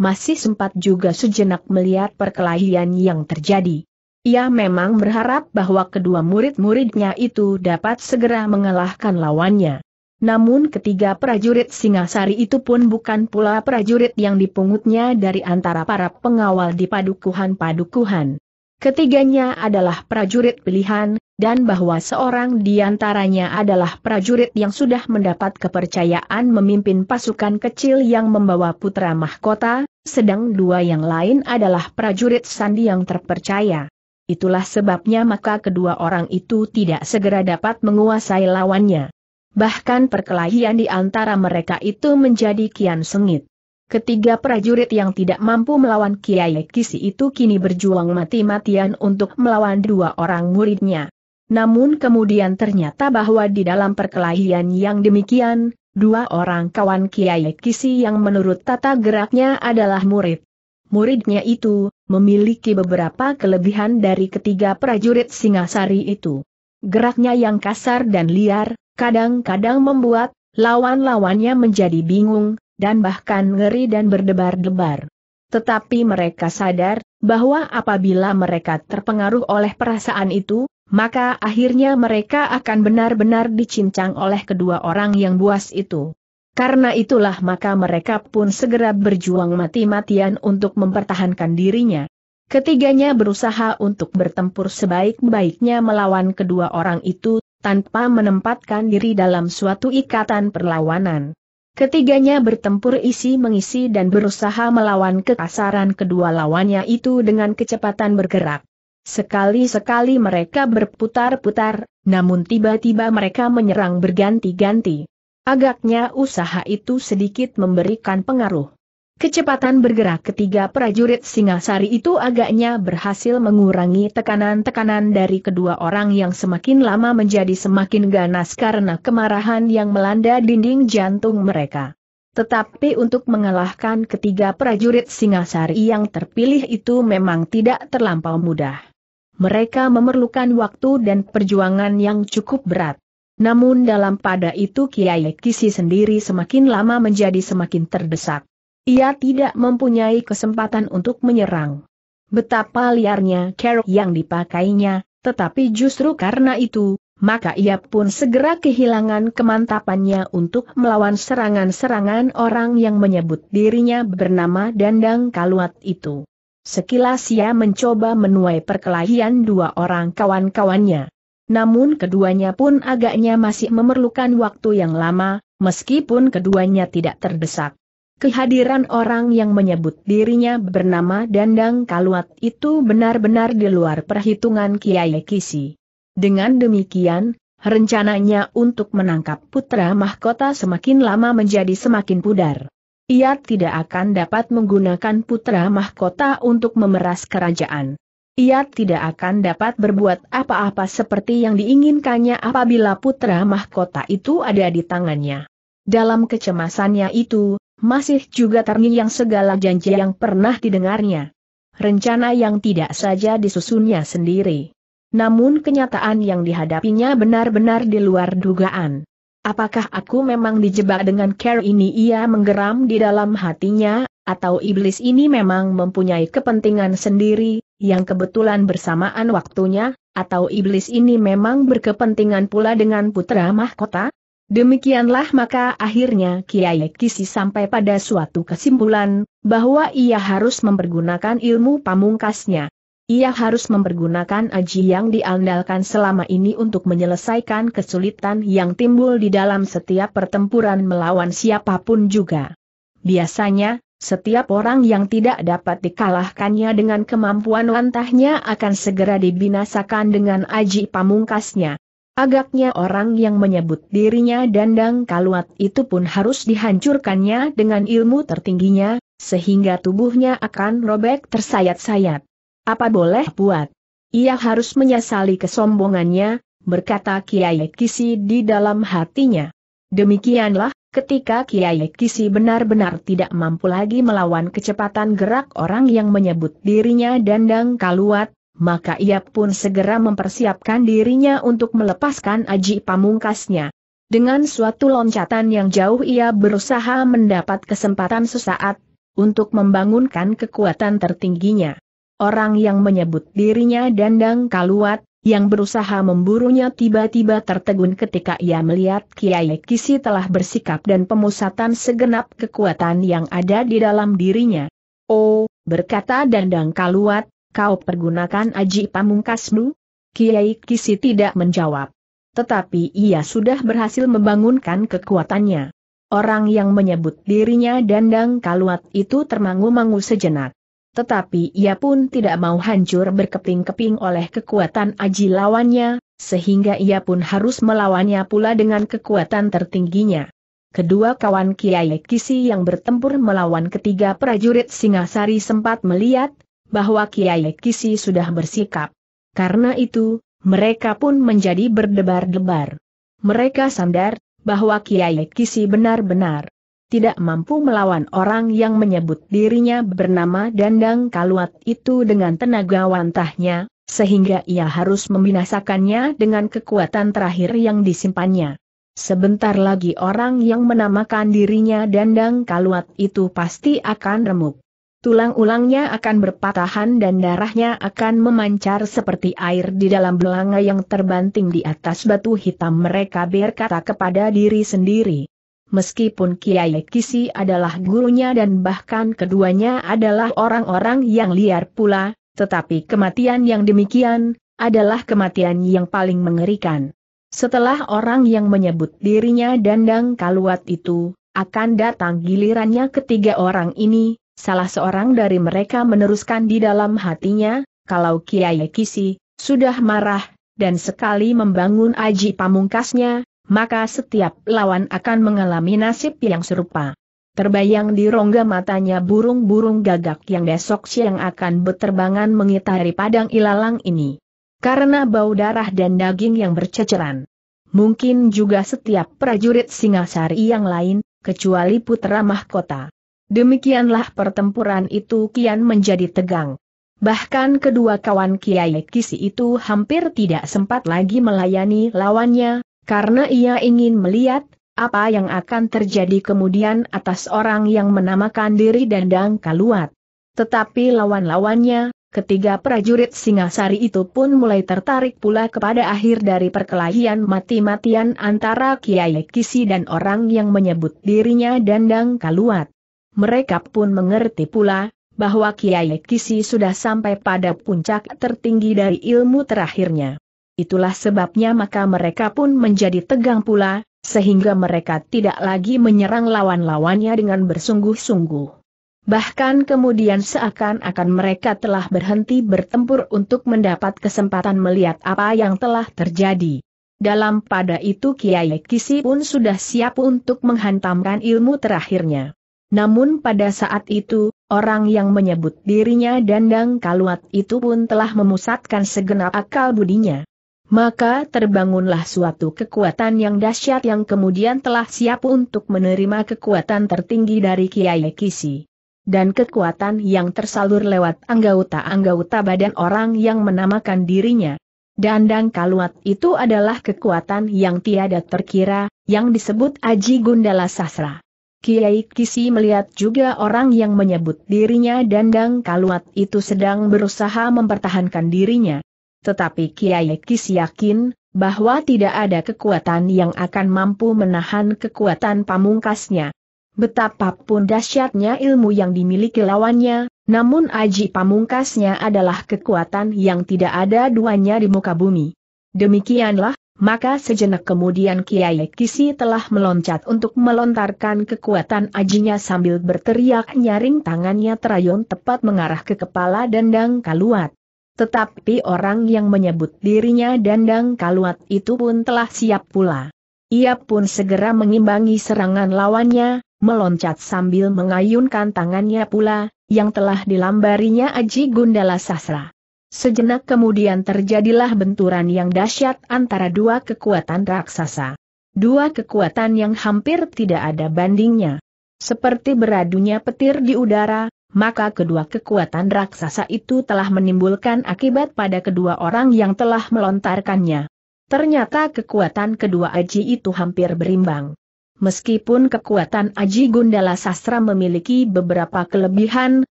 masih sempat juga sejenak melihat perkelahian yang terjadi. Ia memang berharap bahwa kedua murid-muridnya itu dapat segera mengalahkan lawannya. Namun ketiga prajurit Singasari itu pun bukan pula prajurit yang dipungutnya dari antara para pengawal di padukuhan-padukuhan. Ketiganya adalah prajurit pilihan, dan bahwa seorang di antaranya adalah prajurit yang sudah mendapat kepercayaan memimpin pasukan kecil yang membawa putra mahkota, sedang dua yang lain adalah prajurit sandi yang terpercaya. Itulah sebabnya maka kedua orang itu tidak segera dapat menguasai lawannya. Bahkan perkelahian di antara mereka itu menjadi kian sengit. Ketiga prajurit yang tidak mampu melawan Kiai Kisi itu kini berjuang mati-matian untuk melawan dua orang muridnya. Namun kemudian ternyata bahwa di dalam perkelahian yang demikian, dua orang kawan Kiai Kisi yang menurut tata geraknya adalah murid. Muridnya itu, memiliki beberapa kelebihan dari ketiga prajurit Singasari itu. Geraknya yang kasar dan liar, kadang-kadang membuat lawan-lawannya menjadi bingung, dan bahkan ngeri dan berdebar-debar. Tetapi mereka sadar, bahwa apabila mereka terpengaruh oleh perasaan itu, maka akhirnya mereka akan benar-benar dicincang oleh kedua orang yang buas itu. Karena itulah maka mereka pun segera berjuang mati-matian untuk mempertahankan dirinya. Ketiganya berusaha untuk bertempur sebaik-baiknya melawan kedua orang itu, tanpa menempatkan diri dalam suatu ikatan perlawanan. Ketiganya bertempur isi mengisi dan berusaha melawan kekasaran kedua lawannya itu dengan kecepatan bergerak. Sekali-sekali mereka berputar-putar, namun tiba-tiba mereka menyerang berganti-ganti. Agaknya usaha itu sedikit memberikan pengaruh. Kecepatan bergerak ketiga prajurit Singasari itu agaknya berhasil mengurangi tekanan-tekanan dari kedua orang yang semakin lama menjadi semakin ganas karena kemarahan yang melanda dinding jantung mereka. Tetapi untuk mengalahkan ketiga prajurit Singasari yang terpilih itu memang tidak terlampau mudah mereka memerlukan waktu dan perjuangan yang cukup berat. Namun dalam pada itu Kiai Kisi sendiri semakin lama menjadi semakin terdesak. Ia tidak mempunyai kesempatan untuk menyerang. Betapa liarnya kerok yang dipakainya, tetapi justru karena itu, maka ia pun segera kehilangan kemantapannya untuk melawan serangan-serangan orang yang menyebut dirinya bernama Dandang Kaluat itu. Sekilas ia mencoba menuai perkelahian dua orang kawan-kawannya. Namun keduanya pun agaknya masih memerlukan waktu yang lama, meskipun keduanya tidak terdesak. Kehadiran orang yang menyebut dirinya bernama Dandang Kaluat itu benar-benar di luar perhitungan Kiai Kisi. Dengan demikian, rencananya untuk menangkap putra mahkota semakin lama menjadi semakin pudar ia tidak akan dapat menggunakan putra mahkota untuk memeras kerajaan. Ia tidak akan dapat berbuat apa-apa seperti yang diinginkannya apabila putra mahkota itu ada di tangannya. Dalam kecemasannya itu, masih juga terngiang segala janji yang pernah didengarnya. Rencana yang tidak saja disusunnya sendiri. Namun kenyataan yang dihadapinya benar-benar di luar dugaan. Apakah aku memang dijebak dengan care ini ia menggeram di dalam hatinya, atau iblis ini memang mempunyai kepentingan sendiri, yang kebetulan bersamaan waktunya, atau iblis ini memang berkepentingan pula dengan putra mahkota? Demikianlah maka akhirnya Kiai Kisi sampai pada suatu kesimpulan, bahwa ia harus mempergunakan ilmu pamungkasnya. Ia harus mempergunakan aji yang diandalkan selama ini untuk menyelesaikan kesulitan yang timbul di dalam setiap pertempuran melawan siapapun juga. Biasanya, setiap orang yang tidak dapat dikalahkannya dengan kemampuan lantahnya akan segera dibinasakan dengan aji pamungkasnya. Agaknya orang yang menyebut dirinya dandang kaluat itu pun harus dihancurkannya dengan ilmu tertingginya, sehingga tubuhnya akan robek tersayat-sayat. Apa boleh buat? Ia harus menyesali kesombongannya, berkata Kiai Kisi di dalam hatinya. Demikianlah, ketika Kiai Kisi benar-benar tidak mampu lagi melawan kecepatan gerak orang yang menyebut dirinya dandang kaluat, maka ia pun segera mempersiapkan dirinya untuk melepaskan aji pamungkasnya. Dengan suatu loncatan yang jauh ia berusaha mendapat kesempatan sesaat, untuk membangunkan kekuatan tertingginya orang yang menyebut dirinya dandang kaluat, yang berusaha memburunya tiba-tiba tertegun ketika ia melihat Kiai Kisi telah bersikap dan pemusatan segenap kekuatan yang ada di dalam dirinya. Oh, berkata dandang kaluat, kau pergunakan aji pamungkasmu? Kiai Kisi tidak menjawab. Tetapi ia sudah berhasil membangunkan kekuatannya. Orang yang menyebut dirinya dandang kaluat itu termangu-mangu sejenak tetapi ia pun tidak mau hancur berkeping-keping oleh kekuatan aji lawannya, sehingga ia pun harus melawannya pula dengan kekuatan tertingginya. Kedua kawan Kiai Kisi yang bertempur melawan ketiga prajurit Singasari sempat melihat bahwa Kiai Kisi sudah bersikap. Karena itu, mereka pun menjadi berdebar-debar. Mereka sadar bahwa Kiai Kisi benar-benar tidak mampu melawan orang yang menyebut dirinya bernama Dandang Kaluat itu dengan tenaga wantahnya, sehingga ia harus membinasakannya dengan kekuatan terakhir yang disimpannya. Sebentar lagi orang yang menamakan dirinya Dandang Kaluat itu pasti akan remuk. Tulang-ulangnya akan berpatahan dan darahnya akan memancar seperti air di dalam belanga yang terbanting di atas batu hitam mereka berkata kepada diri sendiri meskipun Kiai Kisi adalah gurunya dan bahkan keduanya adalah orang-orang yang liar pula, tetapi kematian yang demikian, adalah kematian yang paling mengerikan. Setelah orang yang menyebut dirinya dandang kaluat itu, akan datang gilirannya ketiga orang ini, salah seorang dari mereka meneruskan di dalam hatinya, kalau Kiai Kisi, sudah marah, dan sekali membangun aji pamungkasnya, maka setiap lawan akan mengalami nasib yang serupa. Terbayang di rongga matanya burung-burung gagak yang besok siang akan berterbangan mengitari padang ilalang ini. Karena bau darah dan daging yang berceceran. Mungkin juga setiap prajurit Singasari yang lain, kecuali putra mahkota. Demikianlah pertempuran itu kian menjadi tegang. Bahkan kedua kawan Kiai Kisi itu hampir tidak sempat lagi melayani lawannya, karena ia ingin melihat apa yang akan terjadi kemudian atas orang yang menamakan diri Dandang Kaluat. Tetapi lawan-lawannya, ketiga prajurit Singasari itu pun mulai tertarik pula kepada akhir dari perkelahian mati-matian antara Kiai Kisi dan orang yang menyebut dirinya Dandang Kaluat. Mereka pun mengerti pula, bahwa Kiai Kisi sudah sampai pada puncak tertinggi dari ilmu terakhirnya itulah sebabnya maka mereka pun menjadi tegang pula, sehingga mereka tidak lagi menyerang lawan-lawannya dengan bersungguh-sungguh. Bahkan kemudian seakan-akan mereka telah berhenti bertempur untuk mendapat kesempatan melihat apa yang telah terjadi. Dalam pada itu Kiai Kisi pun sudah siap untuk menghantamkan ilmu terakhirnya. Namun pada saat itu, orang yang menyebut dirinya dandang kaluat itu pun telah memusatkan segenap akal budinya. Maka terbangunlah suatu kekuatan yang dahsyat yang kemudian telah siap untuk menerima kekuatan tertinggi dari Kiai Kisi. Dan kekuatan yang tersalur lewat anggota-anggota badan orang yang menamakan dirinya. Dandang Kaluat itu adalah kekuatan yang tiada terkira, yang disebut Aji Gundala Sasra. Kiai Kisi melihat juga orang yang menyebut dirinya dandang kaluat itu sedang berusaha mempertahankan dirinya tetapi Kiai Kis yakin bahwa tidak ada kekuatan yang akan mampu menahan kekuatan pamungkasnya. Betapapun dahsyatnya ilmu yang dimiliki lawannya, namun aji pamungkasnya adalah kekuatan yang tidak ada duanya di muka bumi. Demikianlah, maka sejenak kemudian Kiai Kisi telah meloncat untuk melontarkan kekuatan ajinya sambil berteriak nyaring tangannya terayun tepat mengarah ke kepala dendang kaluat. Tetapi orang yang menyebut dirinya dandang kaluat itu pun telah siap pula. Ia pun segera mengimbangi serangan lawannya, meloncat sambil mengayunkan tangannya pula, yang telah dilambarinya Aji Gundala Sasra. Sejenak kemudian terjadilah benturan yang dahsyat antara dua kekuatan raksasa. Dua kekuatan yang hampir tidak ada bandingnya. Seperti beradunya petir di udara, maka kedua kekuatan raksasa itu telah menimbulkan akibat pada kedua orang yang telah melontarkannya. Ternyata kekuatan kedua Aji itu hampir berimbang. Meskipun kekuatan Aji Gundala Sastra memiliki beberapa kelebihan,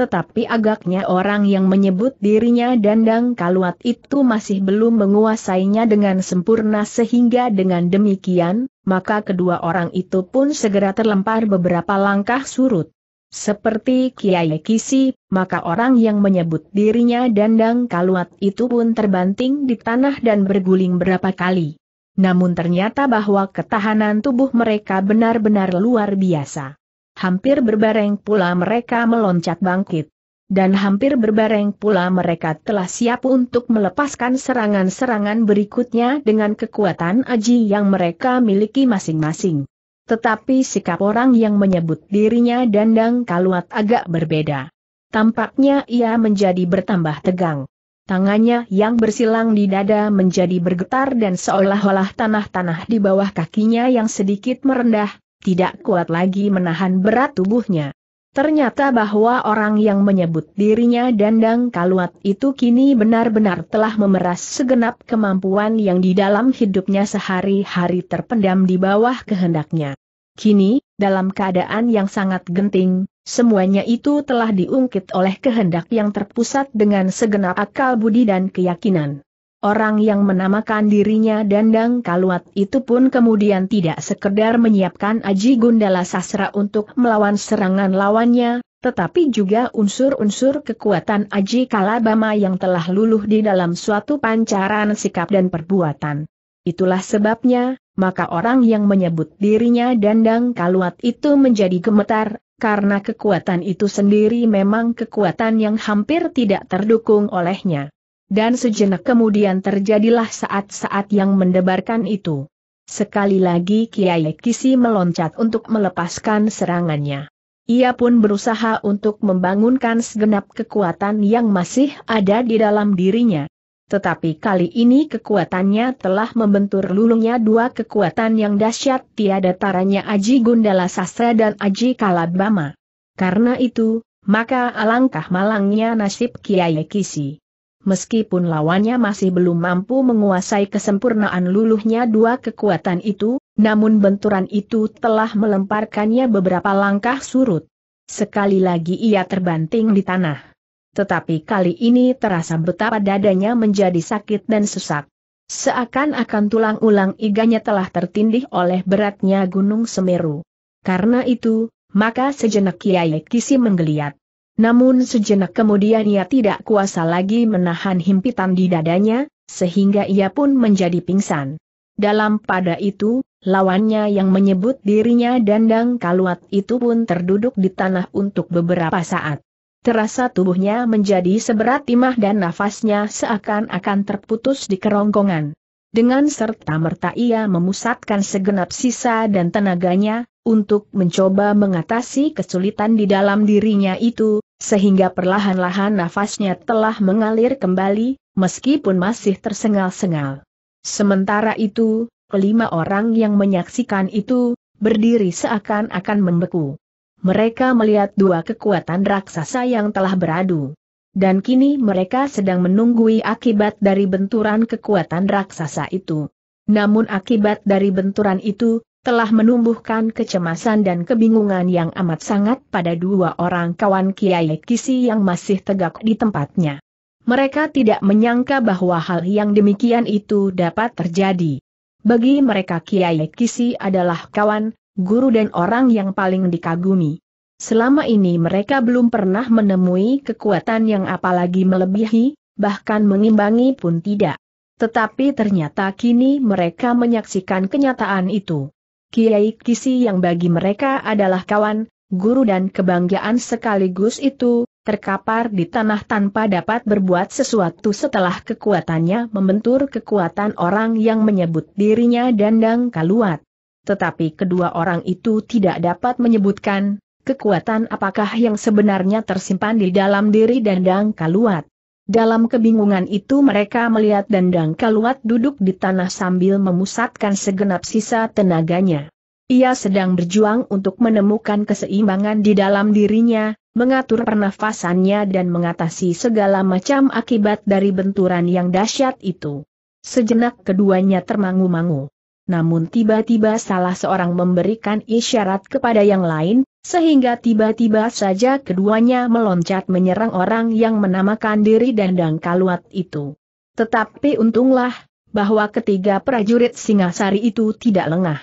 tetapi agaknya orang yang menyebut dirinya Dandang Kaluat itu masih belum menguasainya dengan sempurna sehingga dengan demikian, maka kedua orang itu pun segera terlempar beberapa langkah surut. Seperti Kiai Kisi, maka orang yang menyebut dirinya dandang kaluat itu pun terbanting di tanah dan berguling berapa kali. Namun ternyata bahwa ketahanan tubuh mereka benar-benar luar biasa. Hampir berbareng pula mereka meloncat bangkit. Dan hampir berbareng pula mereka telah siap untuk melepaskan serangan-serangan berikutnya dengan kekuatan aji yang mereka miliki masing-masing. Tetapi sikap orang yang menyebut dirinya dandang kaluat agak berbeda. Tampaknya ia menjadi bertambah tegang. Tangannya yang bersilang di dada menjadi bergetar dan seolah-olah tanah-tanah di bawah kakinya yang sedikit merendah, tidak kuat lagi menahan berat tubuhnya. Ternyata bahwa orang yang menyebut dirinya dandang kaluat itu kini benar-benar telah memeras segenap kemampuan yang di dalam hidupnya sehari-hari terpendam di bawah kehendaknya. Kini, dalam keadaan yang sangat genting, semuanya itu telah diungkit oleh kehendak yang terpusat dengan segenap akal budi dan keyakinan. Orang yang menamakan dirinya Dandang Kaluat itu pun kemudian tidak sekedar menyiapkan Aji Gundala Sasra untuk melawan serangan lawannya, tetapi juga unsur-unsur kekuatan Aji Kalabama yang telah luluh di dalam suatu pancaran sikap dan perbuatan. Itulah sebabnya, maka orang yang menyebut dirinya Dandang Kaluat itu menjadi gemetar, karena kekuatan itu sendiri memang kekuatan yang hampir tidak terdukung olehnya. Dan sejenak kemudian terjadilah saat-saat yang mendebarkan itu. Sekali lagi Kiai Kisi meloncat untuk melepaskan serangannya. Ia pun berusaha untuk membangunkan segenap kekuatan yang masih ada di dalam dirinya. Tetapi kali ini kekuatannya telah membentur lulungnya dua kekuatan yang dahsyat tiada taranya Aji Gundala Sastra dan Aji Kalabama. Karena itu, maka alangkah malangnya nasib Kiai Kisi meskipun lawannya masih belum mampu menguasai kesempurnaan luluhnya dua kekuatan itu, namun benturan itu telah melemparkannya beberapa langkah surut. Sekali lagi ia terbanting di tanah. Tetapi kali ini terasa betapa dadanya menjadi sakit dan sesak. Seakan-akan tulang ulang iganya telah tertindih oleh beratnya Gunung Semeru. Karena itu, maka sejenak Kiai Kisi menggeliat. Namun sejenak kemudian ia tidak kuasa lagi menahan himpitan di dadanya, sehingga ia pun menjadi pingsan. Dalam pada itu, lawannya yang menyebut dirinya dandang kaluat itu pun terduduk di tanah untuk beberapa saat. Terasa tubuhnya menjadi seberat timah dan nafasnya seakan-akan terputus di kerongkongan. Dengan serta merta ia memusatkan segenap sisa dan tenaganya, untuk mencoba mengatasi kesulitan di dalam dirinya itu, sehingga perlahan-lahan nafasnya telah mengalir kembali, meskipun masih tersengal-sengal. Sementara itu, kelima orang yang menyaksikan itu, berdiri seakan-akan membeku. Mereka melihat dua kekuatan raksasa yang telah beradu. Dan kini mereka sedang menunggui akibat dari benturan kekuatan raksasa itu. Namun akibat dari benturan itu, telah menumbuhkan kecemasan dan kebingungan yang amat sangat pada dua orang kawan Kiai Kisi yang masih tegak di tempatnya. Mereka tidak menyangka bahwa hal yang demikian itu dapat terjadi. Bagi mereka Kiai Kisi adalah kawan, guru dan orang yang paling dikagumi. Selama ini mereka belum pernah menemui kekuatan yang apalagi melebihi, bahkan mengimbangi pun tidak. Tetapi ternyata kini mereka menyaksikan kenyataan itu. Kiai Kisi yang bagi mereka adalah kawan, guru dan kebanggaan sekaligus itu, terkapar di tanah tanpa dapat berbuat sesuatu setelah kekuatannya membentur kekuatan orang yang menyebut dirinya dandang kaluat. Tetapi kedua orang itu tidak dapat menyebutkan, kekuatan apakah yang sebenarnya tersimpan di dalam diri dandang kaluat. Dalam kebingungan itu mereka melihat Dandang Kaluat duduk di tanah sambil memusatkan segenap sisa tenaganya. Ia sedang berjuang untuk menemukan keseimbangan di dalam dirinya, mengatur pernafasannya dan mengatasi segala macam akibat dari benturan yang dahsyat itu. Sejenak keduanya termangu-mangu. Namun tiba-tiba salah seorang memberikan isyarat kepada yang lain, sehingga tiba-tiba saja keduanya meloncat menyerang orang yang menamakan diri Dandang Kaluat itu. Tetapi untunglah, bahwa ketiga prajurit Singasari itu tidak lengah.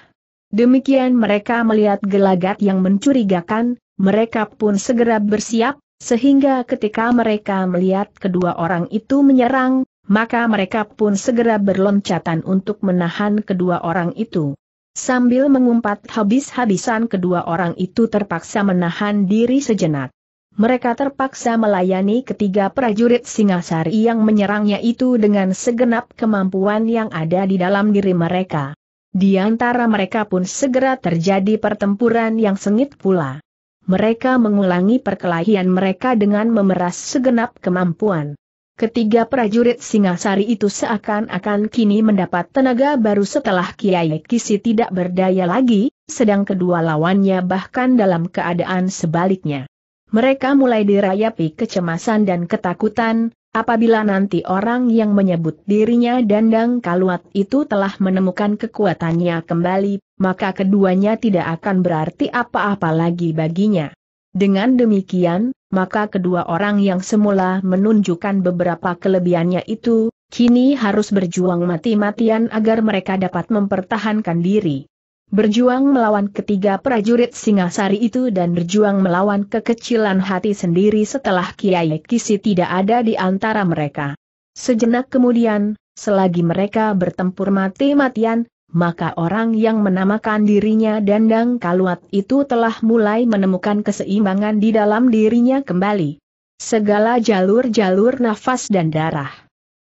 Demikian mereka melihat gelagat yang mencurigakan, mereka pun segera bersiap, sehingga ketika mereka melihat kedua orang itu menyerang, maka mereka pun segera berloncatan untuk menahan kedua orang itu. Sambil mengumpat habis-habisan kedua orang itu terpaksa menahan diri sejenak. Mereka terpaksa melayani ketiga prajurit Singasari yang menyerangnya itu dengan segenap kemampuan yang ada di dalam diri mereka. Di antara mereka pun segera terjadi pertempuran yang sengit pula. Mereka mengulangi perkelahian mereka dengan memeras segenap kemampuan. Ketiga prajurit Singasari itu seakan-akan kini mendapat tenaga baru setelah Kiai Kisi tidak berdaya lagi, sedang kedua lawannya bahkan dalam keadaan sebaliknya. Mereka mulai dirayapi kecemasan dan ketakutan, apabila nanti orang yang menyebut dirinya dandang kaluat itu telah menemukan kekuatannya kembali, maka keduanya tidak akan berarti apa-apa lagi baginya. Dengan demikian, maka kedua orang yang semula menunjukkan beberapa kelebihannya itu, kini harus berjuang mati-matian agar mereka dapat mempertahankan diri. Berjuang melawan ketiga prajurit Singasari itu dan berjuang melawan kekecilan hati sendiri setelah Kiai Kisi tidak ada di antara mereka. Sejenak kemudian, selagi mereka bertempur mati-matian, maka orang yang menamakan dirinya Dandang Kaluat itu telah mulai menemukan keseimbangan di dalam dirinya kembali. Segala jalur-jalur nafas dan darah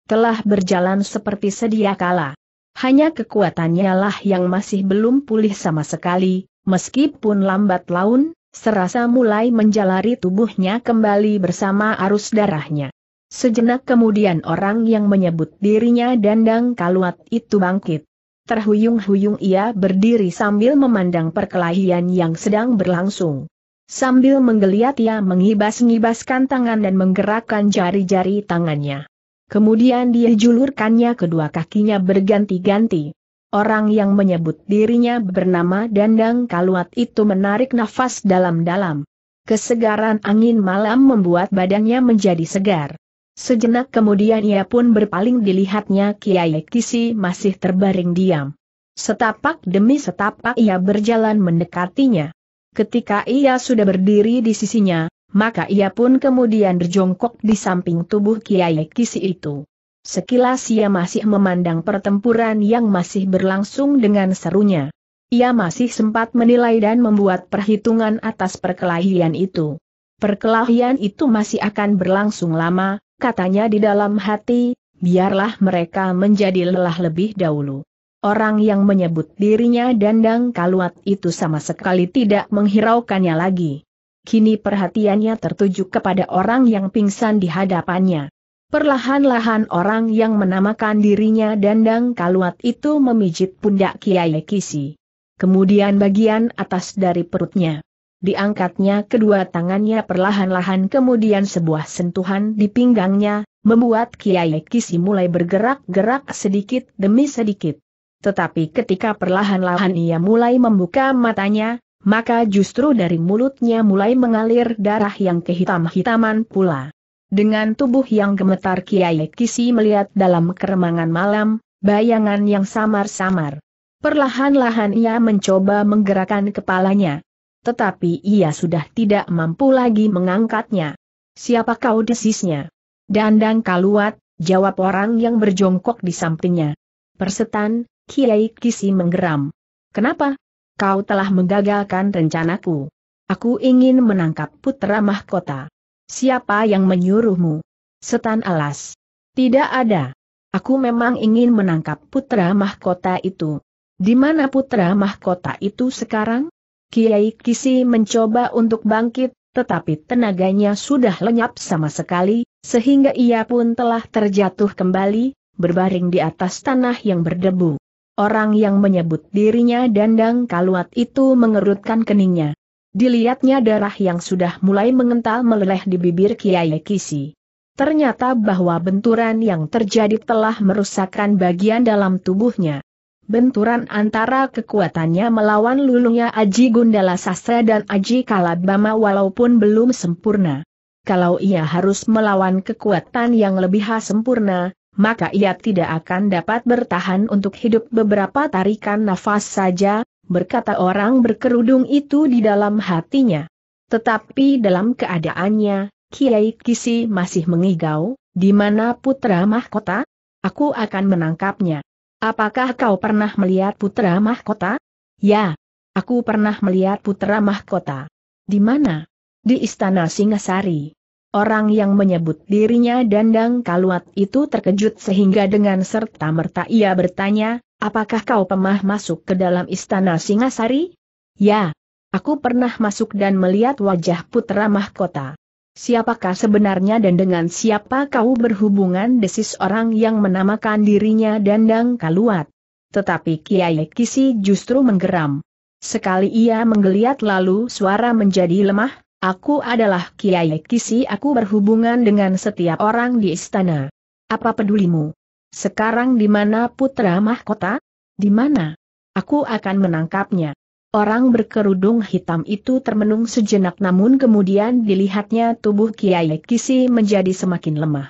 telah berjalan seperti sedia kala. Hanya kekuatannya lah yang masih belum pulih sama sekali, meskipun lambat laun, serasa mulai menjalari tubuhnya kembali bersama arus darahnya. Sejenak kemudian orang yang menyebut dirinya Dandang Kaluat itu bangkit terhuyung-huyung ia berdiri sambil memandang perkelahian yang sedang berlangsung. Sambil menggeliat ia mengibas-ngibaskan tangan dan menggerakkan jari-jari tangannya. Kemudian dia julurkannya kedua kakinya berganti-ganti. Orang yang menyebut dirinya bernama Dandang Kaluat itu menarik nafas dalam-dalam. Kesegaran angin malam membuat badannya menjadi segar. Sejenak kemudian ia pun berpaling dilihatnya Kiai Kisi masih terbaring diam. Setapak demi setapak ia berjalan mendekatinya. Ketika ia sudah berdiri di sisinya, maka ia pun kemudian berjongkok di samping tubuh Kiai Kisi itu. Sekilas ia masih memandang pertempuran yang masih berlangsung dengan serunya. Ia masih sempat menilai dan membuat perhitungan atas perkelahian itu. Perkelahian itu masih akan berlangsung lama, katanya di dalam hati, biarlah mereka menjadi lelah lebih dahulu. Orang yang menyebut dirinya dandang kaluat itu sama sekali tidak menghiraukannya lagi. Kini perhatiannya tertuju kepada orang yang pingsan di hadapannya. Perlahan-lahan orang yang menamakan dirinya dandang kaluat itu memijit pundak Kiai Kisi. Kemudian bagian atas dari perutnya. Diangkatnya kedua tangannya perlahan-lahan kemudian sebuah sentuhan di pinggangnya, membuat Kiai Kisi mulai bergerak-gerak sedikit demi sedikit. Tetapi ketika perlahan-lahan ia mulai membuka matanya, maka justru dari mulutnya mulai mengalir darah yang kehitam-hitaman pula. Dengan tubuh yang gemetar Kiai Kisi melihat dalam keremangan malam, bayangan yang samar-samar. Perlahan-lahan ia mencoba menggerakkan kepalanya tetapi ia sudah tidak mampu lagi mengangkatnya. Siapa kau desisnya? Dandang kaluat, jawab orang yang berjongkok di sampingnya. Persetan, Kiai Kisi menggeram. Kenapa? Kau telah menggagalkan rencanaku. Aku ingin menangkap putra mahkota. Siapa yang menyuruhmu? Setan alas. Tidak ada. Aku memang ingin menangkap putra mahkota itu. Di mana putra mahkota itu sekarang? Kiai Kisi mencoba untuk bangkit, tetapi tenaganya sudah lenyap sama sekali, sehingga ia pun telah terjatuh kembali, berbaring di atas tanah yang berdebu. Orang yang menyebut dirinya dandang kaluat itu mengerutkan keningnya. Dilihatnya darah yang sudah mulai mengental meleleh di bibir Kiai Kisi. Ternyata bahwa benturan yang terjadi telah merusakkan bagian dalam tubuhnya benturan antara kekuatannya melawan lulunya Aji Gundala Sastra dan Aji Kalabama walaupun belum sempurna. Kalau ia harus melawan kekuatan yang lebih sempurna, maka ia tidak akan dapat bertahan untuk hidup beberapa tarikan nafas saja, berkata orang berkerudung itu di dalam hatinya. Tetapi dalam keadaannya, Kiai Kisi masih mengigau, di mana putra mahkota? Aku akan menangkapnya. Apakah kau pernah melihat putra mahkota? Ya, aku pernah melihat putra mahkota. Di mana? Di istana Singasari. Orang yang menyebut dirinya Dandang Kaluat itu terkejut sehingga dengan serta-merta ia bertanya, apakah kau pemah masuk ke dalam istana Singasari? Ya, aku pernah masuk dan melihat wajah putra mahkota siapakah sebenarnya dan dengan siapa kau berhubungan desis orang yang menamakan dirinya Dandang Kaluat. Tetapi Kiai Kisi justru menggeram. Sekali ia menggeliat lalu suara menjadi lemah, aku adalah Kiai Kisi aku berhubungan dengan setiap orang di istana. Apa pedulimu? Sekarang di mana putra mahkota? Di mana? Aku akan menangkapnya. Orang berkerudung hitam itu termenung sejenak namun kemudian dilihatnya tubuh Kiai Kisi menjadi semakin lemah.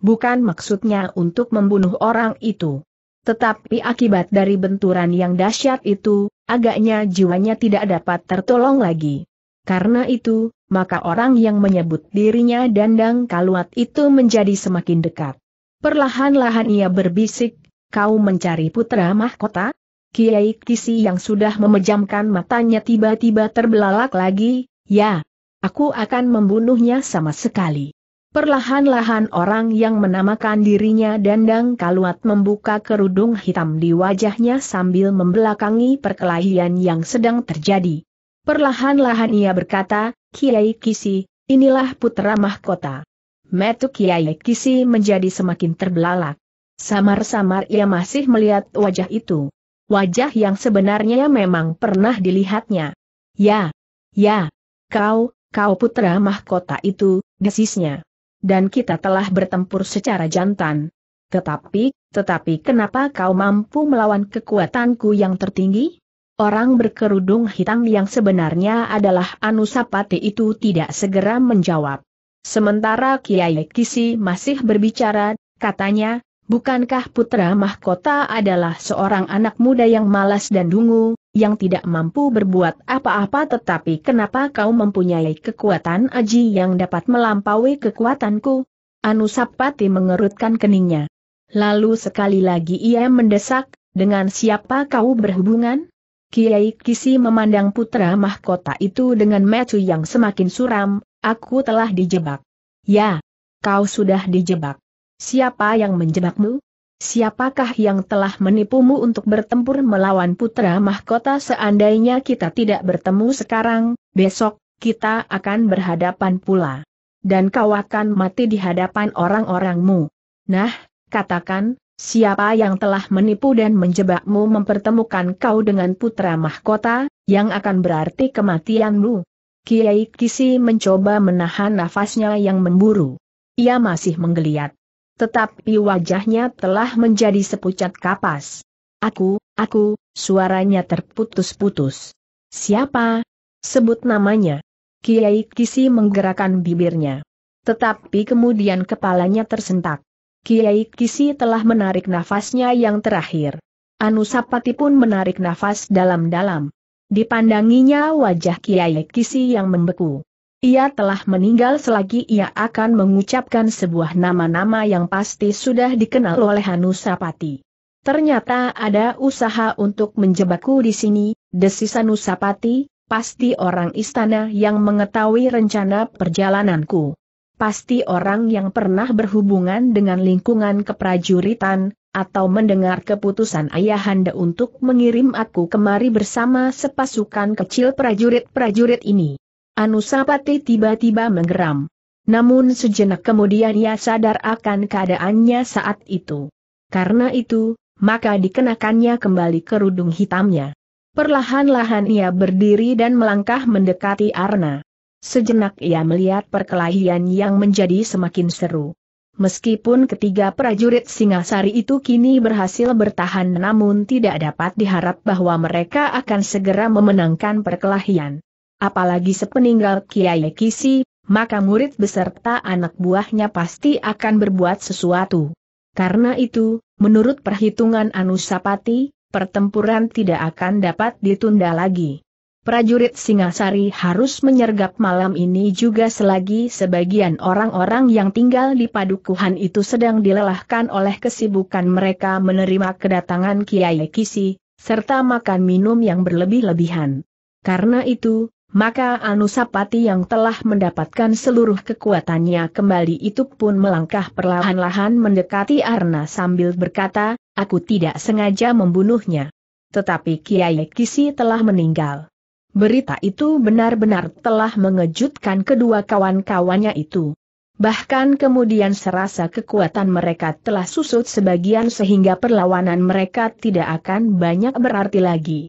Bukan maksudnya untuk membunuh orang itu. Tetapi akibat dari benturan yang dahsyat itu, agaknya jiwanya tidak dapat tertolong lagi. Karena itu, maka orang yang menyebut dirinya dandang kaluat itu menjadi semakin dekat. Perlahan-lahan ia berbisik, kau mencari putra mahkota? Kiai Kisi yang sudah memejamkan matanya tiba-tiba terbelalak lagi, ya, aku akan membunuhnya sama sekali. Perlahan-lahan orang yang menamakan dirinya Dandang Kaluat membuka kerudung hitam di wajahnya sambil membelakangi perkelahian yang sedang terjadi. Perlahan-lahan ia berkata, Kiai Kisi, inilah putra mahkota. Metu Kiai Kisi menjadi semakin terbelalak. Samar-samar ia masih melihat wajah itu wajah yang sebenarnya memang pernah dilihatnya. Ya, ya, kau, kau putra mahkota itu, desisnya. Dan kita telah bertempur secara jantan. Tetapi, tetapi kenapa kau mampu melawan kekuatanku yang tertinggi? Orang berkerudung hitam yang sebenarnya adalah Anusapati itu tidak segera menjawab. Sementara Kiai Kisi masih berbicara, katanya, Bukankah putra mahkota adalah seorang anak muda yang malas dan dungu, yang tidak mampu berbuat apa-apa tetapi kenapa kau mempunyai kekuatan aji yang dapat melampaui kekuatanku? Anusapati mengerutkan keningnya. Lalu sekali lagi ia mendesak, dengan siapa kau berhubungan? Kiai Kisi memandang putra mahkota itu dengan metu yang semakin suram, aku telah dijebak. Ya, kau sudah dijebak. Siapa yang menjebakmu? Siapakah yang telah menipumu untuk bertempur melawan putra mahkota seandainya kita tidak bertemu sekarang, besok, kita akan berhadapan pula. Dan kau akan mati di hadapan orang-orangmu. Nah, katakan, siapa yang telah menipu dan menjebakmu mempertemukan kau dengan putra mahkota, yang akan berarti kematianmu? Kiai Kisi mencoba menahan nafasnya yang memburu. Ia masih menggeliat. Tetapi wajahnya telah menjadi sepucat kapas. Aku, aku, suaranya terputus-putus. Siapa? Sebut namanya. Kiai Kisi menggerakkan bibirnya. Tetapi kemudian kepalanya tersentak. Kiai Kisi telah menarik nafasnya yang terakhir. Anusapati pun menarik nafas dalam-dalam. Dipandanginya wajah Kiai Kisi yang membeku. Ia telah meninggal selagi ia akan mengucapkan sebuah nama-nama yang pasti sudah dikenal oleh Hanusapati. Ternyata ada usaha untuk menjebakku di sini, desis Hanusapati. pasti orang istana yang mengetahui rencana perjalananku. Pasti orang yang pernah berhubungan dengan lingkungan keprajuritan, atau mendengar keputusan ayahanda untuk mengirim aku kemari bersama sepasukan kecil prajurit-prajurit ini. Anusapati tiba-tiba menggeram. Namun sejenak kemudian ia sadar akan keadaannya saat itu. Karena itu, maka dikenakannya kembali kerudung hitamnya. Perlahan-lahan ia berdiri dan melangkah mendekati Arna. Sejenak ia melihat perkelahian yang menjadi semakin seru. Meskipun ketiga prajurit Singasari itu kini berhasil bertahan namun tidak dapat diharap bahwa mereka akan segera memenangkan perkelahian apalagi sepeninggal Kiai Kisi, maka murid beserta anak buahnya pasti akan berbuat sesuatu. Karena itu, menurut perhitungan Anusapati, pertempuran tidak akan dapat ditunda lagi. Prajurit Singasari harus menyergap malam ini juga selagi sebagian orang-orang yang tinggal di padukuhan itu sedang dilelahkan oleh kesibukan mereka menerima kedatangan Kiai Kisi, serta makan minum yang berlebih-lebihan. Karena itu, maka Anusapati yang telah mendapatkan seluruh kekuatannya kembali itu pun melangkah perlahan-lahan mendekati Arna sambil berkata, aku tidak sengaja membunuhnya. Tetapi Kiai Kisi telah meninggal. Berita itu benar-benar telah mengejutkan kedua kawan-kawannya itu. Bahkan kemudian serasa kekuatan mereka telah susut sebagian sehingga perlawanan mereka tidak akan banyak berarti lagi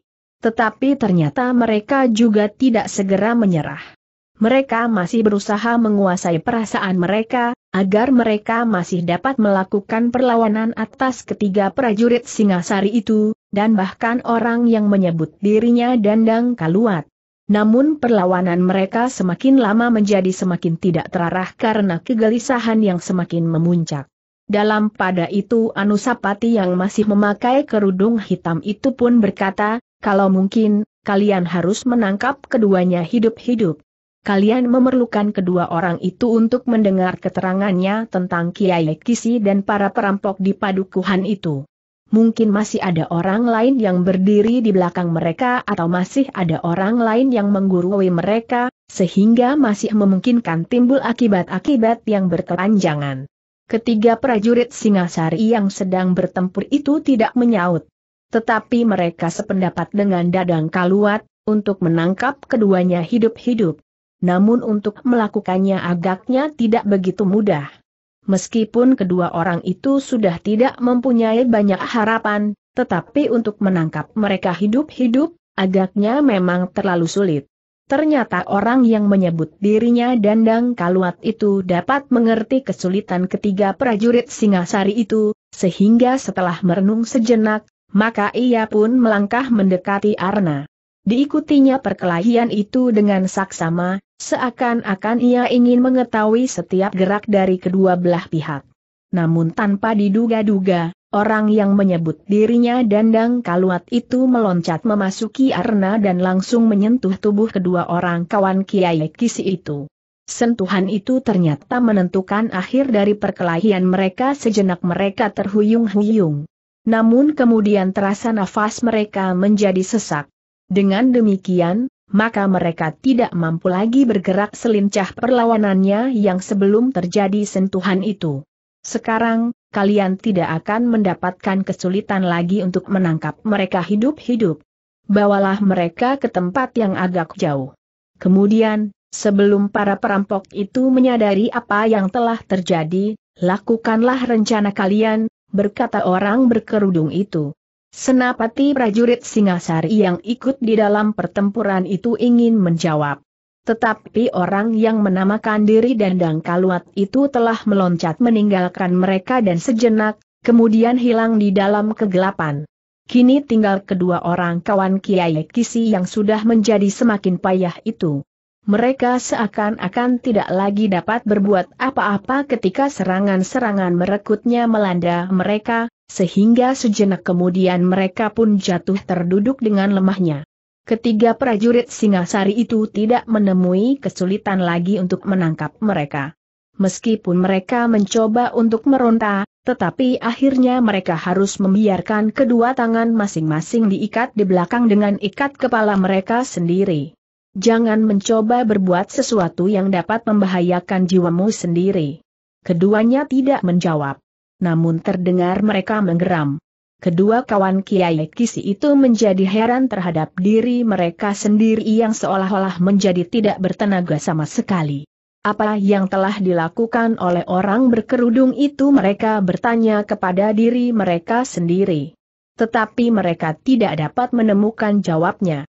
tetapi ternyata mereka juga tidak segera menyerah. Mereka masih berusaha menguasai perasaan mereka, agar mereka masih dapat melakukan perlawanan atas ketiga prajurit Singasari itu, dan bahkan orang yang menyebut dirinya Dandang Kaluat. Namun perlawanan mereka semakin lama menjadi semakin tidak terarah karena kegelisahan yang semakin memuncak. Dalam pada itu Anusapati yang masih memakai kerudung hitam itu pun berkata, kalau mungkin, kalian harus menangkap keduanya hidup-hidup. Kalian memerlukan kedua orang itu untuk mendengar keterangannya tentang Kiai Kisi dan para perampok di padukuhan itu. Mungkin masih ada orang lain yang berdiri di belakang mereka atau masih ada orang lain yang menggurui mereka, sehingga masih memungkinkan timbul akibat-akibat yang berkepanjangan. Ketiga prajurit Singasari yang sedang bertempur itu tidak menyaut. Tetapi mereka sependapat dengan Dadang Kaluat, untuk menangkap keduanya hidup-hidup. Namun untuk melakukannya agaknya tidak begitu mudah. Meskipun kedua orang itu sudah tidak mempunyai banyak harapan, tetapi untuk menangkap mereka hidup-hidup, agaknya memang terlalu sulit. Ternyata orang yang menyebut dirinya Dandang Kaluat itu dapat mengerti kesulitan ketiga prajurit Singasari itu, sehingga setelah merenung sejenak, maka ia pun melangkah mendekati Arna. Diikutinya perkelahian itu dengan saksama, seakan-akan ia ingin mengetahui setiap gerak dari kedua belah pihak. Namun tanpa diduga-duga, orang yang menyebut dirinya Dandang Kaluat itu meloncat memasuki Arna dan langsung menyentuh tubuh kedua orang kawan Kiai Kisi itu. Sentuhan itu ternyata menentukan akhir dari perkelahian mereka sejenak mereka terhuyung-huyung namun kemudian terasa nafas mereka menjadi sesak. Dengan demikian, maka mereka tidak mampu lagi bergerak selincah perlawanannya yang sebelum terjadi sentuhan itu. Sekarang, kalian tidak akan mendapatkan kesulitan lagi untuk menangkap mereka hidup-hidup. Bawalah mereka ke tempat yang agak jauh. Kemudian, sebelum para perampok itu menyadari apa yang telah terjadi, lakukanlah rencana kalian, berkata orang berkerudung itu. Senapati prajurit Singasari yang ikut di dalam pertempuran itu ingin menjawab. Tetapi orang yang menamakan diri Dandang Kaluat itu telah meloncat meninggalkan mereka dan sejenak, kemudian hilang di dalam kegelapan. Kini tinggal kedua orang kawan Kiai Kisi yang sudah menjadi semakin payah itu. Mereka seakan-akan tidak lagi dapat berbuat apa-apa ketika serangan-serangan merekutnya melanda mereka, sehingga sejenak kemudian mereka pun jatuh terduduk dengan lemahnya. Ketiga prajurit Singasari itu tidak menemui kesulitan lagi untuk menangkap mereka. Meskipun mereka mencoba untuk meronta, tetapi akhirnya mereka harus membiarkan kedua tangan masing-masing diikat di belakang dengan ikat kepala mereka sendiri jangan mencoba berbuat sesuatu yang dapat membahayakan jiwamu sendiri. Keduanya tidak menjawab. Namun terdengar mereka menggeram. Kedua kawan Kiai Kisi itu menjadi heran terhadap diri mereka sendiri yang seolah-olah menjadi tidak bertenaga sama sekali. Apa yang telah dilakukan oleh orang berkerudung itu mereka bertanya kepada diri mereka sendiri. Tetapi mereka tidak dapat menemukan jawabnya.